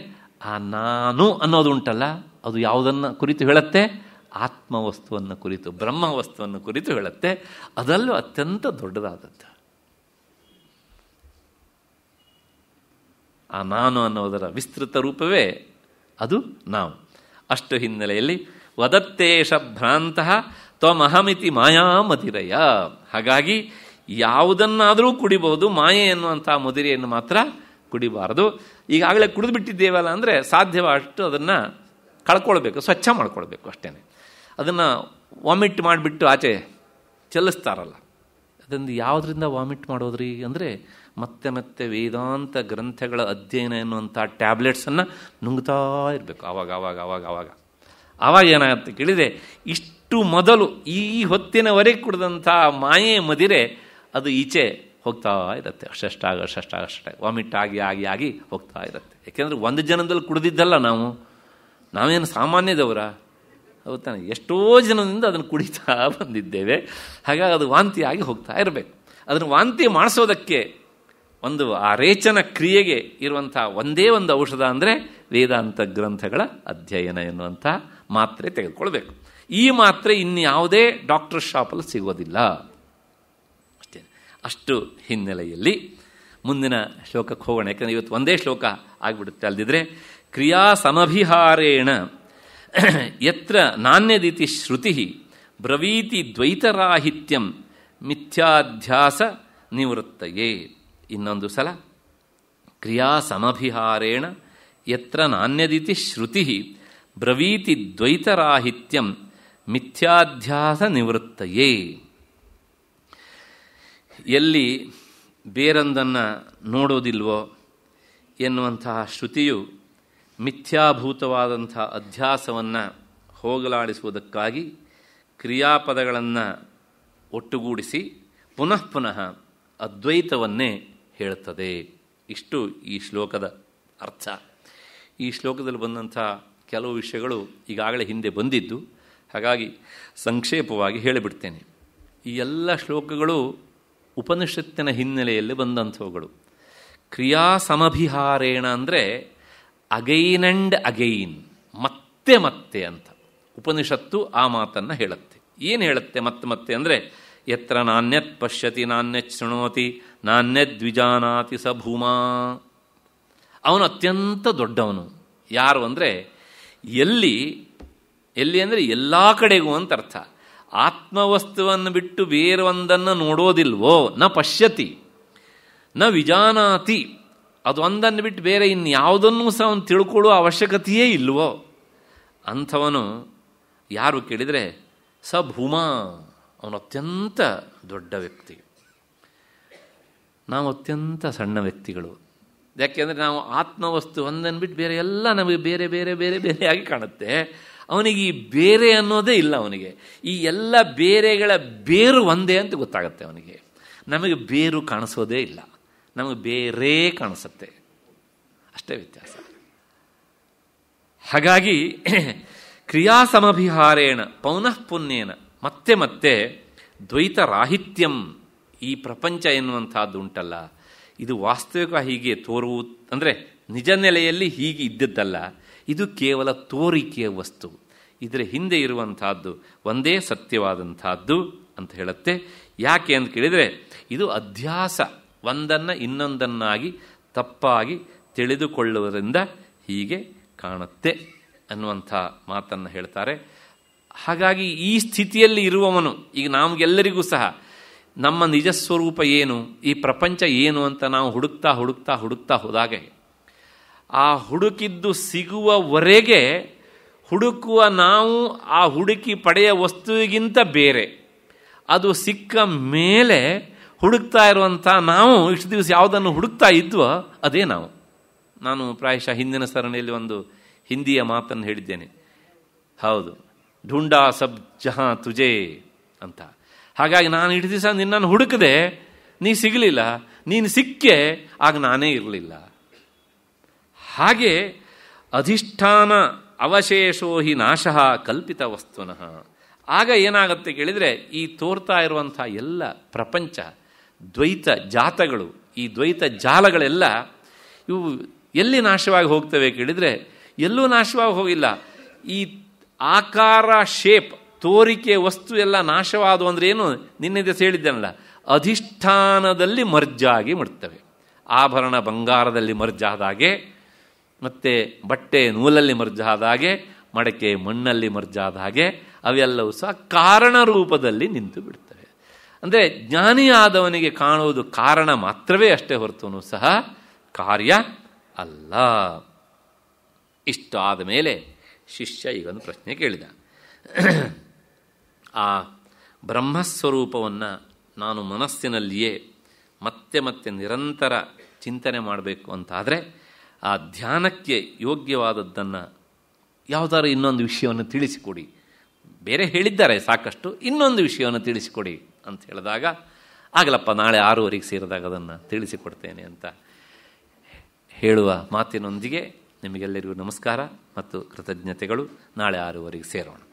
ಆ ನಾನು ಅನ್ನೋದುಂಟಲ್ಲ ಅದು ಯಾವುದನ್ನು ಕುರಿತು ಹೇಳುತ್ತೆ ಆತ್ಮವಸ್ತುವನ್ನು ಕುರಿತು ಬ್ರಹ್ಮ ವಸ್ತುವನ್ನು ಕುರಿತು ಹೇಳುತ್ತೆ ಅದರಲ್ಲೂ ಅತ್ಯಂತ ದೊಡ್ಡದಾದದ್ದು ಆ ನಾನು ಅನ್ನೋದರ ವಿಸ್ತೃತ ರೂಪವೇ ಅದು ನಾವು ಅಷ್ಟು ಹಿನ್ನೆಲೆಯಲ್ಲಿ ವದತ್ತೇಶ ಮಹಮಿತಿ ತ್ವಮಹಮಿತಿ ಮಾಯಾಮತಿರಯ ಹಾಗಾಗಿ ಯಾವುದನ್ನಾದರೂ ಕುಡಿಬಹುದು ಮಾಯೆ ಎನ್ನುವಂಥ ಮುದಿರೆಯನ್ನು ಮಾತ್ರ ಕುಡಿಬಾರದು ಈಗಾಗಲೇ ಕುಡಿದು ಬಿಟ್ಟಿದ್ದೇವಲ್ಲ ಅಂದರೆ ಸಾಧ್ಯವಾದಷ್ಟು ಅದನ್ನು ಕಳ್ಕೊಳ್ಬೇಕು ಸ್ವಚ್ಛ ಮಾಡ್ಕೊಳ್ಬೇಕು ಅಷ್ಟೇ ಅದನ್ನು ವಾಮಿಟ್ ಮಾಡಿಬಿಟ್ಟು ಆಚೆ ಚೆಲ್ಲಿಸ್ತಾರಲ್ಲ ಅದೊಂದು ಯಾವುದರಿಂದ ವಾಮಿಟ್ ಮಾಡೋದ್ರಿ ಅಂದರೆ ಮತ್ತೆ ಮತ್ತೆ ವೇದಾಂತ ಗ್ರಂಥಗಳ ಅಧ್ಯಯನ ಎನ್ನುವಂಥ ಟ್ಯಾಬ್ಲೆಟ್ಸನ್ನು ನುಂಗ್ತಾ ಇರಬೇಕು ಆವಾಗ ಆವಾಗ ಆವಾಗ ಆವಾಗ ಆವಾಗ ಏನಾಗುತ್ತೆ ಕೇಳಿದೆ ಇಷ್ಟು ಮೊದಲು ಈ ಹೊತ್ತಿನವರೆಗೆ ಕುಡಿದಂಥ ಮಾಯೆ ಮದಿರೆ ಅದು ಈಚೆ ಹೋಗ್ತಾ ಇರುತ್ತೆ ಅಷ್ಟಾಗ ಅಷ್ಟಷ್ಟಾಗ ಅಷ್ಟೇ ವಾಮಿಟ್ ಆಗಿ ಆಗಿ ಆಗಿ ಹೋಗ್ತಾ ಇರುತ್ತೆ ಯಾಕೆಂದರೆ ಒಂದು ಜನದಲ್ಲಿ ಕುಡಿದಿದ್ದಲ್ಲ ನಾವು ನಾವೇನು ಸಾಮಾನ್ಯದವರ ಹೋಗ್ತಾನೆ ಎಷ್ಟೋ ಜನದಿಂದ ಅದನ್ನು ಕುಡಿತಾ ಬಂದಿದ್ದೇವೆ ಹಾಗಾಗಿ ಅದು ವಾಂತಿಯಾಗಿ ಹೋಗ್ತಾ ಇರಬೇಕು ಅದನ್ನು ವಾಂತಿ ಮಾಡಿಸೋದಕ್ಕೆ ಒಂದು ಆರೇಚನ ಕ್ರಿಯೆಗೆ ಇರುವಂಥ ಒಂದೇ ಒಂದು ಔಷಧ ಅಂದರೆ ವೇದಾಂತ ಗ್ರಂಥಗಳ ಅಧ್ಯಯನ ಎನ್ನುವಂಥ ಮಾತ್ರೆ ತೆಗೆದುಕೊಳ್ಬೇಕು ಈ ಮಾತ್ರೆ ಇನ್ಯಾವುದೇ ಡಾಕ್ಟರ್ ಶಾಪಲ್ಲಿ ಸಿಗೋದಿಲ್ಲ ಅಷ್ಟೇ ಅಷ್ಟು ಹಿನ್ನೆಲೆಯಲ್ಲಿ ಮುಂದಿನ ಶ್ಲೋಕಕ್ಕೆ ಹೋಗೋಣ ಯಾಕಂದರೆ ಇವತ್ತು ಒಂದೇ ಶ್ಲೋಕ ಆಗಿಬಿಡುತ್ತೆ ಅಲ್ಲದಿದ್ದರೆ ಕ್ರಿಯಾ ಸಮಭಿಹಾರೇಣ ಯತ್ರ ನಾಣ್ಯದಿತಿ ಶ್ರುತಿ ಬ್ರವೀತಿ ದ್ವೈತರಾಹಿತ್ಯಂ ಮಿಥ್ಯಾಧ್ಯಾಸ ನಿವೃತ್ತಯೇ ಇನ್ನೊಂದು ಸಲ ಕ್ರಿಯಾ ಸಮಭಿಹಾರೇಣ ಯತ್ರ ನಾಣ್ಯದಿತಿ ಶ್ರುತಿ ಬ್ರವೀತಿ ದ್ವೈತರಾಹಿತ್ಯಂ ಮಿಥ್ಯಾಧ್ಯಾಸ ನಿವೃತ್ತಯೇ ಎಲ್ಲಿ ಬೇರೊಂದನ್ನು ನೋಡೋದಿಲ್ವೋ ಎನ್ನುವಂತಹ ಶ್ರುತಿಯು ಮಿಥ್ಯಾಭೂತವಾದಂಥ ಅಧ್ಯಾಸವನ್ನು ಹೋಗಲಾಡಿಸುವುದಕ್ಕಾಗಿ ಕ್ರಿಯಾಪದಗಳನ್ನು ಒಟ್ಟುಗೂಡಿಸಿ ಪುನಃ ಪುನಃ ಅದ್ವೈತವನ್ನೇ ಹೇಳುತ್ತದೆ ಇಷ್ಟು ಈ ಶ್ಲೋಕದ ಅರ್ಥ ಈ ಶ್ಲೋಕದಲ್ಲಿ ಬಂದಂಥ ಕೆಲವು ವಿಷಯಗಳು ಈಗಾಗಲೇ ಹಿಂದೆ ಬಂದಿದ್ದು ಹಾಗಾಗಿ ಸಂಕ್ಷೇಪವಾಗಿ ಹೇಳಿಬಿಡ್ತೇನೆ ಈ ಎಲ್ಲ ಶ್ಲೋಕಗಳು ಉಪನಿಷತ್ತಿನ ಹಿನ್ನೆಲೆಯಲ್ಲಿ ಬಂದಂಥವುಗಳು ಕ್ರಿಯಾ ಸಮಭಿಹಾರೇಣ ಅಂದರೆ ಅಗೈನ್ ಆ್ಯಂಡ್ ಅಗೈನ್ ಮತ್ತೆ ಮತ್ತೆ ಅಂತ ಉಪನಿಷತ್ತು ಆ ಮಾತನ್ನು ಹೇಳುತ್ತೆ ಏನು ಹೇಳುತ್ತೆ ಮತ್ತೆ ಮತ್ತೆ ಅಂದರೆ ಯತ್ರ ನಾಣ್ಯತ್ ಪಶ್ಯತಿ ನಾಣ್ಯತ್ ಶೃಣೋತಿ ನಾಣ್ಯದ್ವಿಜಾನಾತಿ ಸ ಭೂಮಾ ಅವನು ಅತ್ಯಂತ ದೊಡ್ಡವನು ಯಾರು ಅಂದರೆ ಎಲ್ಲಿ ಎಲ್ಲಿ ಅಂದರೆ ಎಲ್ಲ ಕಡೆಗೂ ಅಂತ ಅರ್ಥ ಆತ್ಮವಸ್ತುವನ್ನು ಬಿಟ್ಟು ಬೇರೆ ಒಂದನ್ನು ನೋಡೋದಿಲ್ವೋ ನ ಪಶ್ಯತಿ ನ ವಿಜಾನಾತಿ ಅದು ಒಂದನ್ನು ಬಿಟ್ಟು ಬೇರೆ ಇನ್ಯಾವುದನ್ನು ಸಹ ಅವನು ತಿಳ್ಕೊಳ್ಳೋ ಅವಶ್ಯಕತೆಯೇ ಇಲ್ವೋ ಅಂಥವನು ಯಾರು ಕೇಳಿದರೆ ಸ ಭೂಮಾ ಅವನು ಅತ್ಯಂತ ದೊಡ್ಡ ವ್ಯಕ್ತಿ ನಾವು ಅತ್ಯಂತ ಸಣ್ಣ ವ್ಯಕ್ತಿಗಳು ಯಾಕೆಂದರೆ ನಾವು ಆತ್ಮವಸ್ತು ಒಂದನ್ಬಿಟ್ಟು ಬೇರೆ ಎಲ್ಲ ನಮಗೆ ಬೇರೆ ಬೇರೆ ಬೇರೆ ಬೇರೆಯಾಗಿ ಕಾಣುತ್ತೆ ಅವನಿಗೆ ಈ ಬೇರೆ ಅನ್ನೋದೇ ಇಲ್ಲ ಅವನಿಗೆ ಈ ಎಲ್ಲ ಬೇರೆಗಳ ಬೇರು ಒಂದೇ ಅಂತ ಗೊತ್ತಾಗುತ್ತೆ ಅವನಿಗೆ ನಮಗೆ ಬೇರು ಕಾಣಿಸೋದೇ ಇಲ್ಲ ನಮಗೆ ಬೇರೆ ಕಾಣಿಸುತ್ತೆ ಅಷ್ಟೇ ವ್ಯತ್ಯಾಸ ಹಾಗಾಗಿ ಕ್ರಿಯಾಸಮಭಿಹಾರೇಣ ಪೌನಃ ಪುಣ್ಯೇನ ಮತ್ತೆ ಮತ್ತೆ ದ್ವೈತ ರಾಹಿತ್ಯಂ ಈ ಪ್ರಪಂಚ ಎನ್ನುವಂಥದ್ದು ಉಂಟಲ್ಲ ಇದು ವಾಸ್ತವಿಕ ಹೀಗೆ ತೋರುವುದು ಅಂದರೆ ನಿಜ ನೆಲೆಯಲ್ಲಿ ಹೀಗೆ ಇದ್ದದ್ದಲ್ಲ ಇದು ಕೇವಲ ತೋರಿಕೆಯ ವಸ್ತು ಇದರ ಹಿಂದೆ ಇರುವಂತಹದ್ದು ಒಂದೇ ಸತ್ಯವಾದಂತಹದ್ದು ಅಂತ ಹೇಳುತ್ತೆ ಯಾಕೆ ಅಂತ ಕೇಳಿದರೆ ಇದು ಅಧ್ಯಾಸ ಒಂದನ್ನು ಇನ್ನೊಂದನ್ನಾಗಿ ತಪ್ಪಾಗಿ ತಿಳಿದುಕೊಳ್ಳುವುದರಿಂದ ಹೀಗೆ ಕಾಣುತ್ತೆ ಅನ್ನುವಂಥ ಮಾತನ್ನು ಹೇಳ್ತಾರೆ ಹಾಗಾಗಿ ಈ ಸ್ಥಿತಿಯಲ್ಲಿ ಇರುವವನು ಈಗ ನಮಗೆಲ್ಲರಿಗೂ ಸಹ ನಮ್ಮ ನಿಜ ಸ್ವರೂಪ ಏನು ಈ ಪ್ರಪಂಚ ಏನು ಅಂತ ನಾವು ಹುಡುಕ್ತಾ ಹುಡುಕ್ತಾ ಹುಡುಕ್ತಾ ಹೋದಾಗೆ ಆ ಹುಡುಕಿದ್ದು ಸಿಗುವವರೆಗೆ ಹುಡುಕುವ ನಾವು ಆ ಹುಡುಕಿ ಪಡೆಯ ವಸ್ತುವಿಗಿಂತ ಬೇರೆ ಅದು ಸಿಕ್ಕ ಮೇಲೆ ಹುಡುಕ್ತಾ ಇರುವಂಥ ನಾವು ಇಷ್ಟು ದಿವಸ ಯಾವುದನ್ನು ಹುಡುಕ್ತಾ ಇದ್ವೋ ಅದೇ ನಾವು ನಾನು ಪ್ರಾಯಶಃ ಹಿಂದಿನ ಸರಣಿಯಲ್ಲಿ ಒಂದು ಹಿಂದಿಯ ಮಾತನ್ನು ಹೇಳಿದ್ದೇನೆ ಹೌದು ಢುಂಡಾ ಸಬ್ ಜಹಾ ತುಜೆ ಅಂತ ಹಾಗಾಗಿ ನಾನು ಇಡೀ ದಿವಸ ನಿನ್ನನ್ನು ಹುಡುಕದೆ ನೀ ಸಿಗಲಿಲ್ಲ ನೀನು ಸಿಕ್ಕೆ ಆಗ ನಾನೇ ಇರಲಿಲ್ಲ ಹಾಗೆ ಅಧಿಷ್ಠಾನ ಅವಶೇಷೋ ಹಿ ನಾಶ ಕಲ್ಪಿತ ವಸ್ತುನಃ ಆಗ ಏನಾಗುತ್ತೆ ಕೇಳಿದರೆ ಈ ತೋರ್ತಾ ಇರುವಂಥ ಎಲ್ಲ ಪ್ರಪಂಚ ದ್ವೈತ ಜಾತಗಳು ಈ ದ್ವೈತ ಜಾಲಗಳೆಲ್ಲ ಇವು ಎಲ್ಲಿ ನಾಶವಾಗಿ ಹೋಗ್ತವೆ ಕೇಳಿದರೆ ಎಲ್ಲೂ ನಾಶವಾಗಿ ಹೋಗಿಲ್ಲ ಈ ಆಕಾರ ಶೇಪ್ ತೋರಿಕೆ ವಸ್ತು ಎಲ್ಲ ನಾಶವಾದು ಅಂದರೆ ಏನು ನಿನ್ನೆ ದಿವಸ ಹೇಳಿದ್ದೆನಲ್ಲ ಅಧಿಷ್ಠಾನದಲ್ಲಿ ಮರ್ಜಾಗಿ ಮುಡ್ತವೆ ಆಭರಣ ಬಂಗಾರದಲ್ಲಿ ಮರ್ಜಾದ ಹಾಗೆ ಮತ್ತು ಬಟ್ಟೆ ನೂಲಲ್ಲಿ ಮರ್ಜಾದ ಹಾಗೆ ಮಡಕೆ ಮಣ್ಣಲ್ಲಿ ಮರ್ಜಾದ ಹಾಗೆ ಅವೆಲ್ಲವೂ ಸಹ ಕಾರಣ ರೂಪದಲ್ಲಿ ನಿಂತು ಬಿಡ್ತವೆ ಅಂದರೆ ಜ್ಞಾನಿಯಾದವನಿಗೆ ಕಾಣುವುದು ಕಾರಣ ಮಾತ್ರವೇ ಅಷ್ಟೇ ಹೊರತು ಸಹ ಕಾರ್ಯ ಅಲ್ಲ ಇಷ್ಟ ಆದ ಮೇಲೆ ಶಿಷ್ಯ ಈಗೊಂದು ಪ್ರಶ್ನೆ ಕೇಳಿದ ಆ ಬ್ರಹ್ಮಸ್ವರೂಪವನ್ನು ನಾನು ಮನಸ್ಸಿನಲ್ಲಿಯೇ ಮತ್ತೆ ಮತ್ತೆ ನಿರಂತರ ಚಿಂತನೆ ಮಾಡಬೇಕು ಅಂತಾದರೆ ಆ ಧ್ಯಾನಕ್ಕೆ ಯೋಗ್ಯವಾದದ್ದನ್ನು ಯಾವುದಾದ್ರೂ ಇನ್ನೊಂದು ವಿಷಯವನ್ನು ತಿಳಿಸಿಕೊಡಿ ಬೇರೆ ಹೇಳಿದ್ದಾರೆ ಸಾಕಷ್ಟು ಇನ್ನೊಂದು ವಿಷಯವನ್ನು ತಿಳಿಸಿಕೊಡಿ ಅಂತ ಹೇಳಿದಾಗ ಆಗಲಪ್ಪ ನಾಳೆ ಆರೂವರೆಗೆ ಸೇರಿದಾಗ ಅದನ್ನು ತಿಳಿಸಿಕೊಡ್ತೇನೆ ಅಂತ ಹೇಳುವ ಮಾತಿನೊಂದಿಗೆ ನಿಮಗೆಲ್ಲರಿಗೂ ನಮಸ್ಕಾರ ಮತ್ತು ಕೃತಜ್ಞತೆಗಳು ನಾಳೆ ಆರೂವರೆಗೆ ಸೇರೋಣ